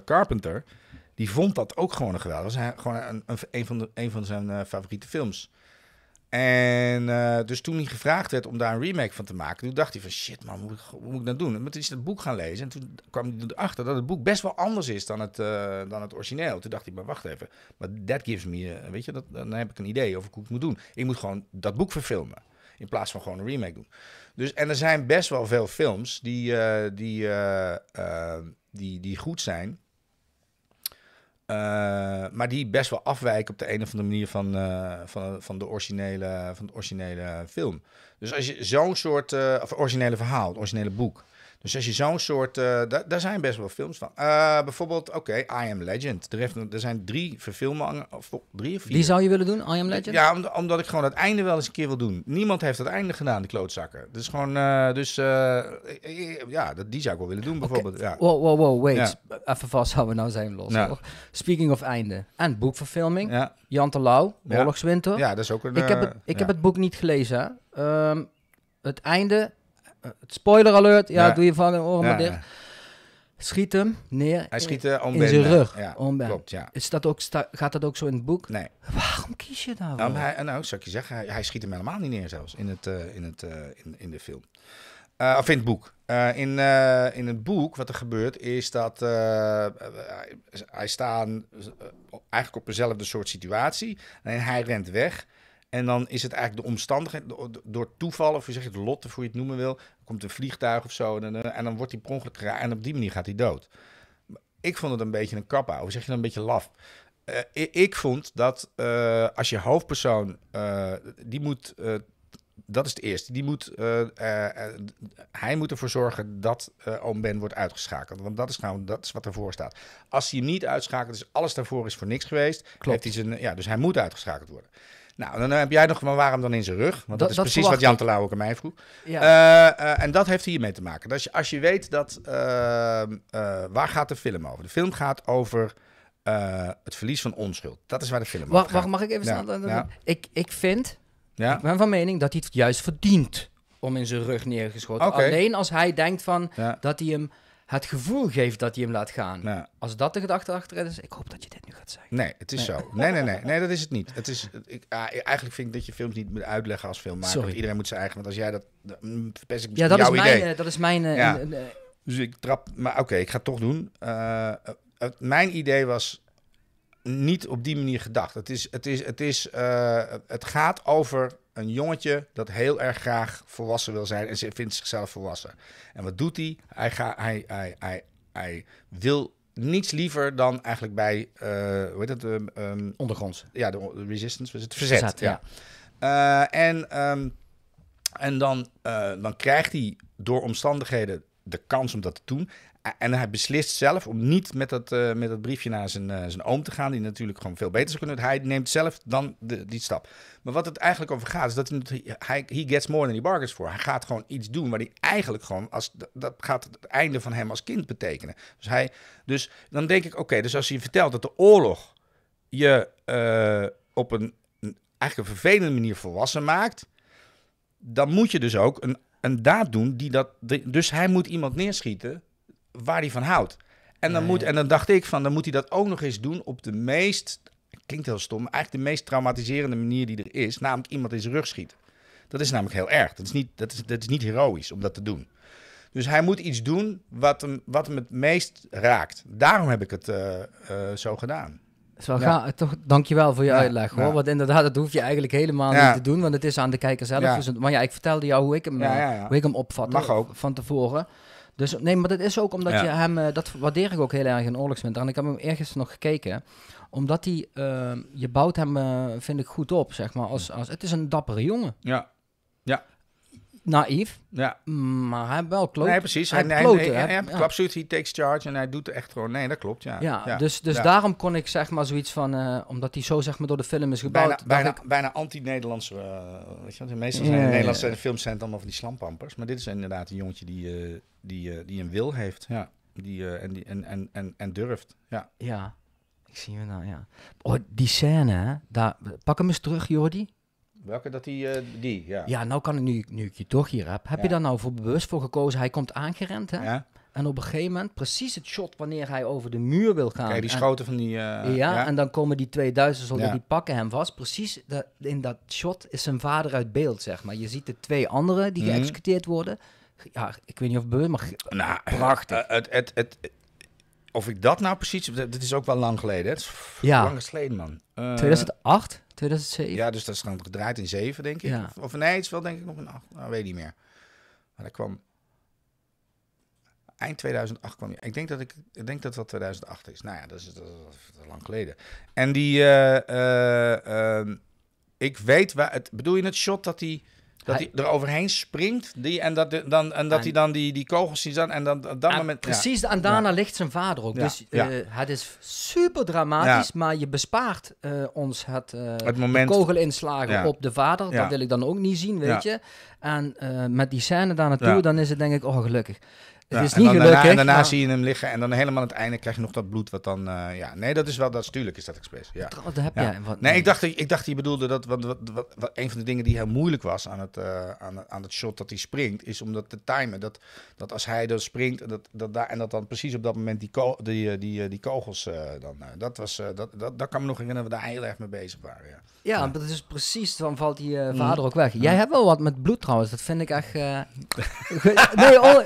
Carpenter. Die vond dat ook gewoon een geweldig. Dat is gewoon een, een, een van, de, een van zijn favoriete films. En eh, dus toen hij gevraagd werd om daar een remake van te maken, toen dacht hij van shit man, hoe, hoe moet ik dat doen? En toen is hij het boek gaan lezen en toen kwam hij erachter dat het boek best wel anders is dan het, eh, dan het origineel. Toen dacht hij, maar wacht even, maar that gives me, eh, weet je, dat, dan heb ik een idee over hoe ik het moet doen. Ik moet gewoon dat boek verfilmen in plaats van gewoon een remake doen. Dus, en er zijn best wel veel films die, die, die, die goed zijn, eh, maar die best wel afwijken op de een of andere manier van, eh, van, van, de, originele, van de originele film. Dus als je zo'n soort, eh, of originele verhaal, het originele boek. Dus als je zo'n soort. Eh, daar zijn best wel films van. Eh, bijvoorbeeld, oké, I Am Legend. Er, heeft, er zijn drie verfilmingen. drie of vier. Die zou je willen doen, I Am Legend? Ja, omdat ik gewoon het einde wel eens een keer wil doen. Niemand heeft het einde gedaan, die klootzakken. Eh, dus gewoon. dus ja, die zou ik wel willen doen, bijvoorbeeld. Ja. Wow, wow, wow, wait. Even vast we nou zijn los. Speaking of einde. En boekverfilming. Ja. Jan de Lauw, Oorlogswinter. Ja. dat is ook een. Ik heb het, ik heb het boek niet gelezen. Ehm, het einde eh, eh, spoiler alert, ja, doe je een oren maar dicht. Schiet hem neer. Hij schiet hem eh, in zijn rug. Ja, klopt, ja. Is dat ook, gaat dat ook zo in het boek? Nee. Waarom kies je daarvoor? Nou, hij, nou zou ik je zeggen, hij, schiet hem helemaal niet neer zelfs in, het, in, het, in, in de film. of in het boek. in, in het boek, wat er gebeurt, is dat hij staat eigenlijk op dezelfde soort situatie. En hij rent weg. En dan is het eigenlijk de omstandigheid, door toeval, of je zegt het lotte, hoe je het noemen wil, komt een vliegtuig of zo, en, eh, en dan wordt hij per ongeluk geraakt en op die manier gaat hij dood. Ik vond het een beetje een kappa, of zeg je dan nou een beetje laf. Eh, ik, vond dat eh, als je hoofdpersoon, die moet, dat is het eerste, die moet, hij moet ervoor zorgen dat Oom Ben wordt uitgeschakeld. Want dat is gewoon, dat is wat ervoor staat. Als hij hem niet uitschakelt, is alles daarvoor is voor niks geweest. Klopt. Heeft ja, dus hij moet uitgeschakeld worden. Nou, dan eh, heb jij nog maar waarom dan in zijn rug? Want dat, is precies wat Jan ook aan mij vroeg. Eh, eh, en dat heeft hiermee te maken. Dat je, als je weet dat... Ehm, waar gaat de film over? De film gaat over het verlies van onschuld. Dat is waar de film over gaat. mag ik even staan? Ik, ik vind... Ik ben van mening dat hij het juist verdient om in zijn rug neergeschoten. Alleen als hij denkt van dat hij hem het gevoel geeft dat hij hem laat gaan. Als dat de gedachte achter is, ik hoop dat je dit nu gaat zeggen. Nee, het is zo. Nee, nee, nee, nee, dat is het niet. Het is, ik, ah, eigenlijk vind ik dat je films niet moet uitleggen als filmmaker. Sorry. Iedereen moet zijn eigen, want als jij dat, Best ik ja, dat jouw is mijn, eh, dat is mijn... Eh, ja. Eh, dus ik trap, maar oké, ik ga het toch doen. mijn idee was niet op die manier gedacht. Het, is, het, is, het, is, het gaat over een jongetje dat heel erg graag volwassen wil zijn en ze vindt zichzelf volwassen. En wat doet hij? Hij, ga, hij, hij, hij, hij wil niets liever dan eigenlijk bij, uh, hoe heet het? Ehm, ehm, Ondergronds. Ja, de, resistance, was het verzet. ja. Eh, en ehm, en dan, eh, dan krijgt hij door omstandigheden de kans om dat te doen en hij beslist zelf om niet met dat, eh, met dat briefje naar zijn, eh, zijn oom te gaan, die natuurlijk gewoon veel beter zou kunnen. Hij neemt zelf dan die stap. Maar wat het eigenlijk over gaat, is dat hij, he gets more than he bargains voor. Hij gaat gewoon iets doen waar hij eigenlijk gewoon, als, dat gaat het einde van hem als kind betekenen. Dus, hij, dus dan denk ik, oké, dus als je vertelt dat de oorlog je eh, op een eigenlijk een vervelende manier volwassen maakt, dan moet je dus ook een, een daad doen die dat. Dus hij moet iemand neerschieten waar hij van houdt. En dan, moet, en dan dacht ik van, dan moet hij dat ook nog eens doen op de meest, klinkt heel stom, eigenlijk de meest traumatiserende manier die er is, namelijk iemand in zijn rug schiet. Dat is namelijk heel erg. Dat is niet, dat is, dat is niet heroïs om dat te doen. Dus hij moet iets doen wat hem, wat hem het meest raakt. Daarom heb ik het eh, eh, zo gedaan. Zo, ja. toch, dankjewel voor je uitleg hoor. Want inderdaad, dat hoef je eigenlijk helemaal niet te doen. Want het is aan de kijker zelf. Dus maar ja, ik vertelde jou hoe ik hem, eh, hoe ik hem opvatte van tevoren. Dus nee, maar dat is ook omdat je hem, eh, dat waardeer ik ook heel erg in Oorlogswinter. En ik heb hem ergens nog gekeken, omdat hij, eh, je bouwt hem, eh, vind ik, goed op, zeg maar. Als, als, het is een dappere jongen. Ja. Ja naïef. Ja. Maar hij wel klopt. Nee, precies. Hij, hij, klote, klapsuit, takes charge en hij doet echt gewoon... Nee, dat klopt, ja. Ja, dus, dus daarom kon ik zeg maar zoiets van... Eh, omdat hij zo zeg maar door de film is gebouwd... Bijna, bijna, bijna anti-Nederlandse... Eh, weet je wat, meestal zijn de Nederlandse films zijn dan van die slampampers. Maar dit is inderdaad een jongetje die, eh, die, die een wil heeft. Ja. Die, en, die, en, en, en, en durft. Ja. Ja. Ik zie hem nou, ja. Oh, die scène, Daar, pak hem eens terug, Jordi. Welke dat die, eh, die ja. Ja, nou kan ik nu, nu ik je toch hier heb. Heb je daar nou voor bewust voor gekozen? Hij komt aangerend, hè? En op een gegeven moment, precies het shot wanneer hij over de muur wil gaan. Kijk, die schoten en, van die... Eh, ja, en dan komen die 2000 soldaten, ja. die pakken hem vast. Precies in dat shot is zijn vader uit beeld, zeg maar. Je ziet de twee anderen die mhm. geëxecuteerd worden. Ja, ik weet niet of het bewust, maar nou, prachtig. Eh, het, het, het, of ik dat nou precies... Dit is ook wel lang geleden, Het is ja. lang geleden, man. Uh, 2008? 2007? Ja, dus dat is dan gedraaid in 7, denk ik. Ja. Of, of, nee, het is wel denk ik nog in 8. Nou, weet niet meer. Maar dat kwam... Eind 2008 kwam Ik denk dat ik, ik denk dat dat 2008 is. Nou ja, dat is, dat is, dat is lang geleden. En die... Uh, uh, uh, ik weet waar... Het, bedoel je het shot dat die dat hij, er overheen springt die, en dat, dan, en dat hij dan die, die kogels ziet En dan, dat moment... Precies, en daarna ligt zijn vader ook. Dus uh, het is super dramatisch, maar je bespaart eh, ons het, eh, het moment... kogelinslagen op de vader. Dat wil ik dan ook niet zien, weet je. En met die scène daar naartoe, dan is het denk ik, oh gelukkig is niet en, daarna, en oh. daarna zie je hem liggen en dan helemaal aan het einde krijg je nog dat bloed wat dan... Eh, ja, nee, dat is wel, dat is, is dat expres. Ja. heb jij. nee, ik dacht, ik dacht je bedoelde dat, wat, wat, wat, een van de dingen die heel moeilijk was aan het, eh, aan, aan het shot dat hij springt, is om dat te timen. Dat, dat als hij dan springt dat, dat, daar, en dat dan precies op dat moment die, ko die, eh, die, die, kogels dan... dat, was, dat, dat, dat kan me nog herinneren dat we daar heel erg mee bezig waren, ja. Ja, dat is precies, dan valt die mm. vader ook weg. Jij mm. hebt wel wat met bloed trouwens, dat vind ik echt... nee, oh,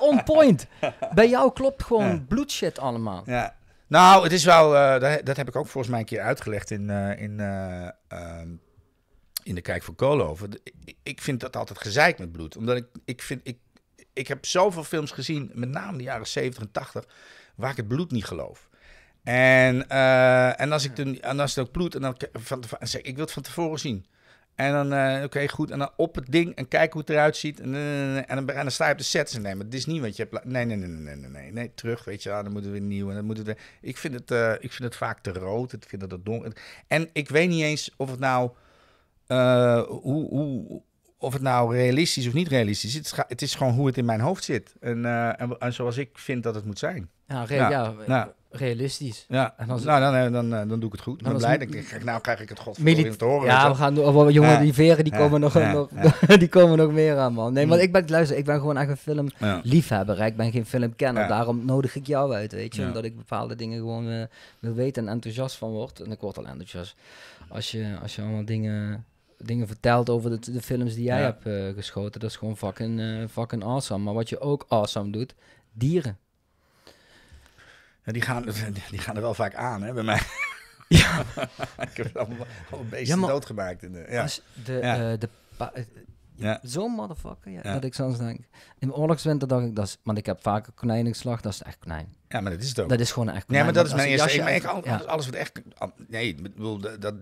on point. Bij jou klopt gewoon ja. bloedshit allemaal. Ja. Nou, het is wel, eh, dat, dat, heb ik ook volgens mij een keer uitgelegd in, eh, in, eh, ehm, in de Kijk voor Koolhoven. Ik vind dat altijd gezeik met bloed. Omdat ik, ik vind, ik, ik heb zoveel films gezien, met name de jaren 70 en 80, waar ik het bloed niet geloof. En, en, als ik dan, en als het ook bloed, en dan van zeg ik wil het van tevoren zien. En dan, eh, oké, goed. En dan op het ding en kijken hoe het eruit ziet. En, en eh, eh, en, dan, en dan sta je op de set en nee, maar dit is niet wat je hebt... Nee, nee, nee, nee, nee, nee, nee, terug, weet je. dan moeten we nieuw en dan moeten we... Ik vind, het, ik vind het vaak te rood, ik vind dat het donker... En ik weet niet eens of het nou... hoe, hoe, of het nou realistisch of niet realistisch is. Het, het is gewoon hoe het in mijn hoofd zit. En, en, en, zoals ik vind dat het moet zijn. ja, ja realistisch. Ja, en als nou, dan, eh, dan, dan, eh, dan, doe ik het goed. Dan blij. Ik nou krijg ik het godverdomme te horen. Ja, we gaan door. Oh, oh, jongen, die veren, die, komen nog, nog die komen nog meer aan, man. Nee, maar mm. ik ben, luister, ik ben gewoon echt een filmliefhebber. Ik ben geen filmkenner. Daarom nodig ik jou uit, weet je. Omdat ik bepaalde dingen gewoon eh, wil weten en enthousiast van word. En ik word al enthousiast. Als je, als je allemaal dingen dingen verteld over de, de films die jij hebt geschoten. Dat is gewoon fucking, fucking awesome. Maar wat je ook awesome doet, dieren die, gaan, die gaan er wel vaak aan, hè, bij mij. Ja. ik heb allemaal, allemaal beesten doodgemaakt. In de, ja. Als dus de, eh, de eh, ja. Zo'n motherfucker, ja, dat ik soms denk. In oorlogswinter dacht ik dat, want ik heb vaker konijnen geslacht, dat is echt konijn. Ja, maar dat is het ook. Dat is gewoon echt. Nee, maar dat is mijn eerste. Ik alles, wat echt. Nee, bedoel, dat, dat,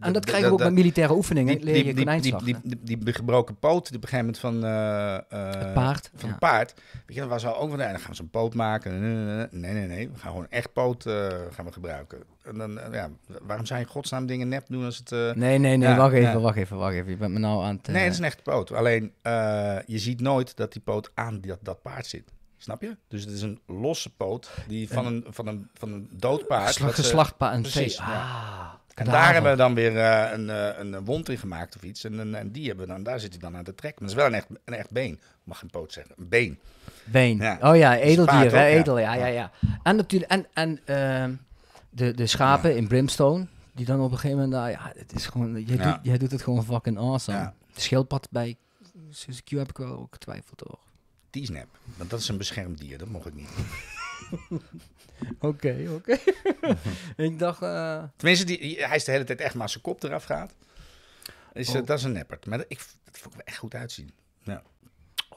en dat krijgen we ook bij militaire oefeningen. leer je die, die, die, die, gebroken poot, die op een gegeven moment van. Eh, eh, het paard. Van paard. Weet je, waar zou ook van. Dan gaan ze een poot maken. Nee, nee, nee. We gaan gewoon echt poot eh, gaan we gebruiken. En dan, ja, waarom zijn godsnaam dingen nep doen als het. nee, nee, nee. wacht even, wacht even, wacht even. Je bent me nou aan het. Nee, het is een echt poot. Alleen je ziet nooit dat die poot aan dat, dat paard zit. Snap je? Dus het is een losse poot die van een, van een, van een dood paard. geslacht een precies, ah, En daar, hebben we dan weer eh, een, eh, een wond in gemaakt of iets. En, en, die hebben we dan, daar zit hij dan aan de trek. Maar het is wel een echt, een echt been. mag een poot zeggen. Een been. Been. Oh ja, edeldier. edel, ja. ja, ja, En natuurlijk, en, en ehm, de, de schapen in Brimstone, die dan op een gegeven moment, nou ja, het is gewoon, jij, doet, doet het gewoon fucking awesome. De schildpad bij CQ heb ik wel ook getwijfeld toch? Snap, Want dat is een beschermd dier, dat mocht ik niet. Oké, oké. ik dacht... Uh... Tenminste, die, hij is de hele tijd echt maar zijn kop eraf gaat. Is, eh, oh. dat is een neppert. Maar dat, ik, dat vond ik echt goed uitzien. Ja.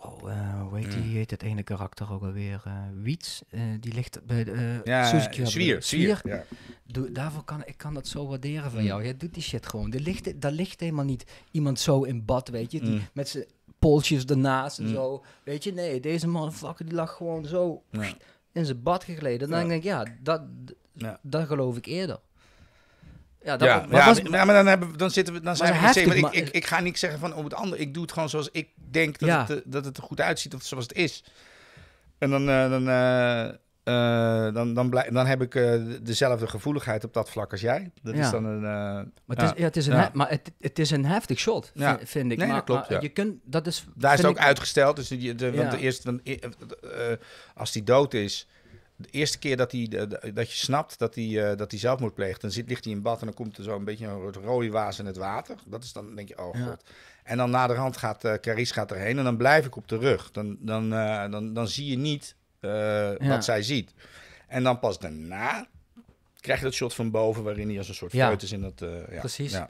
Oh, uh, hoe heet, die, mm. heet het ene karakter ook alweer? Uh, Wiets, die ligt bij de... ja, Zwier. Zwier. Ja. Doe, daarvoor kan ik kan dat zo waarderen van mm. jou. Jij doet die shit gewoon. Dat ligt, daar ligt helemaal niet iemand zo in bad, weet je. Die mm. met zijn polsjes ernaast en mm. zo. Weet je, nee, deze motherfucker die lag gewoon zo in zijn bad gegleden. En dan denk ik, ja dat, dat geloof ik eerder. Ja, dat maar, dan, hebben, dan zitten we, dan zijn we ik, ik, ga niet zeggen van op oh, het andere. Ik doe het gewoon zoals ik denk dat, het, eh, dat het er goed uitziet of zoals het is. En dan, eh, dan eh, eh, dan, dan, dan heb ik eh, dezelfde gevoeligheid op dat vlak als jij. Dat is dan een. Eh, maar het is, ja, het is een, maar het, het, is een heftig shot, vind, ik. Nee, maar, dat klopt. je kunt, dat is, Daar is het ook uitgesteld. Dus de, want eerste, e-, als die dood is, de eerste keer dat, die, dat je snapt dat hij dat hij zelfmoord pleegt, dan zit, ligt hij in bad en dan komt er zo een beetje een rode waas in het water. Dat is dan, denk je, oh god. En dan naderhand gaat uh, Carice gaat erheen en dan blijf ik op de rug. Dan, dan, dan, dan zie je niet wat eh, zij ziet. En dan pas daarna krijg je dat shot van boven waarin hij als een soort ja. is in dat... Eh, ja, precies. Ja.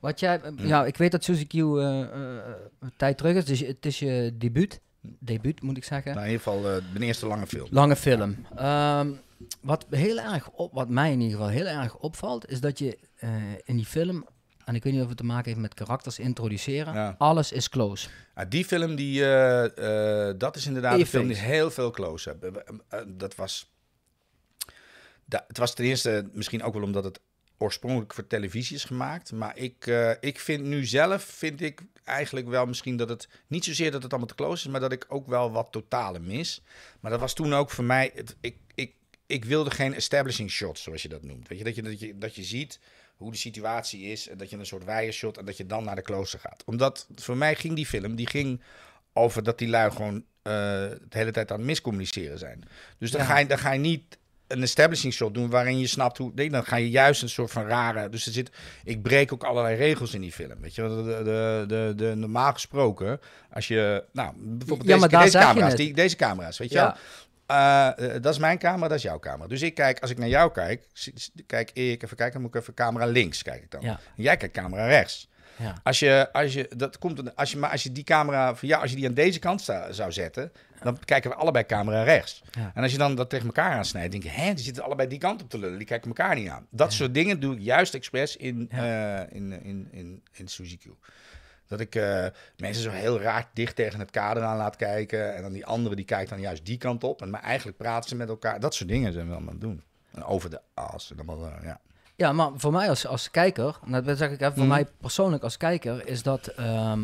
Wat jij, eh, mm. ja, ik weet dat Suzy Q een tijd terug is, dus het is je debuut debuut, moet ik zeggen. Nou, in ieder geval uh, de eerste lange film. Lange film. Ehm, wat, heel erg op, wat mij in ieder geval heel erg opvalt, is dat je in die film en ik weet niet of het te maken heeft met karakters introduceren. Alles is close. Ja, ah, die film, die, eh, eh, dat is inderdaad Even. een film die heel veel close hebt. Eh, dat was... Dat, het was ten eerste misschien ook wel omdat het oorspronkelijk voor televisie is gemaakt. Maar ik, ik vind nu zelf, vind ik eigenlijk wel misschien dat het... Niet zozeer dat het allemaal te close is, maar dat ik ook wel wat totale mis. Maar dat was toen ook voor mij... ik, ik, ik wilde geen establishing shots, zoals je dat noemt. Weet je, dat je, dat je, dat je ziet hoe de situatie is. En dat je een soort wijershot en dat je dan naar de klooster gaat. Omdat voor mij ging die film, die ging over dat die lui gewoon eh, de hele tijd aan het miscommuniceren zijn. Dus dan, ga, je, dan ga je niet een establishing shot doen waarin je snapt hoe. Nee, dan ga je juist een soort van rare. Dus er zit. Ik breek ook allerlei regels in die film. Weet je, de, de, de, de normaal gesproken, als je. Nou, bijvoorbeeld ja, deze, camera's. Die, deze camera's, weet je ja. wel? Eh, eh, dat is mijn camera, dat is jouw camera. Dus ik kijk, als ik naar jou kijk, kijk ik even kijken, dan moet ik even camera links kijken dan. En jij kijkt camera rechts. Ja. Als, je, als, je, dat komt, als, je, maar als je die camera ja, als je die aan deze kant zou zetten, dan kijken we allebei camera rechts. En als je dan dat tegen elkaar aansnijdt, denk je, hè, die zitten allebei die kant op te lullen, die kijken elkaar niet aan. Dat soort dingen doe ik juist expres in, uh, in, in, in, in Suzuki. Dat ik eh, mensen zo heel raar dicht tegen het kader aan laat kijken. En dan die andere die kijkt dan juist die kant op. En, maar eigenlijk praten ze met elkaar. Dat soort dingen zijn we allemaal aan het doen. En over de as. En dan eh, ja. ja, maar voor mij als, als kijker, nou, dat zeg ik even, voor mhm. mij persoonlijk als kijker, is dat. Ehm,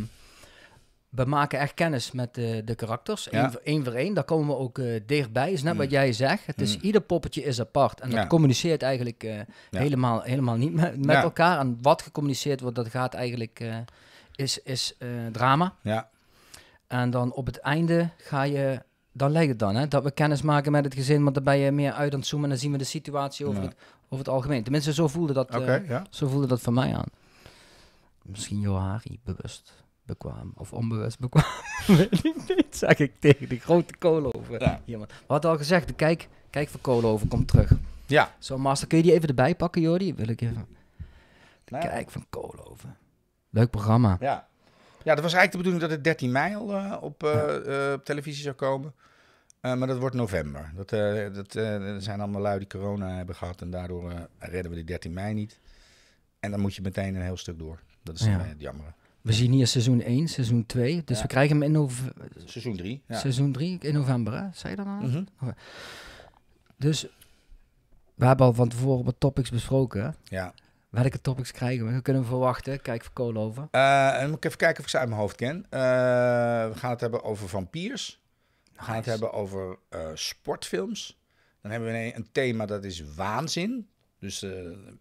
we maken echt kennis met de, de karakters. één voor één. Daar komen we ook uh, dichtbij. Is net wat mhm. jij zegt. Het is, mhm. Ieder poppetje is apart. En dat communiceert eigenlijk helemaal, helemaal niet met, elkaar. En wat gecommuniceerd wordt, dat gaat eigenlijk is, is eh, drama. Ja. En dan op het einde ga je, dan lijkt het dan, hè, dat we kennis maken met het gezin, maar dan ben je meer uit aan het zoomen en dan zien we de situatie over, het, over het algemeen. Tenminste, zo voelde dat, eh, zo voelde dat voor mij aan. Misschien Johari, bewust bekwam of onbewust bekwaam, weet ik niet, zeg ik tegen die grote koolhoven. Ja. We hadden al gezegd, kijk, kijk voor Koloven komt terug. Ja. Zo, master, kun je die even erbij pakken, Jordi? Wil ik even... Nou kijk van Koloven. Leuk programma. Ja. ja, dat was eigenlijk de bedoeling dat het 13 mei al eh, op, eh, eh, op, televisie zou komen. maar dat wordt november. Dat, dat er zijn allemaal lui die corona hebben gehad en daardoor redden we de 13 mei niet. En dan moet je meteen een heel stuk door. Dat is het jammer. We zien hier seizoen 1, seizoen 2. Dus we krijgen hem in november. Seizoen 3. Ja. Seizoen 3 in november, hè? zei je dan nou? al? Mhm. Dus we hebben al van tevoren wat topics besproken. Ja. Welke topics krijgen we? Kunnen we verwachten? Kijk voor Koolhoven. Uh, eh, en moet ik even kijken of ik ze uit mijn hoofd ken. Eh, we gaan het hebben over vampiers. We gaan het hebben over eh, sportfilms. Dan hebben we een, thema dat is waanzin. Dus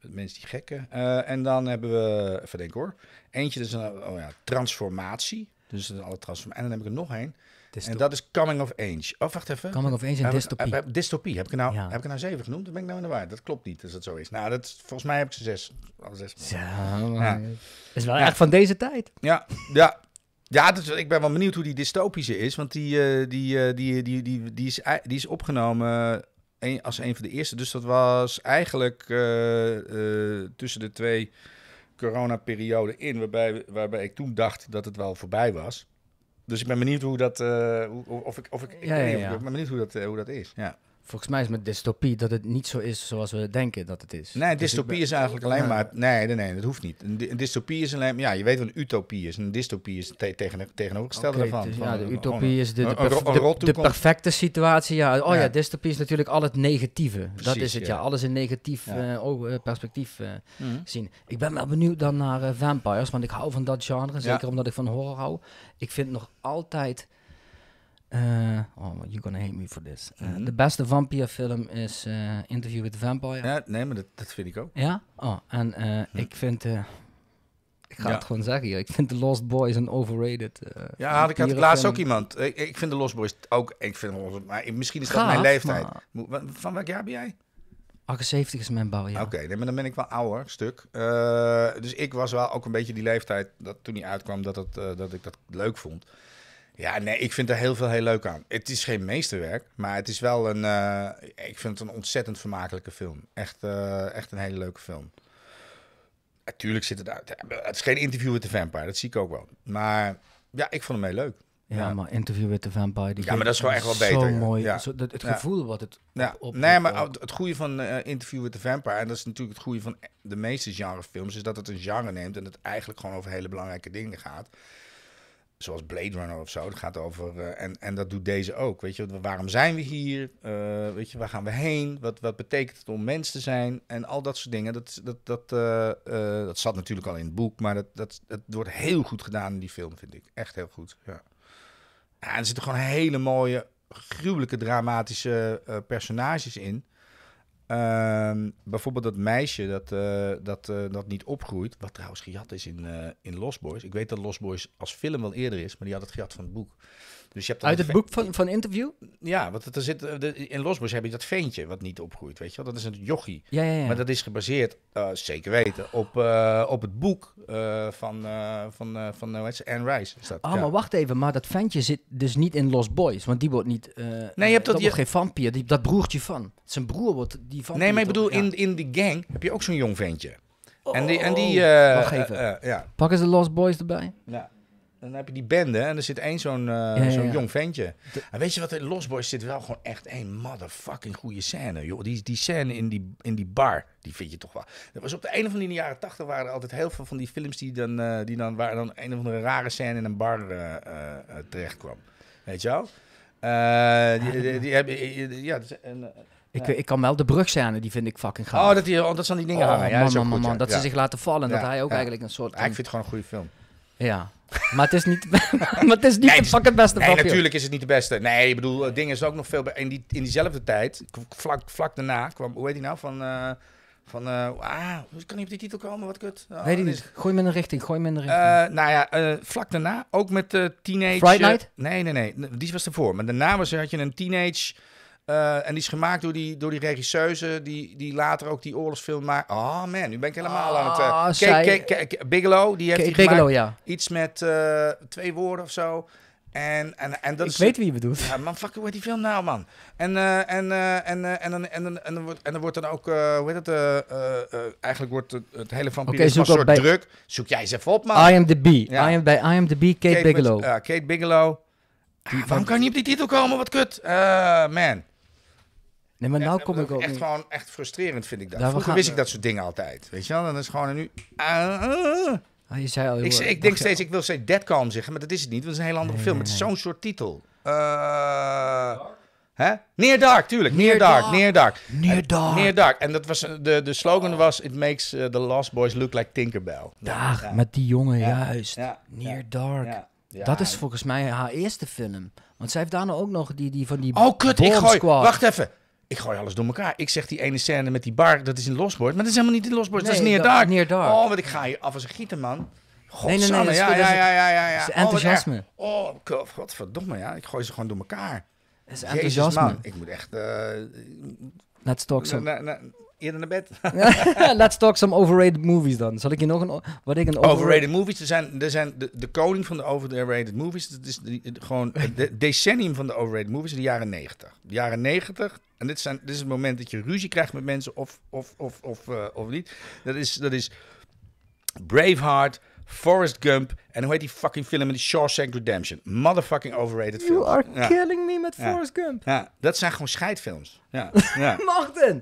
mensen die gekken. en dan hebben we, even denken hoor. Eentje, dat is een oh ja, transformatie. Dus alle transformatie. En dan heb ik er nog één en dat is Coming of Age. Oh, wacht even. Coming of Age en dystopie. dystopie. Heb ik, nou, heb ik nou zeven genoemd? Dat ben ik nou in de Dat klopt niet, als dat zo is. Nou, dat, volgens mij heb ik ze zes. Al zes. Ja, is wel echt van deze tijd. Ja, ja. Ja, dus ik ben wel benieuwd hoe die dystopische is. Want die, eh, die, eh, die, die, die, die, is, die is opgenomen als een van de eerste. Dus dat was eigenlijk eh, tussen de twee coronaperioden in. Waarbij, waarbij ik toen dacht dat het wel voorbij was. Dus ik ben benieuwd hoe dat, uh, hoe, of ik, of ik, ik ja, ja, ja. ben benieuwd hoe dat, eh, hoe dat is. Ja. Volgens mij is met dystopie dat het niet zo is zoals we denken dat het is. Nee, dus dystopie is eigenlijk alleen maar. Nee, nee, nee, dat hoeft niet. Een, dystopie is alleen. Ja, je weet wat een utopie is. Een dystopie is te, tegen, tegenovergestelde daarvan. Dus ja, de utopie is de, de, de, perfecte situatie. Ja, oh ja. dystopie is natuurlijk al het negatieve. dat is het, ja. Alles in negatief eh, eh, perspectief eh, mhm. zien. Ik ben wel benieuwd dan naar vampires, want ik hou van dat genre. Zeker omdat ik van horror hou. Ik vind nog altijd eh, oh, you're gonna hate me for this. Eh, mhm. De beste vampierfilm is eh, Interview with the Vampire. Ja, nee, maar dat, vind ik ook. Ja? Oh, en mhm. ik vind... ik ga het gewoon zeggen hier. Ik vind The Lost Boys een overrated Ja, had ik had laatst ook iemand. Ik, ik, vind The Lost Boys ook... Ik vind, maar misschien is dat mijn leeftijd. Van welk jaar ben jij? 78 is mijn bouwjaar. Oké, nee, maar dan ben ik wel ouder, stuk. dus ik was wel ook een beetje die leeftijd... Dat, toen hij uitkwam, dat, dat ik dat leuk vond. Ja, nee, ik vind er heel veel heel leuk aan. Het is geen meesterwerk, maar het is wel een. Eh, ik vind het een ontzettend vermakelijke film. Echt, eh, echt een hele leuke film. Natuurlijk zit het uit. Het is geen interview met de vampire, dat zie ik ook wel. Maar ja, ik vond hem heel leuk. Ja, maar interview met de vampire. Die ja, maar dat is wel echt wel beter. Zo mooi. Ja. Zo, het gevoel wat het. Ja. Op, nee, maar het goede van eh, interview met de vampire, en dat is natuurlijk het goede van de meeste genrefilms, is dat het een genre neemt en het eigenlijk gewoon over hele belangrijke dingen gaat zoals Blade Runner of zo. Dat gaat over. Eh, en, en dat doet deze ook. Weet je, waarom zijn we hier? Eh, weet je, waar gaan we heen? Wat, wat betekent het om mens te zijn? En al dat soort dingen. Dat, dat, dat, eh, dat zat natuurlijk al in het boek. Maar dat, dat, dat wordt heel goed gedaan in die film, vind ik. Echt heel goed. Ja. ja en er zitten gewoon hele mooie, gruwelijke, dramatische personages in. Ehm, bijvoorbeeld dat meisje dat, eh, dat, eh, dat niet opgroeit, wat trouwens gejat is in, uh, in Lost Boys. Ik weet dat Lost Boys als film wel eerder is, maar die had het gejat van het boek. Dus je hebt Uit het boek van, van Interview? Ja, want er zit, eh, in Boys heb je dat ventje wat niet opgroeit, weet je wel. Dat is een jochie. Ja, ja, ja. Maar dat is gebaseerd, eh, zeker weten, op, eh, op het boek van, van, van hoe heet ze? Anne Rice. Is dat, oh, maar wacht even. Maar dat ventje zit dus niet in Lost Boys, want die wordt niet... nee, je hebt dat... Je... geen vampier, die, dat broertje van. Zijn broer wordt die vampier. Nee, maar ik bedoel, in, in die gang heb je ook zo'n jong ventje. Oh, en En die oh, oh, oh. Wacht even. ja. Pakken ze Lost Boys erbij? Ja. Dan heb je die bende en er zit één zo'n eh, zo'n jong ventje. En weet je wat, in eh, Lost Boys zit wel gewoon echt één motherfucking goede scène. Joh. Die, die scène in die, in die bar, die vind je toch wel. Dat was op de een of andere jaren tachtig waren altijd heel veel van die films die dan, eh, die dan waar dan een of andere rare scène in een bar uh, terecht kwam. Weet je wel? die, die, hebben, ja, en, ik, ik kan wel de brugscène, die vind ik fucking gaaf. Oh, dat, die, oh, dat zijn die dingen oh, hangen. Ja, man, man, man, dat ze zich laten vallen. Dat hij ook eigenlijk een soort... ik vind het gewoon een goede film. Ja. Maar het is niet, maar het is niet nee, te het beste nee, natuurlijk is het niet de beste. Nee, ik bedoel, dingen is ook nog veel... In, die, in diezelfde tijd, vlak, vlak daarna, kwam... Hoe heet die nou? Van... Eh, van, eh, ah, hoe kan niet op die titel komen? Wat kut. Weet oh, niet. Gooi me in een richting, gooi me in de eh, richting. Uh, nou ja, vlak daarna, ook met Teenage... Friday Night? Nee, nee, nee. Die was ervoor. Maar daarna was, had je een Teenage... Eh, en die is gemaakt door die, door die regisseuse die, die later ook die oorlogsfilm maakt. Oh man, nu ben ik helemaal ah, aan het... Uh, zij... Bigelow, die heeft Iets met eh, twee woorden of zo. En, en, en dat ik weet wie je bedoelt. man, fuck, hoe heet die film nou, man? En, en, en, en, en, en, wordt, en dan wordt dan ook, hoe heet het, eigenlijk wordt het, het hele van okay, een soort druk. Zoek jij eens even op, man. IMDb. Ja. I am, bij IMDb, Kate, Bigelow. Met, Kate Bigelow. waarom kan je niet op die titel komen? Wat kut. man. Nee, maar nou kom ik ook. Echt gewoon echt frustrerend vind ik dat. Nou, Vroeger wist ik dat soort dingen altijd. Weet je wel? Dan is gewoon nu. Ah, ah. ah, je zei al, ik, ik denk steeds, ik wil steeds Dead Calm zeggen, maar dat is het niet. Want is een heel andere film. met is zo'n soort titel. Uh, hè? Dark, tuurlijk. Near, Near dark. En dat was, de, de slogan was: It makes eh, the Lost Boys look like Tinkerbell. Daar, ja. met die jongen, juist. Ja. Dark. Dat is volgens mij haar eerste film. Want zij heeft daarna ook nog die, die van die. Oh, kut, ik gooi. Wacht even ik gooi alles door elkaar. Ik zeg die ene scène met die bar, dat is in Losbord. Maar dat is helemaal niet in Losbord, dat is Near Dark. Oh, wat ik ga je af als een gieter, man. nee, nee, nee, ja, is, ja, ja, ja, ja, is oh, enthousiasme. Oh, oh, godverdomme, ja. Ik gooi ze gewoon door elkaar. Dat is enthousiasme. Ik moet echt... Uh, Let's talk some... Na, na, eerder naar bed. Let's talk some overrated movies dan. Zal ik je nog een... Wat ik een overrated, movies, zijn, er zijn de, de koning van de overrated movies. Dat is gewoon het de, decennium van de overrated movies, de jaren 90. De jaren 90, en dit, zijn, dit is het moment dat je ruzie krijgt met mensen of, of, of, of, eh, of niet. Dat is, dat is Braveheart, Forrest Gump. En hoe heet die fucking film in de Shawshank Redemption? Motherfucking overrated film. You films. are killing me met ja. Forrest Gump. Ja, dat zijn gewoon scheidfilms. Ja.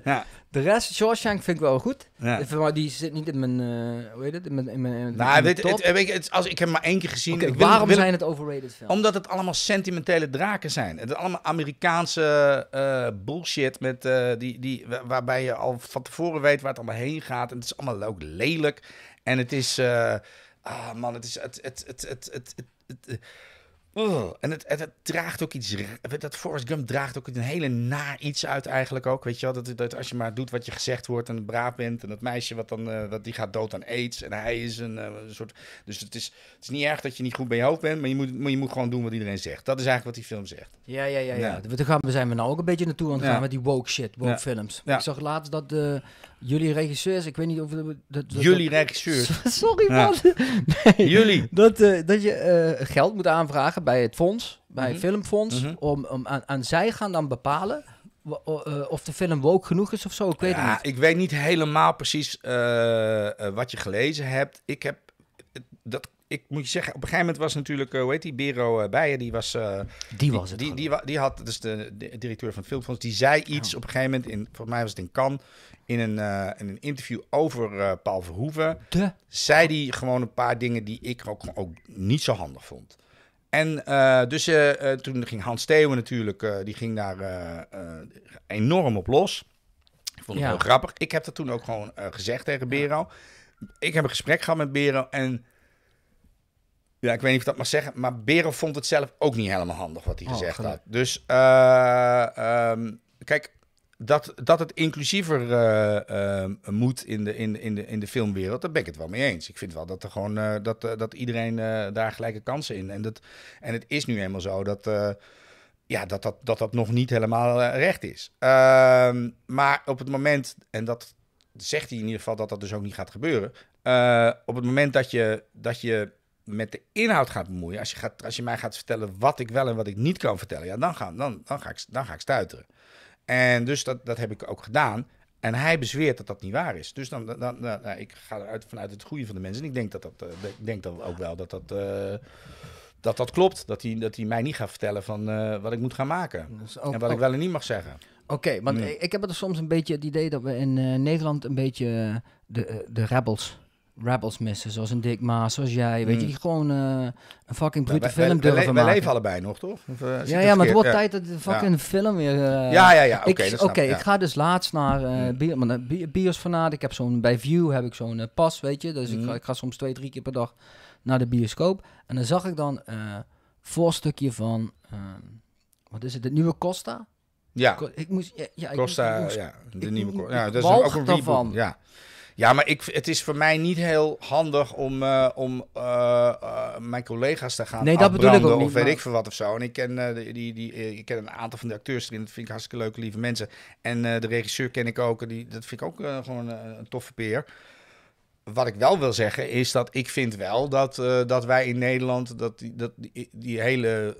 ja. De rest, Shawshank vind ik wel goed. Eh, maar die zit niet in mijn, eh, hoe heet het? In mijn, in mijn, nou, het, als, ik heb maar één keer gezien. ik wil, waarom zijn het overrated films? Omdat het allemaal sentimentele draken zijn. Het is allemaal Amerikaanse eh, bullshit met, die, die, waarbij je al van tevoren weet waar het allemaal heen gaat. En het is allemaal ook lelijk. En het is... Ah man, het is. Het, het, het, het, het, eh, En het, het, het, draagt ook iets. Dat Forrest Gump draagt ook een hele naar iets uit, eigenlijk ook. Weet je wel, dat, dat als je maar doet wat je gezegd wordt en braaf bent. En dat meisje wat dan. Uh, dat die gaat dood aan aids. En hij is eh, een soort. Dus het is, het is niet erg dat je niet goed bij je hoofd bent. Maar je, moet, maar je moet gewoon doen wat iedereen zegt. Dat is eigenlijk wat die film zegt. Ja, ja, ja. ja. gaan we zijn we nou ook een beetje naartoe aan het gaan ja. met die woke shit. Woke films. Ik zag laatst dat. de Jullie regisseurs, ik weet niet of... Dat, Jullie regisseurs. Sorry man. Nee, Jullie. Dat, eh, dat je eh, geld moet aanvragen bij het fonds, bij mm filmfonds. Mhm. om, om aan, aan, zij gaan dan bepalen eh, of de film wook genoeg is of zo. Ik weet ja, niet. Ik weet niet helemaal precies wat je gelezen hebt. Ik heb... Dat, ik moet je zeggen, op een gegeven moment was natuurlijk, weet eh, heet die, Bero eh, Beijer, die was... Eh, die was het Die, die, had, dus de, de, directeur van het filmfonds, die zei iets op een gegeven moment, in, volgens mij was het in Cannes, in een, in een interview over uh, Paul Verhoeven, de? zei die gewoon een paar dingen die ik ook, ook niet zo handig vond. En dus toen ging Hans Steeuwen natuurlijk, die ging daar enorm op los. Ik vond het heel grappig. Ik heb dat toen ook gewoon gezegd tegen Bero. Ik heb een gesprek gehad met Bero en ja, ik weet niet of dat mag zeggen, maar Beren vond het zelf ook niet helemaal handig wat hij oh, gezegd had. Dus eh, ehm, kijk, dat, dat het inclusiever eh, eh, moet in de, in, in, de, in de filmwereld, daar ben ik het wel mee eens. Ik vind wel dat, er gewoon, dat, dat iedereen daar gelijke kansen in. En, dat, en het is nu eenmaal zo dat ja, dat, dat, dat dat nog niet helemaal recht is. Ehm, maar op het moment, en dat zegt hij in ieder geval dat dat dus ook niet gaat gebeuren. op het moment dat je, dat je met de inhoud gaat bemoeien, als je, gaat, als je mij gaat vertellen wat ik wel en wat ik niet kan vertellen, ja, dan, gaan, dan, dan, ga, ik, dan ga ik stuiteren. En dus dat, dat heb ik ook gedaan. En hij bezweert dat dat niet waar is. Dus dan, dan, dan nou, ik ga eruit vanuit het goede van de mensen. En ik denk dat dat, eh, ik denk dat ook wel dat dat, eh, dat, dat klopt. Dat hij, dat hij mij niet gaat vertellen van eh, wat ik moet gaan maken. en wat ik wel en niet mag zeggen. Oké, want mm. ik, ik heb er soms een beetje het idee dat we in Nederland een beetje de, de rebels rebels missen, zoals een Dick Maas, zoals jij. Weet je, hmm. die gewoon eh, een fucking brute nou, film durven maken. leven allebei nog, toch? Eh, ja, ja, maar het wordt tijd dat de fucking film weer... Eh, ja, ja, ja. Oké, Oké, ik ga dus laatst naar uh, bier, Bios fanaat. Ik heb zo'n... Bij View heb ik zo'n pas, weet je. Dus ik, hmm. ga, ik, ga, soms twee, drie keer per dag naar de bioscoop. En dan zag ik dan voor voorstukje van... Ehm, wat is het? Het nieuwe Costa? Ja. Ik moest... Ja, Costa, moest, ja. De nieuwe Costa. Ja, dat is ook een reboot. Ja. Ja, maar ik, het is voor mij niet heel handig om, eh, om eh, eh, mijn collega's te gaan nee, dat bedoel ik ook of weet ik veel wat of zo. En ik ken, die, die, ik ken een aantal van de acteurs erin, dat vind ik hartstikke leuke, lieve mensen. En de regisseur ken ik ook, die, dat vind ik ook gewoon een toffe peer wat ik wel wil zeggen is dat ik vind wel dat, dat wij in Nederland dat, dat die, die hele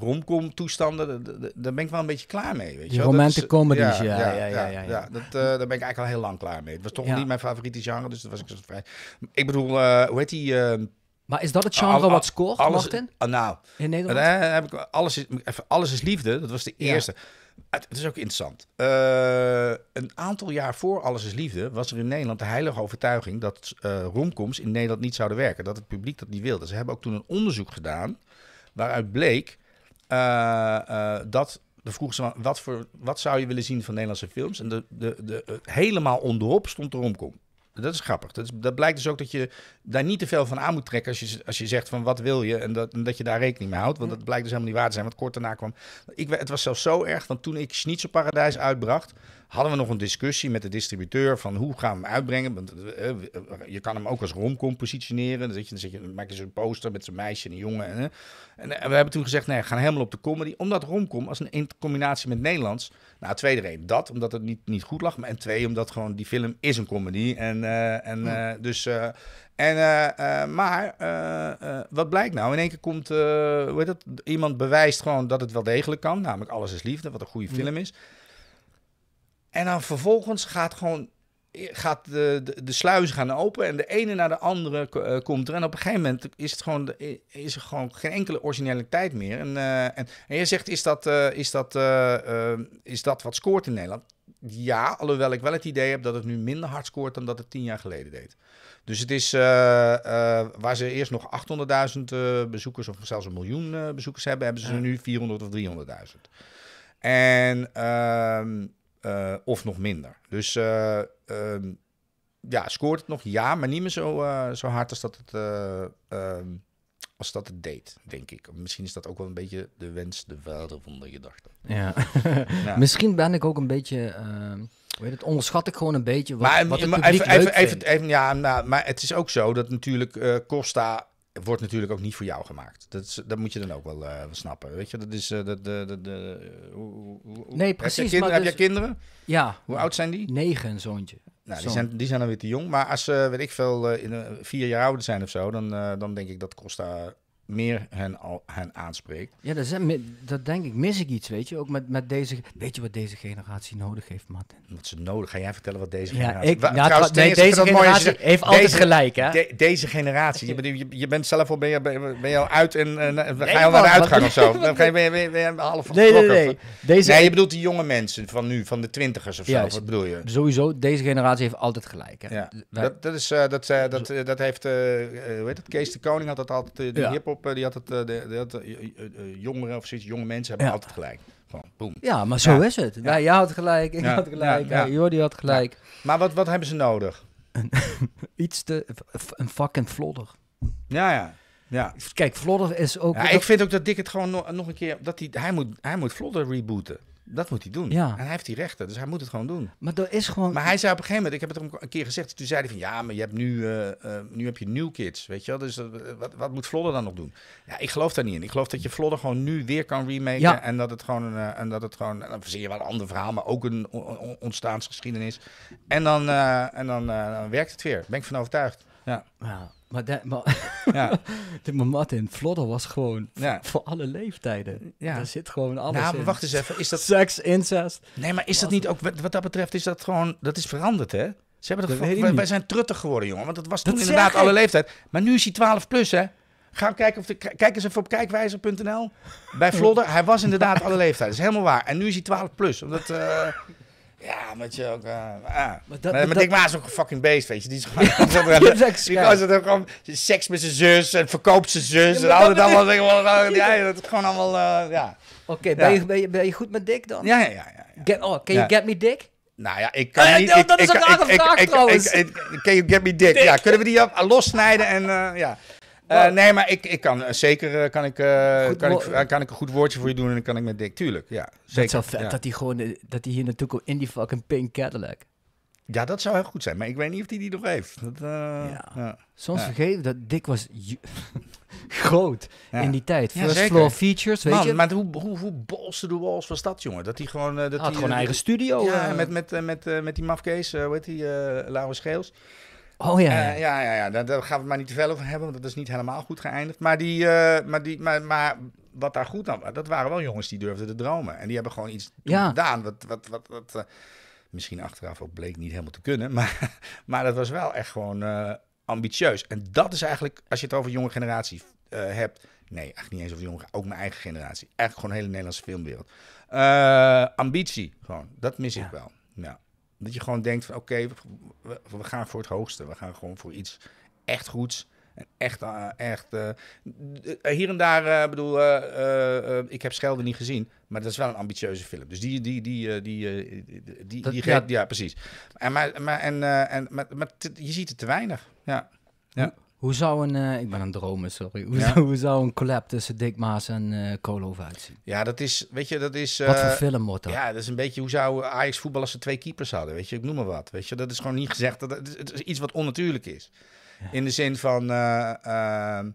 romcom toestanden, daar ben ik wel een beetje klaar mee. Weet je ja. Ja, ja, ja, eh, daar ben ik eigenlijk al heel lang klaar mee. Het was toch niet mijn favoriete genre, dus dat was ik zo vrij. Ik bedoel, eh, hoe heet die... Ehm, maar is dat het genre wat scoort, alles, ah, nou, in Nederland? heb ik, alles, is, alles is Liefde, dat was de eerste. Het, is ook interessant. Eh, een aantal jaar voor Alles is Liefde was er in Nederland de heilige overtuiging dat uh, romcoms in Nederland niet zouden werken. Dat het publiek dat niet wilde. Ze hebben ook toen een onderzoek gedaan waaruit bleek eh, eh, dat de vroeg ze wat, voor, wat zou je willen zien van Nederlandse films? En de, de, de, eh, helemaal onderop stond de romcom. Dat is grappig. Dat, dat, blijkt dus ook dat je daar niet te veel van aan moet trekken als je, als je zegt van wat wil je en dat, dat je daar rekening mee houdt. Want dat blijkt dus helemaal niet waar te zijn. Want kort daarna kwam. Ik, het was zelfs zo erg, want toen ik Schnitzelparadijs uitbracht, hadden we nog een discussie met de distributeur van hoe gaan we hem uitbrengen. Want eh, eh, eh, je kan hem ook als romcom positioneren. Dan, je, dan, je, maak je zo'n poster met zijn meisje en een jongen. En, en, we hebben toen gezegd, nee, we gaan helemaal op de comedy. Omdat romcom, als een, in combinatie met Nederlands... Nou, tweede reden, dat, omdat het niet, niet goed lag. Maar, en twee, omdat gewoon die film is een comedy. En, en dus... en, maar wat blijkt nou? In één keer komt hoe heet dat? iemand bewijst gewoon dat het wel degelijk kan. Namelijk Alles is Liefde, wat een goede film is. En dan vervolgens gaat gewoon gaat de, de, de sluizen gaan open en de ene naar de andere eh, komt er. En op een gegeven moment is, het gewoon, eh, is er gewoon geen enkele originaliteit meer. En, uh, en, je zegt, is dat, is, dat, is dat wat scoort in Nederland? Ja, alhoewel ik wel het idee heb dat het nu minder hard scoort dan dat het tien jaar geleden deed. Dus het is waar ze eerst nog 800.000 bezoekers of zelfs een miljoen bezoekers hebben, hebben ze nu 400 of 300.000. En ehm, eh, of nog minder. Dus eh, ehm, ja, scoort het nog? Ja, maar niet meer zo, eh, zo hard als dat, het, ehm, als dat het deed, denk ik. Misschien is dat ook wel een beetje de wens, de vader van de gedachte. Ja, misschien ben ik ook een beetje... Ehm, hoe heet het? Onderschat ik gewoon een beetje wat, wat het publiek even, even, even, even, Ja, nou, maar het is ook zo dat natuurlijk Costa wordt natuurlijk ook niet voor jou gemaakt. Dat, is, dat moet je dan ook wel eh, snappen. Weet je, dat is. Uh, de, de, de, hoe, hoe, nee, precies. Heb jij dus- kinderen? Ja. Hoe oud zijn die? Negen, een zoontje. Nou, die, zijn, die zijn dan weer te jong. Maar als ze, eh, weet ik veel, in, vier jaar ouder zijn of zo, dan, dan denk ik dat Costa meer hen, al, hen aanspreekt. Ja, dat, is, dat denk ik, mis ik iets, weet je. Ook met, met deze, weet je wat deze generatie nodig heeft, Martin? Wat ze nodig, ga jij vertellen wat deze generatie... Ja, ik, nou, Trouwens, nee, deze generatie mooi, heeft altijd gelijk, hè? De, deze generatie, je, je, je, bent zelf al, ben je, ben je al uit en ga je al naar de uitgang of zo? Dan ben je, ben je, ben je half nee, nee, nee, Deze, nee, je bedoelt die jonge mensen van nu, van de twintigers of zo, ja, wat bedoel je? Sowieso, deze generatie heeft altijd gelijk, hè? Ja, dat, dat, is, uh, dat, uh, eh, dat, dat heeft, eh, hoe heet het, Kees de Koning had dat altijd, de hip-hop eh, die had het, eh, de, eh, jongeren of zoiets, jonge mensen hebben altijd gelijk. boom. Ja, maar zo is het. Ja. Nou, jij had gelijk, ik had gelijk, ja, Jordi had gelijk. Maar wat, wat hebben ze nodig? iets te, een fucking vlodder. Ja, ja. Ja. Kijk, Vlodder is ook... Ja, Ik vind ook dat Dick het gewoon nog, nog een keer... Dat hij, hij, moet, hij moet Vlodder rebooten. Dat moet hij doen. Ja. En hij heeft die rechten, dus hij moet het gewoon doen. Maar dat is gewoon. Maar hij zei op een gegeven moment, ik heb het hem een keer gezegd, toen zei hij van ja, maar je hebt nu, eh, eh, nu heb je nieuw kids, weet je wel? Dus eh, wat, wat, moet Vlodder dan nog doen? Ja, ik geloof daar niet in. Ik geloof dat je Vlodder gewoon nu weer kan remaken en dat het gewoon, en dat het gewoon, dan zie je wel een ander verhaal, maar ook een ontstaansgeschiedenis. En dan, en dan, werkt het weer. Ben ik van overtuigd. Ja. ja. Maar, de, maar ja. de Martin Vlodder was gewoon voor alle leeftijden. Ja. Daar zit gewoon alles nou, maar wacht eens even. Is dat... Seks, incest. Nee, maar is dat niet ook... Wat dat betreft is dat gewoon... Dat is veranderd, hè? Ze hebben dat wij, wij, zijn truttig geworden, jongen. Want dat was toen inderdaad alle leeftijd. Maar nu is hij 12 plus, hè? Ga kijken of de, kijk eens even op kijkwijzer.nl. Bij Vlodder, hij was inderdaad alle leeftijd. Dat is helemaal waar. En nu is hij 12 plus. Omdat, eh, omdat je ook... Uh, Maar, dat, maar, maar Dick Maas is ook een fucking beest, weet je. Die is gewoon... die ze ook gewoon seks met zijn zus en verkoopt zijn zus. Ja, en al dat allemaal... Denk, ja, dat is gewoon allemaal... Uh, ja. Oké, okay, ben, ja. je, ben, je, ben je goed met Dick dan? Ja, ja, ja. ja. Get, oh, can you get me Dick? Nou ja, ik kan eh, niet... Ik, dat is een rare vraag trouwens. Can you get me Dick? Ja, kunnen we die op, lossnijden en... ja. Eh, nee, maar ik, ik kan eh, zeker eh, kan ik, kan, ik, kan ik een goed woordje voor je doen en dan kan ik met Dick. Tuurlijk, ja. Zeker. Het is vet dat hij gewoon dat hij hier naartoe komt in die fucking pink Cadillac. Ja, dat zou heel goed zijn, maar ik weet niet of hij die, die nog heeft. Dat, ja. Soms vergeten dat Dick was groot in die tijd. First floor features, Man, Maar hoe, hoe, hoe bolste de walls van stad, jongen? Dat hij gewoon... dat had gewoon eigen studio. met, met, met, met die mafkees, hoe heet die, Laurens Geels. Oh eh, ja. Ja, ja, ja, ja. Daar, gaan we het maar niet te veel over hebben, want dat is niet helemaal goed geëindigd. Maar, die, eh, maar, die, maar, maar wat daar goed aan was, dat waren wel jongens die durfden te dromen. En die hebben gewoon iets gedaan wat, wat, wat, wat eh, misschien achteraf ook bleek niet helemaal te kunnen. Maar, maar dat was wel echt gewoon ambitieus. En dat is eigenlijk, als je het over jonge generatie hebt, Nee, eigenlijk niet eens over jongeren. Ook mijn eigen generatie. Eigenlijk gewoon hele Nederlandse filmwereld. ambitie, gewoon. Dat mis ik wel. Ja. Dat je gewoon denkt van oké, we, gaan voor het hoogste. We gaan gewoon voor iets echt goeds. En echt, eh, echt eh, eh, hier en daar, bedoel, ik heb Schelde niet gezien, maar dat is wel een ambitieuze film. Dus die, die, die, die, die, die, die ja. ja. precies. En, maar, maar, en, en, maar, maar je ziet het te weinig, ja. ja. Hoe zou een, eh, ik ben een dromen, sorry. Hoe, hoe, zou een collab tussen Dick Maas en uh, eh, Koolhof uitzien? Ja, dat is, weet je, dat is... wat voor eh, film wordt dat? Ja, dat is een beetje hoe zou Ajax voetbal als ze twee keepers hadden, weet je. Ik noem maar wat, weet je. Dat is gewoon niet gezegd, dat, het is iets wat onnatuurlijk is. In de zin van, ehm,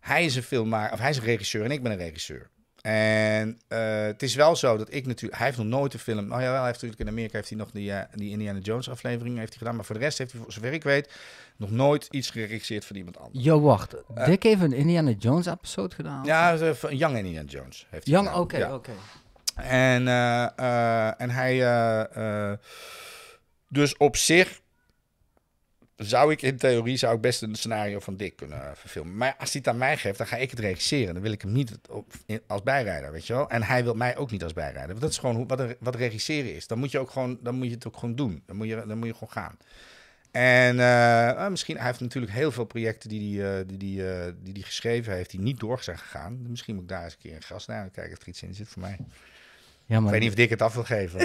hij is een filmmaker, of hij is een regisseur en ik ben een regisseur. En eh, het is wel zo dat ik natuurlijk... Hij heeft nog nooit een film... Nou ja, hij heeft natuurlijk in Amerika heeft hij nog die, eh, die Indiana Jones aflevering heeft hij gedaan. Maar voor de rest heeft hij, zover ik weet, nog nooit iets geregisseerd voor iemand anders. Jo, wacht. Uh, Dick heeft een Indiana Jones episode gedaan? Ja, een Young Indiana Jones heeft hij Young, oké, oké. En, en hij... dus op zich zou ik in theorie zou ik best een scenario van Dick kunnen eh, verfilmen. Maar als hij het aan mij geeft, dan ga ik het regisseren. Dan wil ik hem niet als bijrijder, weet je wel. En hij wil mij ook niet als bijrijder. Want dat is gewoon wat, wat regisseren is. Dan moet, je ook gewoon, dan moet je het ook gewoon doen. Dan moet je, dan moet je gewoon gaan. En eh, eh, misschien, hij heeft natuurlijk heel veel projecten die hij die, die, die, geschreven heeft, die niet door zijn gegaan. Misschien moet ik daar eens een keer een gast naar kijken of er iets in zit voor mij. Ja, maar... Ik weet niet of Dick het af wil geven.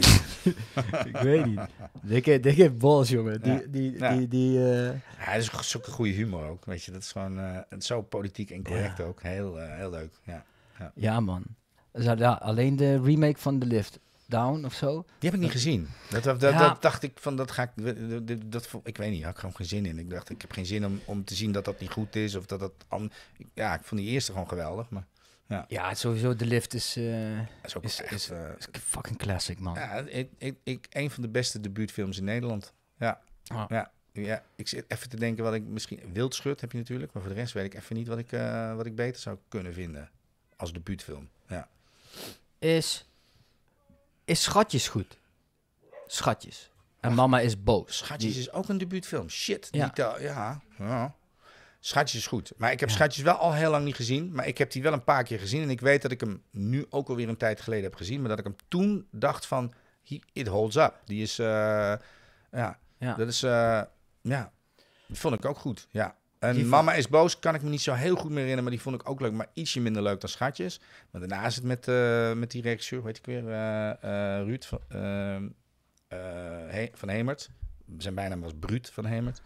ik weet niet. Dick, Dick heeft balls, jongen. die, die, eh, Hij is een goede humor ook. Weet je, dat is gewoon eh, zo politiek en correct ook. Heel, eh, heel leuk. Ja, ja. man. Daar, alleen de remake van The Lift. Down of zo. Die heb ik niet gezien. Dat, dat, dacht ik van, dat ga ik, dat, ik weet niet, had ik gewoon geen zin in. Ik dacht, ik heb geen zin om, om te zien dat dat niet goed is of dat dat, ja, ik vond die eerste gewoon geweldig, maar ja, sowieso de lift is, uh, is, ook eh, is, fucking classic, man. Ja, ik, ik, ik, een van de beste debuutfilms in Nederland. Ja. ja. Ja, ik zit even te denken wat ik misschien... Wildschut heb je natuurlijk, maar voor de rest weet ik even niet wat ik, eh, wat ik beter zou kunnen vinden als debuutfilm. Ja. Is, is Schatjes goed? Schatjes. En Mama is boos. Schatjes is ook een debuutfilm. Shit. Ja. Niet, ja. ja. Schatjes is goed. Maar ik heb Schatjes wel al heel lang niet gezien. Maar ik heb die wel een paar keer gezien. En ik weet dat ik hem nu ook alweer een tijd geleden heb gezien. Maar dat ik hem toen dacht van, he, it holds up. Die is, eh, ja, dat is, eh, ja, die vond ik ook goed. Ja. En die Mama is boos kan ik me niet zo heel goed meer herinneren. Maar die vond ik ook leuk. Maar ietsje minder leuk dan Schatjes. Maar daarna is het met, eh, met die regisseur, hoe heet ik weer? Ruud van, van Hemert. Zijn bijnaam was Bruut van Hemert.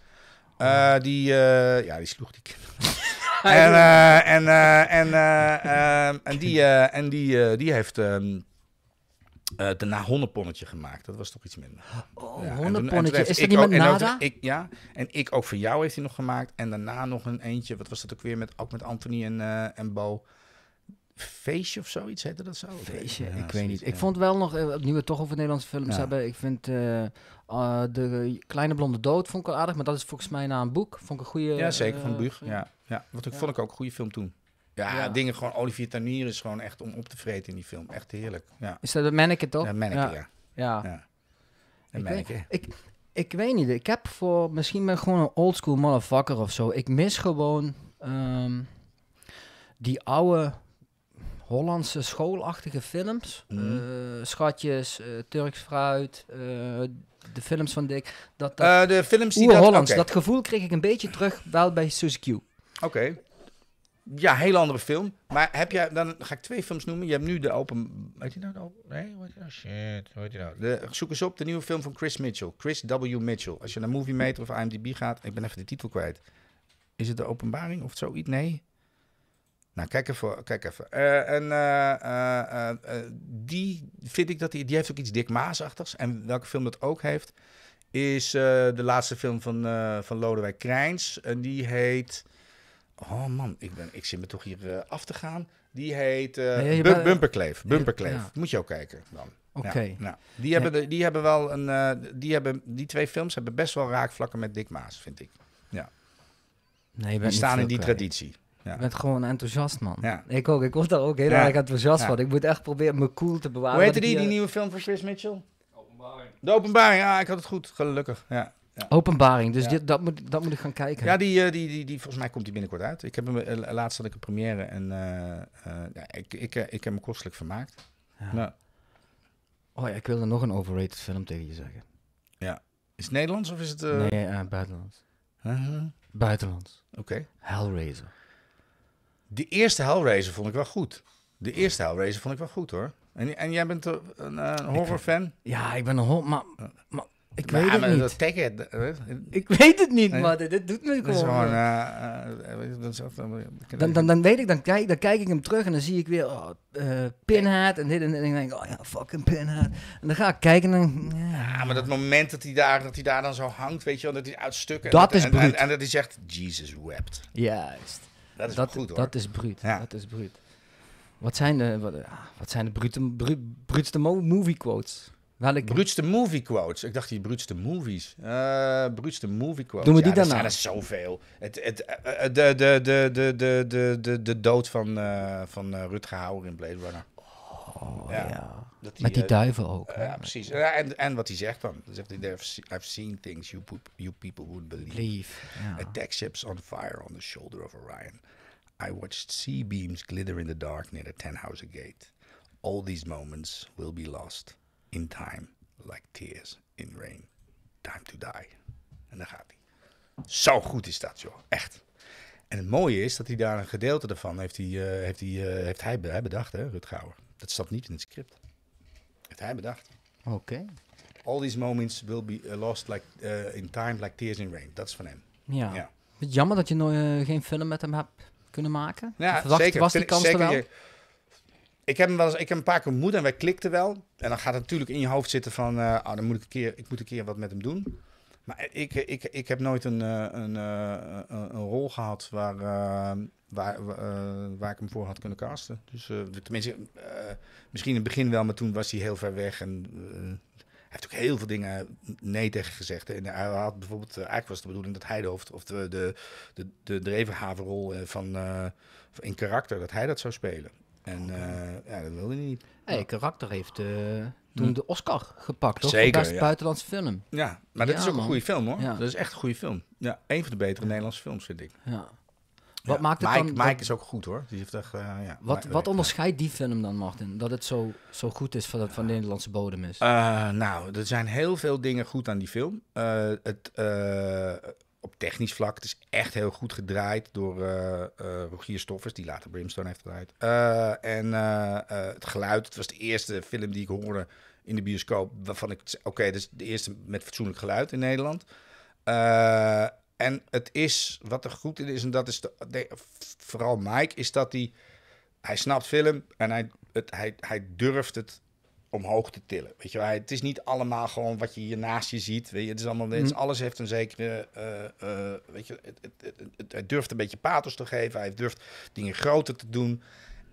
Uh, die, uh, ja, die sloeg die kinderen. en, uh, en, en, ehm, en die, en die, die heeft um, ehm, daarna hondenponnetje gemaakt. Dat was toch iets minder. Oh, ja, hondenponnetje. Is dat niet met nada? ja, en ik ook voor jou heeft hij nog gemaakt. En daarna nog een eentje. Wat was dat ook weer met, ook met Anthony en, en Bo? feestje of zoiets heette dat zo? Feestje, ik weet niet. Ik vond wel nog, eh, nu we toch over Nederlandse films hebben, ik vind eh, eh, De Kleine Blonde Dood vond ik wel aardig, maar dat is volgens mij na een boek. Vond ik een goede... Ja, zeker, van Bug. Ja, ja. Wat ik vond ik ook een goede film toen. Ja, dingen gewoon, Olivier Tanier is gewoon echt om op te vreten in die film. Echt heerlijk. Ja. Is dat de Manneke toch? Ja, Manneke, ja. Ja. De Manneke. Ik, ik weet niet. Ik heb voor... Misschien ben ik gewoon een oldschool motherfucker of zo. Ik mis gewoon... Ehm, die oude Hollandse schoolachtige films. Mhm. Eh, schatjes, eh, Turks fruit, eh, de films van Dick. Dat, dat de films die dat, Hollands. Dat gevoel kreeg ik een beetje terug wel bij Suzy Q. Oké. Ja, hele andere film. Maar heb jij, dan ga ik twee films noemen. Je hebt nu de open. Weet je nou de Nee, wat nou? Shit, weet je nou? zoek eens op de nieuwe film van Chris Mitchell. Chris W. Mitchell. Als je naar Movie Meter of IMDb gaat, ik ben even de titel kwijt. Is het de openbaring of zoiets? Nee. Nou, kijk even. Kijk even. Eh, en eh, eh, die vind ik dat die, die heeft ook iets Dick Maasachtigs. En welke film dat ook heeft, is de laatste film van, van Lodewijk Krijns. En die heet. Oh man, ik, ben, ik zit me toch hier af te gaan. Die heet nee, Bumperkleef. Bumperkleef. Moet je ook kijken dan. Oké. nou, die, hebben die hebben wel een. die, hebben, die twee films hebben best wel raakvlakken met Dick Maas, vind ik. Ja. Nee, je bent die staan in die traditie ja. Je gewoon enthousiast, man. Ja. Ik ook. Ik was daar ook heel erg enthousiast van. Ik moet echt proberen me cool te bewaren. Hoe heette die, nieuwe film van Chris Mitchell? Openbaring. De openbaring, ja, ik had het goed. Gelukkig, ja. Ja. Openbaring, dus dit, dat, moet, dat moet ik gaan kijken. Ja, die, eh, die, die, die, volgens mij komt die binnenkort uit. Ik heb hem, eh, laatst had ik een première en eh, ja, ik, ik, ik heb me kostelijk vermaakt. Ja. Oh ja, ik wilde nog een overrated film tegen je zeggen. Ja. Is het Nederlands of is het... Nee, buitenlands. -huh. Buitenlands. Oké. Hellraiser. De eerste Hellraiser vond ik wel goed. De eerste Hellraiser vond ik wel goed hoor. En, en jij bent een, eh, een horrorfan? Eh, ja, ik ben een horror, maar, maar ik weet het niet. Dat ik weet het niet, maar dit, doet me gewoon. Eh. dan, dan, dan weet ik, dan kijk, dan kijk ik hem terug en dan zie ik weer oh, uh, Pinhead en dit en, ik denk, oh ja, fucking Pinhead. En dan ga ik kijken en dan... Ja, maar dat moment dat hij daar, dat hij daar dan zo hangt, weet je wel, dat hij uit stukken... Dat is en, en, en, dat hij zegt, Jesus wept. Juist. Dat is dat, goed hoor. Dat is bruut. Ja. Dat is bruut. Wat zijn de, wat, wat zijn de brute, bru, bruutste movie quotes? Welke? Bruutste movie quotes. Ik dacht die bruutste movies. Uh, bruutste movie quotes. Doen we die ja, dan? Er zijn er zoveel. Het, het, eh, eh, de, de, de, de, de, de, de dood van, uh, van Rutger Hauer in Blade Runner. Oh, ja. Met die eh, duiven ook. ja, precies. Ja, en, en wat hij zegt dan. zegt hij, I've seen things you, you people would believe. believe A Attack ships on fire on the shoulder of Orion. I watched sea beams glitter in the dark near the Tannhauser Gate. All these moments will be lost in time, like tears in rain. Time to die. En dan gaat hij. Zo goed is dat, joh. Echt. En het mooie is dat hij daar een gedeelte ervan. heeft hij, eh, heeft hij, eh, heeft hij bedacht, hè, Rutgauer. Dat staat niet in het script. Dat hij bedacht. Oké. All these moments will be uh, lost like, uh, in time like tears in rain. Dat is van hem. Ja. ja. Jammer dat je nooit, eh, geen film met hem hebt kunnen maken. Ja, zeker. Was die kans zeker, er wel? ik heb hem wel eens, ik heb een paar keer ontmoet en wij klikten wel. En dan gaat het natuurlijk in je hoofd zitten van, uh, oh, dan moet ik, een keer, ik moet een keer wat met hem doen. Maar ik, ik, ik heb nooit een, eh, een, een, een rol gehad waar, waar, eh, waar ik hem voor had kunnen casten. Dus eh, tenminste, eh, misschien in het begin wel, maar toen was hij heel ver weg. En hij heeft ook heel veel dingen nee tegen gezegd. En hij had bijvoorbeeld, eigenlijk was de bedoeling dat hij de hoofd, of de, de, de, de drevenhavenrol van, in karakter, dat hij dat zou spelen. En ja, dat wilde hij niet. Hey, karakter heeft toen hm. de Oscar gepakt, toch? Zeker, is ja. buitenlandse film. Ja, maar dat is ook een goede film, hoor. Dat is echt een goede film. Ja, een van de betere Nederlandse films, vind ik. Ja. Wat maakt het Mike, is ook goed hoor. Die heeft echt, eh, ja, wat, wat onderscheidt die film dan, Martin? Dat het zo, zo goed is van, van de Nederlandse bodem is. Eh, nou, er zijn heel veel dingen goed aan die film. Eh, het, op technisch vlak, het is echt heel goed gedraaid door Rogier Stoffers, die later Brimstone heeft gedraaid. en het geluid, het was de eerste film die ik hoorde in de bioscoop, waarvan ik, oké, okay, dus de eerste met fatsoenlijk geluid in Nederland. En het is, wat er goed in is, en dat is de, vooral Mike, is dat hij, hij snapt film en hij, het, hij, hij durft het omhoog te tillen. Weet je, hij, het is niet allemaal gewoon wat je hier naast je ziet. Weet je, het is allemaal, het is, mhm. alles heeft een zekere, eh, eh, weet je, het, het, hij durft een beetje pathos te geven, hij durft dingen groter te doen.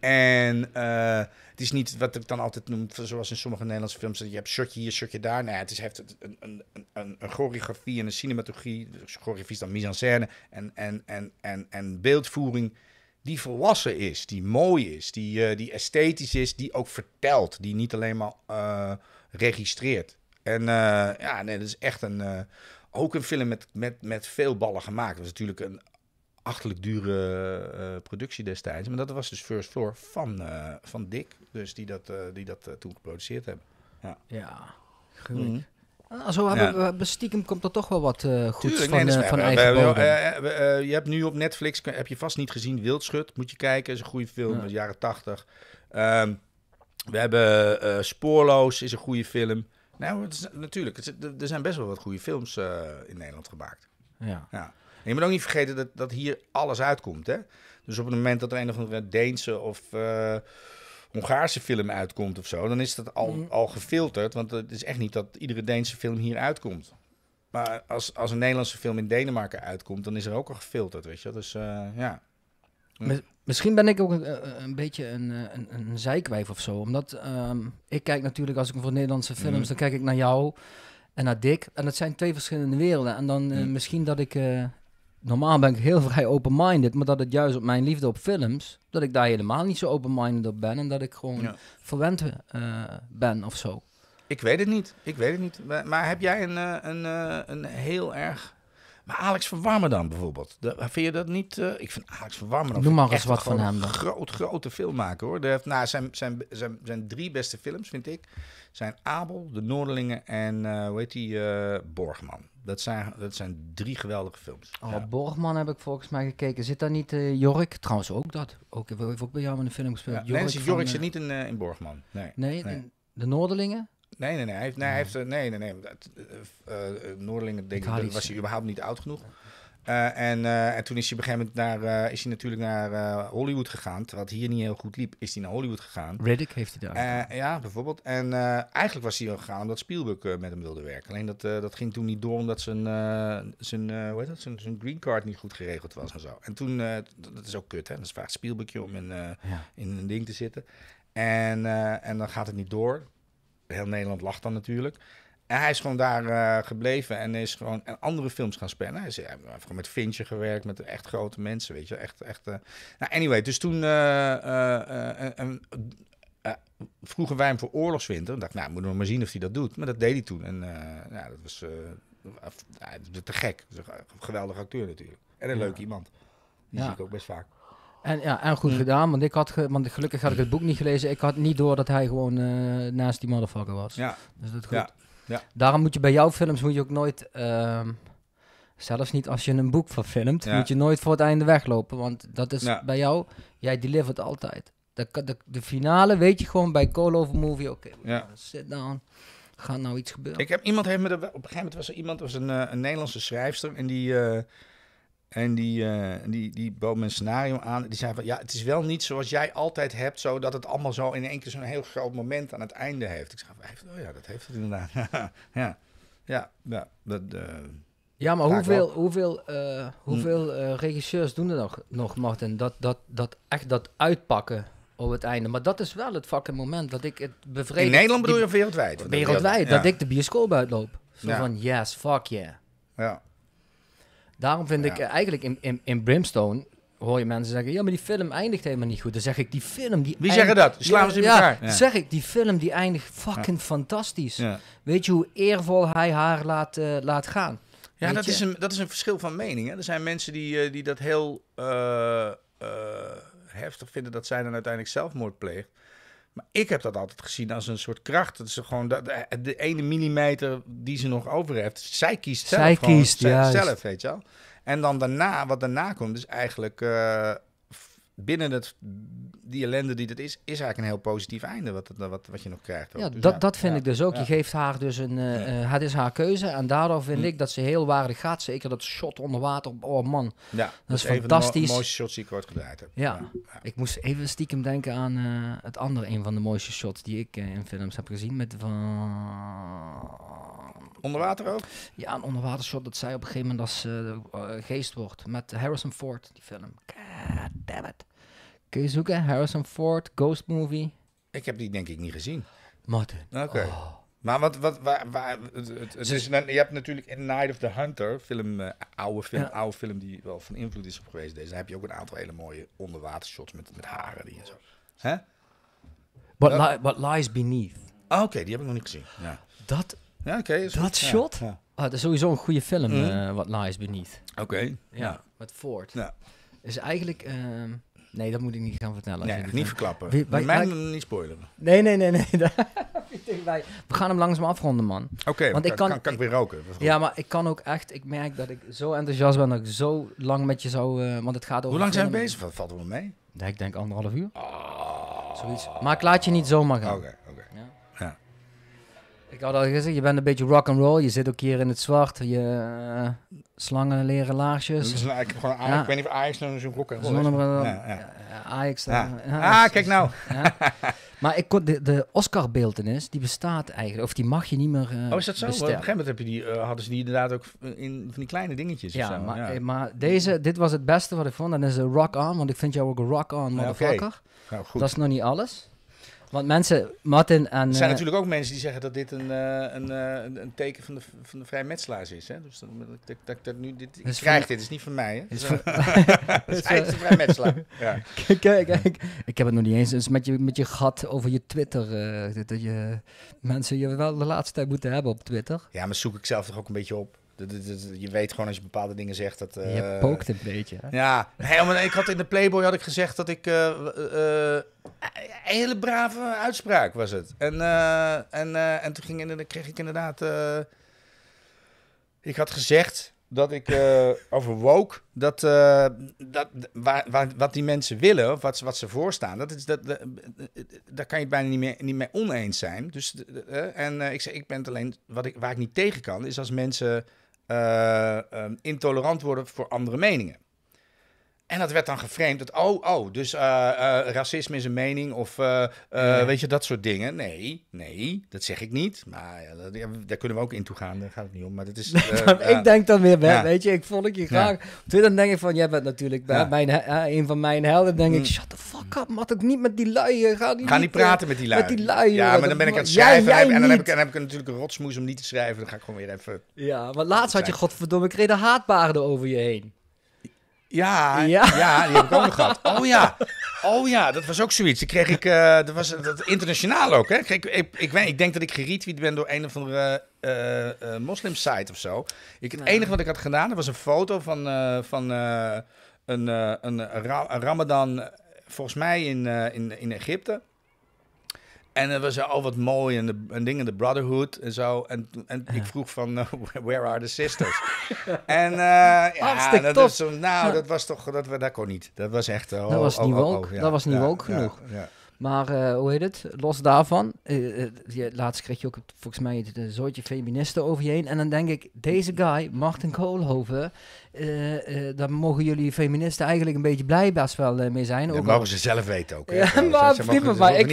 En eh, het is niet wat ik dan altijd noem, zoals in sommige Nederlandse films, je hebt shotje hier, shotje daar. Nou het is, heeft een, een, een, een choreografie en een cinematografie, dus choreografie is dan mise-en-scène en, en, en, en, en beeldvoering die volwassen is, die mooi is, die, eh, die esthetisch is, die ook vertelt, die niet alleen maar eh, registreert. En ja, nee, dat is echt een ook een film met, met, met veel ballen gemaakt. Dat is natuurlijk een achterlijk dure eh, productie destijds. Maar dat was dus First Floor van, eh, van Dick, dus die dat, eh, die dat toen geproduceerd hebben. Ja, ja gruwelijk. Mhm. Ah, zo hebben we, stiekem komt er toch wel wat goed goeds van, nee, we, eigen Je hebt nu op Netflix, heb je vast niet gezien, Wildschut. Moet je kijken, is een goede film, de jaren tachtig. Ehm, we hebben Spoorloos, is een goede film. Nou, is, natuurlijk, er zijn best wel wat goede films in Nederland gemaakt. Ja. ja. En je moet ook niet vergeten dat, dat hier alles uitkomt. Hè? Dus op het moment dat er een of andere Deense of eh, Hongaarse film uitkomt of zo, dan is dat al, mhm. al gefilterd. Want het is echt niet dat iedere Deense film hier uitkomt. Maar als, als een Nederlandse film in Denemarken uitkomt, dan is er ook al gefilterd, weet je. Dus eh, ja. Misschien ben ik ook een, eh, beetje een, een, een, zijkwijf of zo. Omdat ehm, ik kijk natuurlijk, als ik voor Nederlandse films, mhm. dan kijk ik naar jou en naar Dick. En dat zijn twee verschillende werelden. En dan mhm. misschien dat ik normaal ben ik heel vrij open-minded, maar dat het juist op mijn liefde op films, dat ik daar helemaal niet zo open-minded op ben en dat ik gewoon verwend eh, ben of zo. Ik weet het niet, ik weet het niet. Maar heb jij een, eh, een, eh, een, heel erg... Maar Alex Verwarmer dan bijvoorbeeld, vind je dat niet... ik vind Alex verwarmen. Warmerdam Noem maar eens wat van hem dan. groot, grote filmmaker hoor. De, nou, zijn, zijn, zijn, zijn drie beste films, vind ik, zijn Abel, De Noordelingen en, uh, hoe heet die, Borgman. Dat zijn, dat zijn drie geweldige films. Oh, Borgman heb ik volgens mij gekeken. Zit daar niet Jorik? Eh, Jork? Trouwens ook dat. Ook, heeft ook bij jou in film gespeeld. Ja, Jork, Jork eh, zit niet in, eh, in Borgman. Nee, nee, De, Noorderlingen? Nee, nee, nee. Hij heeft, nee, heeft, nee, nee, nee. Noorderlingen, denk ik, was hij überhaupt niet oud genoeg. Eh, en, eh, en toen is hij op een gegeven moment naar, eh, is hij natuurlijk naar Hollywood gegaan. Terwijl het hier niet heel goed liep, is hij naar Hollywood gegaan. Reddick heeft hij daar. ja, bijvoorbeeld. En eigenlijk was hij al gegaan omdat Spielberg met hem wilde werken. Alleen dat, dat ging toen niet door omdat zijn, zijn, hoe heet dat? Zijn, zijn green card niet goed geregeld was en zo. En toen, dat is ook kut hè, dat is vaak Spielberg om in, in een ding te zitten. En, en dan gaat het niet door. Heel Nederland lacht dan natuurlijk. En hij is gewoon daar eh, gebleven en is gewoon en andere films gaan spelen. Hij, is, gewoon met Fincher gewerkt, met echt grote mensen, weet je. Echt, echt, eh. nou, anyway, dus toen eh, vroegen wij hem voor oorlogswinter. Ik dacht, nou, moeten we maar zien of hij dat doet. Maar dat deed hij toen. En ja, nou, dat was te gek. Geweldig geweldige acteur natuurlijk. En een ja. leuk iemand. Die ja. zie ik ook best vaak. En, ja, en goed mm. gedaan, want, ik had want gelukkig had ik het boek niet gelezen. Ik had niet door dat hij gewoon naast die motherfucker was. Ja. Dus dat goed. Ja. Ja. Daarom moet je bij jouw films moet je ook nooit, ehm, zelfs niet als je een boek verfilmt, moet je nooit voor het einde weglopen. Want dat is bij jou, jij delivert altijd. De, de, de finale weet je gewoon bij Call of Movie, oké, sit down. Gaat nou iets gebeuren? Ik heb iemand heeft me op een gegeven moment was er iemand, was een, eh, een Nederlandse schrijfster en die eh, en die, uh, die, die bood een scenario aan. Die zei van, ja, het is wel niet zoals jij altijd hebt... zo dat het allemaal zo in één keer zo'n heel groot moment aan het einde heeft. Ik zei van, oh ja, dat heeft het inderdaad. ja, ja, ja, dat... Eh, ja, maar hoeveel, hoeveel, eh, hoeveel hm. regisseurs doen er nog, nog Martin? Dat, dat, dat echt dat uitpakken op het einde. Maar dat is wel het fucking moment dat ik het bevredig... In Nederland bedoel je of wereldwijd? Wereldwijd, dat, ik de bioscoop uitloop. Zo van, yes, fuck yeah. Ja. Daarom vind ik eh, eigenlijk in, in, in Brimstone hoor je mensen zeggen, ja, maar die film eindigt helemaal niet goed. Dan zeg ik, die film... Die Wie zeggen dat? Slaan ze in elkaar. Ja, zeg ik, die film die eindigt fucking fantastisch. Weet je hoe eervol hij haar laat, eh, laat gaan? Ja, dat is, een, dat is een verschil van mening. Hè? Er zijn mensen die, eh, die dat heel heftig vinden dat zij dan uiteindelijk zelfmoord pleegt. Maar ik heb dat altijd gezien als een soort kracht. Dat ze gewoon de, eh, de, ene millimeter die ze nog over heeft, zij kiest zelf. Zij kiest, Zelf, weet je wel. En dan daarna, wat daarna komt, is eigenlijk eh, binnen het die ellende die dat is, is eigenlijk een heel positief einde wat, wat, wat je nog krijgt. Ja, dus dat, ja, dat vind ik dus ook. Je geeft haar dus een, eh, eh, het is haar keuze en daardoor vind hm. ik dat ze heel waardig gaat. Zeker dat shot onder water, oh man, dat, is, fantastisch. Een mooiste shots die ik ooit gedraaid heb. Ja. ik moest even stiekem denken aan eh, het andere, een van de mooiste shots die ik in films heb gezien met van... Onder water ook? Ja, een onderwater shot dat zij op een gegeven moment als geest wordt. Met Harrison Ford, die film. God damn it. Kun je zoeken? Harrison Ford, Ghost Movie? Ik heb die denk ik niet gezien. Martin. Oké. Oh. Maar wat, wat, waar, waar het, het, nou, je hebt natuurlijk in Night of the Hunter, film, eh, oude, film oude film die wel van invloed is op geweest. Deze heb je ook een aantal hele mooie onderwatershots met, met haren die en zo. Hè? What, Lies Beneath. Ah, oké, die heb ik nog niet gezien. Ja. Dat, ja, oké. dat shot? Ah, dat is sowieso een goede film, mm. Eh, What Lies Beneath. Oké. Ja, met Ford. Ja. Is eigenlijk... Ehm, Nee, dat moet ik niet gaan vertellen. Nee, niet verklappen. We, wij, mij niet spoileren. Nee, nee, nee, nee. We gaan hem langzaam afronden, man. Oké, want ik kan, kan, ik weer roken. Ja, maar ik kan ook echt... Ik merk dat ik zo enthousiast ben dat ik zo lang met je zou... Eh, want het gaat over... Hoe lang zijn we bezig? Wat valt er mee? ik denk anderhalf uur. Oh. Zoiets. Maar ik laat je niet zomaar gaan. Oké. Ik had al gezegd, je bent een beetje rock and roll. Je zit ook hier in het zwart. Je eh, slangen leren laarsjes. Dat eigenlijk gewoon Ajax. Ik weet niet of Ajax nou zo'n rock and roll is. Ja, ja. Ajax. Dan, eh, ah, kijk nou. Maar ik de, de Oscar-beeldenis, die bestaat eigenlijk, of die mag je niet meer eh, Oh, is dat zo? Bestellen. Op een gegeven moment heb je die, hadden ze die inderdaad ook in van die kleine dingetjes. Ja, Maar, ja. maar deze, dit was het beste wat ik vond. En is een rock on, want ik vind jou ook een rock on, motherfucker. Ja, nou, goed. Dat is nog niet alles. Want mensen, Martin en... Er zijn eh, natuurlijk ook mensen die zeggen dat dit een, eh, een, eh, een teken van de, van de vrije is. Hè? Dus dat, dat, dat, nu, dit, ik krijg dit, het is niet van mij. Hè? Is van, het is eigenlijk een vrije Ja. Kijk, ik heb het nog niet eens, eens met, je, met je gat over je Twitter. dat je mensen je wel de laatste tijd moeten hebben op Twitter. Ja, maar zoek ik zelf toch ook een beetje op. Je weet gewoon als je bepaalde dingen zegt dat. je eh, pookt een beetje. Ja, helemaal. ik had in de Playboy had ik gezegd dat ik eh, eh, een hele brave uitspraak was het. En, en, en toen ging kreeg ik inderdaad. ik had gezegd dat ik over woke dat, dat wat die mensen willen of wat, wat ze voorstaan, dat is dat, daar kan je bijna niet meer niet mee oneens zijn. Dus en ik zei, ik ben het alleen wat ik waar ik niet tegen kan is als mensen eh, ehm, intolerant worden voor andere meningen. En dat werd dan geframed dat, oh, oh, dus eh, eh, racisme is een mening of eh, weet je, dat soort dingen. Nee, nee, dat zeg ik niet. Maar ja, daar kunnen we ook in toe gaan, daar gaat het niet om. Maar dat is, ik denk dan weer, weet je, ik volg je graag. Toen dan denk ik van, jij bent natuurlijk bij mijn, een van mijn helden. denk ik, mm. shut the fuck up, mat ook niet met die lui. Ga, die ga niet, praten met die lui. ja, maar dan ben ik aan het schrijven en, dan, heb ik, en dan heb ik natuurlijk een rotsmoes om niet te schrijven. Dan ga ik gewoon weer even... Ja, want laatst had je, godverdomme, ik kreeg de haatbaarden over je heen. Ja, ja, die heb ik ook nog gehad. Oh ja. Oh ja, dat was ook zoiets. Dan kreeg ik, eh, dat was dat, internationaal ook. Hè? ik, ik, ik, ik, denk dat ik geretweet ben door een of andere uh, moslimsite of zo. Ik, het enige wat ik had gedaan, dat was een foto van, van een, een, een, Ramadan, volgens mij in, in, in Egypte. En er was al wat mooi en, de, en dingen, de brotherhood en zo. En, en ik vroeg van, nou, where are the sisters? en eh, ja, dat was, nou, dat was toch, dat, dat kon niet. Dat was echt... Uh, dat was niet ook dat was niet ook genoeg. ja. Maar eh, hoe heet het? Los daarvan, eh, eh, laatst kreeg je ook volgens mij het, soortje feministen over je heen. En dan denk ik, deze guy, Martin Koolhoven, daar mogen jullie feministen eigenlijk een beetje blij best wel mee zijn. Dat mogen ze zelf weten ook. maar, ik,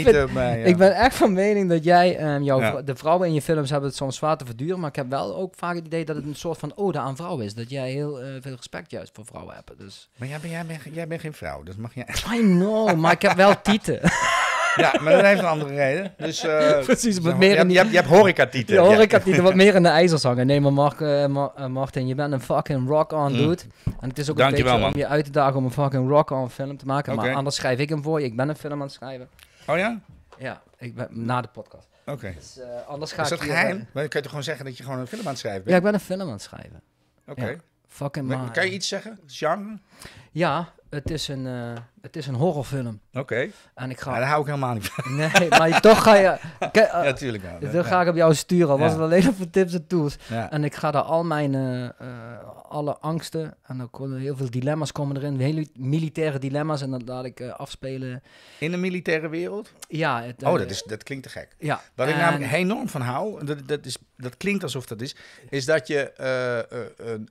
ik ben echt van mening dat jij, ehm, jouw de vrouwen in je films hebben het soms zwaar te verduren. Maar ik heb wel ook vaak het idee dat het een soort van ode aan vrouwen is. Dat jij heel veel respect juist voor vrouwen hebt. Dus. Maar jij, ben, jij, bent, jij bent geen vrouw, dus mag jij... I know, maar ik heb wel tieten. Ja, maar dat heeft een andere reden. Dus, eh, Precies, je, je, hebt, je hebt wat meer in de ijzers hangen. Nee, maar Mark, eh, eh, Martin, je bent een fucking rock-on mm. dude. En het is ook Dank een beetje om je uit te dagen om een fucking rock-on film te maken. Maar anders schrijf ik hem voor je. Ik ben een film aan het schrijven. Oh ja? Ja, ik ben, na de podcast. Oké. Okay. Dus, anders ga is dat ik geheim? maar dan kun je toch gewoon zeggen dat je gewoon een film aan het schrijven bent? Ja, ik ben een film aan het schrijven. Oké. fucking man. Kan je iets zeggen? Genre? Ja, het is een, eh, het is een horrorfilm. Oké. En ik ga... Ja, nou, daar hou ik helemaal niet van. Nee, maar toch ga je... Natuurlijk. Eh, uh, ja, ga ik op jou sturen. Was het alleen voor tips en tools. En ik ga daar al mijn... Eh, alle angsten... En dan komen heel veel dilemma's komen erin. Hele militaire dilemma's. En dat laat ik afspelen. In de militaire wereld? Ja. Het, oh, dat, is, dat klinkt te gek. Ja. Wat ik namelijk enorm van hou... Dat, dat, is, dat klinkt alsof dat is... Is dat je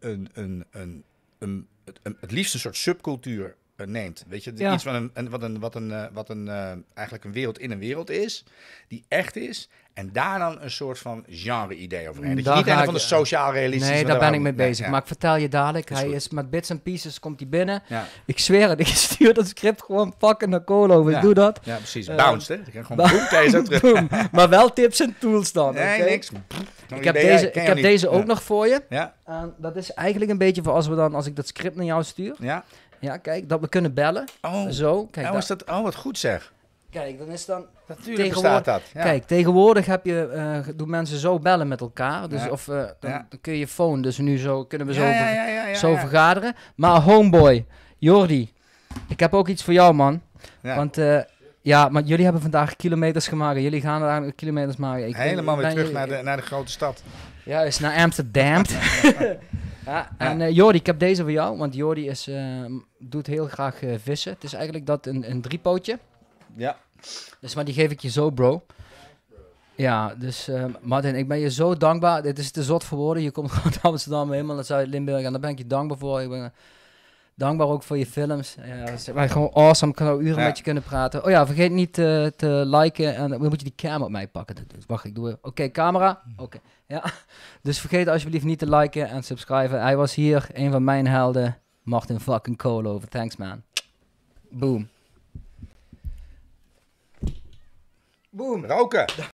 een, een, een, een het, het liefst een soort subcultuur eh, neemt. Weet je, iets wat een, wat een, wat een, eh, wat een eh, eigenlijk een wereld in een wereld is, die echt is. En daar dan een soort van genre-idee overheen. Dat daar je niet een van de sociaal realistische... Nee, daar ben ik mee bezig. Maar ik vertel je dadelijk. hij is met bits en pieces, komt hij binnen. Ja. Ik zweer het, ik stuur dat script gewoon fucking naar Colo. Ik ja. doe dat. Ja, precies. Eh, Bounce, hè. Ik heb gewoon boom, terug. Maar wel tips en tools dan. Nee, niks. ik heb, deze, ik heb deze ook nog voor je. Ja. En dat is eigenlijk een beetje voor als, we dan, als ik dat script naar jou stuur. Ja. Ja, kijk, dat we kunnen bellen. Oh, zo. Kijk, nou is dat, oh wat goed zeg. Kijk, dan is dan. Natuurlijk staat dat. Kijk, tegenwoordig heb je, eh, doen mensen zo bellen met elkaar. Dus, Of eh, dan, dan, kun je phone, dus nu zo, kunnen we zo, zo vergaderen. Maar homeboy, Jordi, ik heb ook iets voor jou, man. Want eh, ja, maar jullie hebben vandaag kilometers gemaakt. Jullie gaan daar kilometers maken. Ik Helemaal weer terug naar de, naar de grote stad. Juist, naar Amsterdam. en Jordi, ik heb deze voor jou, want Jordi is, doet heel graag vissen. Het is eigenlijk dat een, een driepootje. Ja. Dus maar die geef ik je zo, bro. Ja, dus ehm, Martin, ik ben je zo dankbaar. Dit is te zot voor woorden. Je komt uit Amsterdam, helemaal naar Zuid-Limburg. En daar ben ik je dankbaar voor. Ik ben eh, dankbaar ook voor je films. Ja, dus wij gewoon awesome. Ik kan uren met je kunnen praten. Oh ja, vergeet niet eh, te liken. En dan moet je die camera op mij pakken. Dus wacht, ik doe... Oké, camera. Hmm. Oké, ja. Dus vergeet alsjeblieft niet te liken en subscriben. Hij was hier, een van mijn helden. Martin fucking over Thanks, man. Boom. Boom. Roken.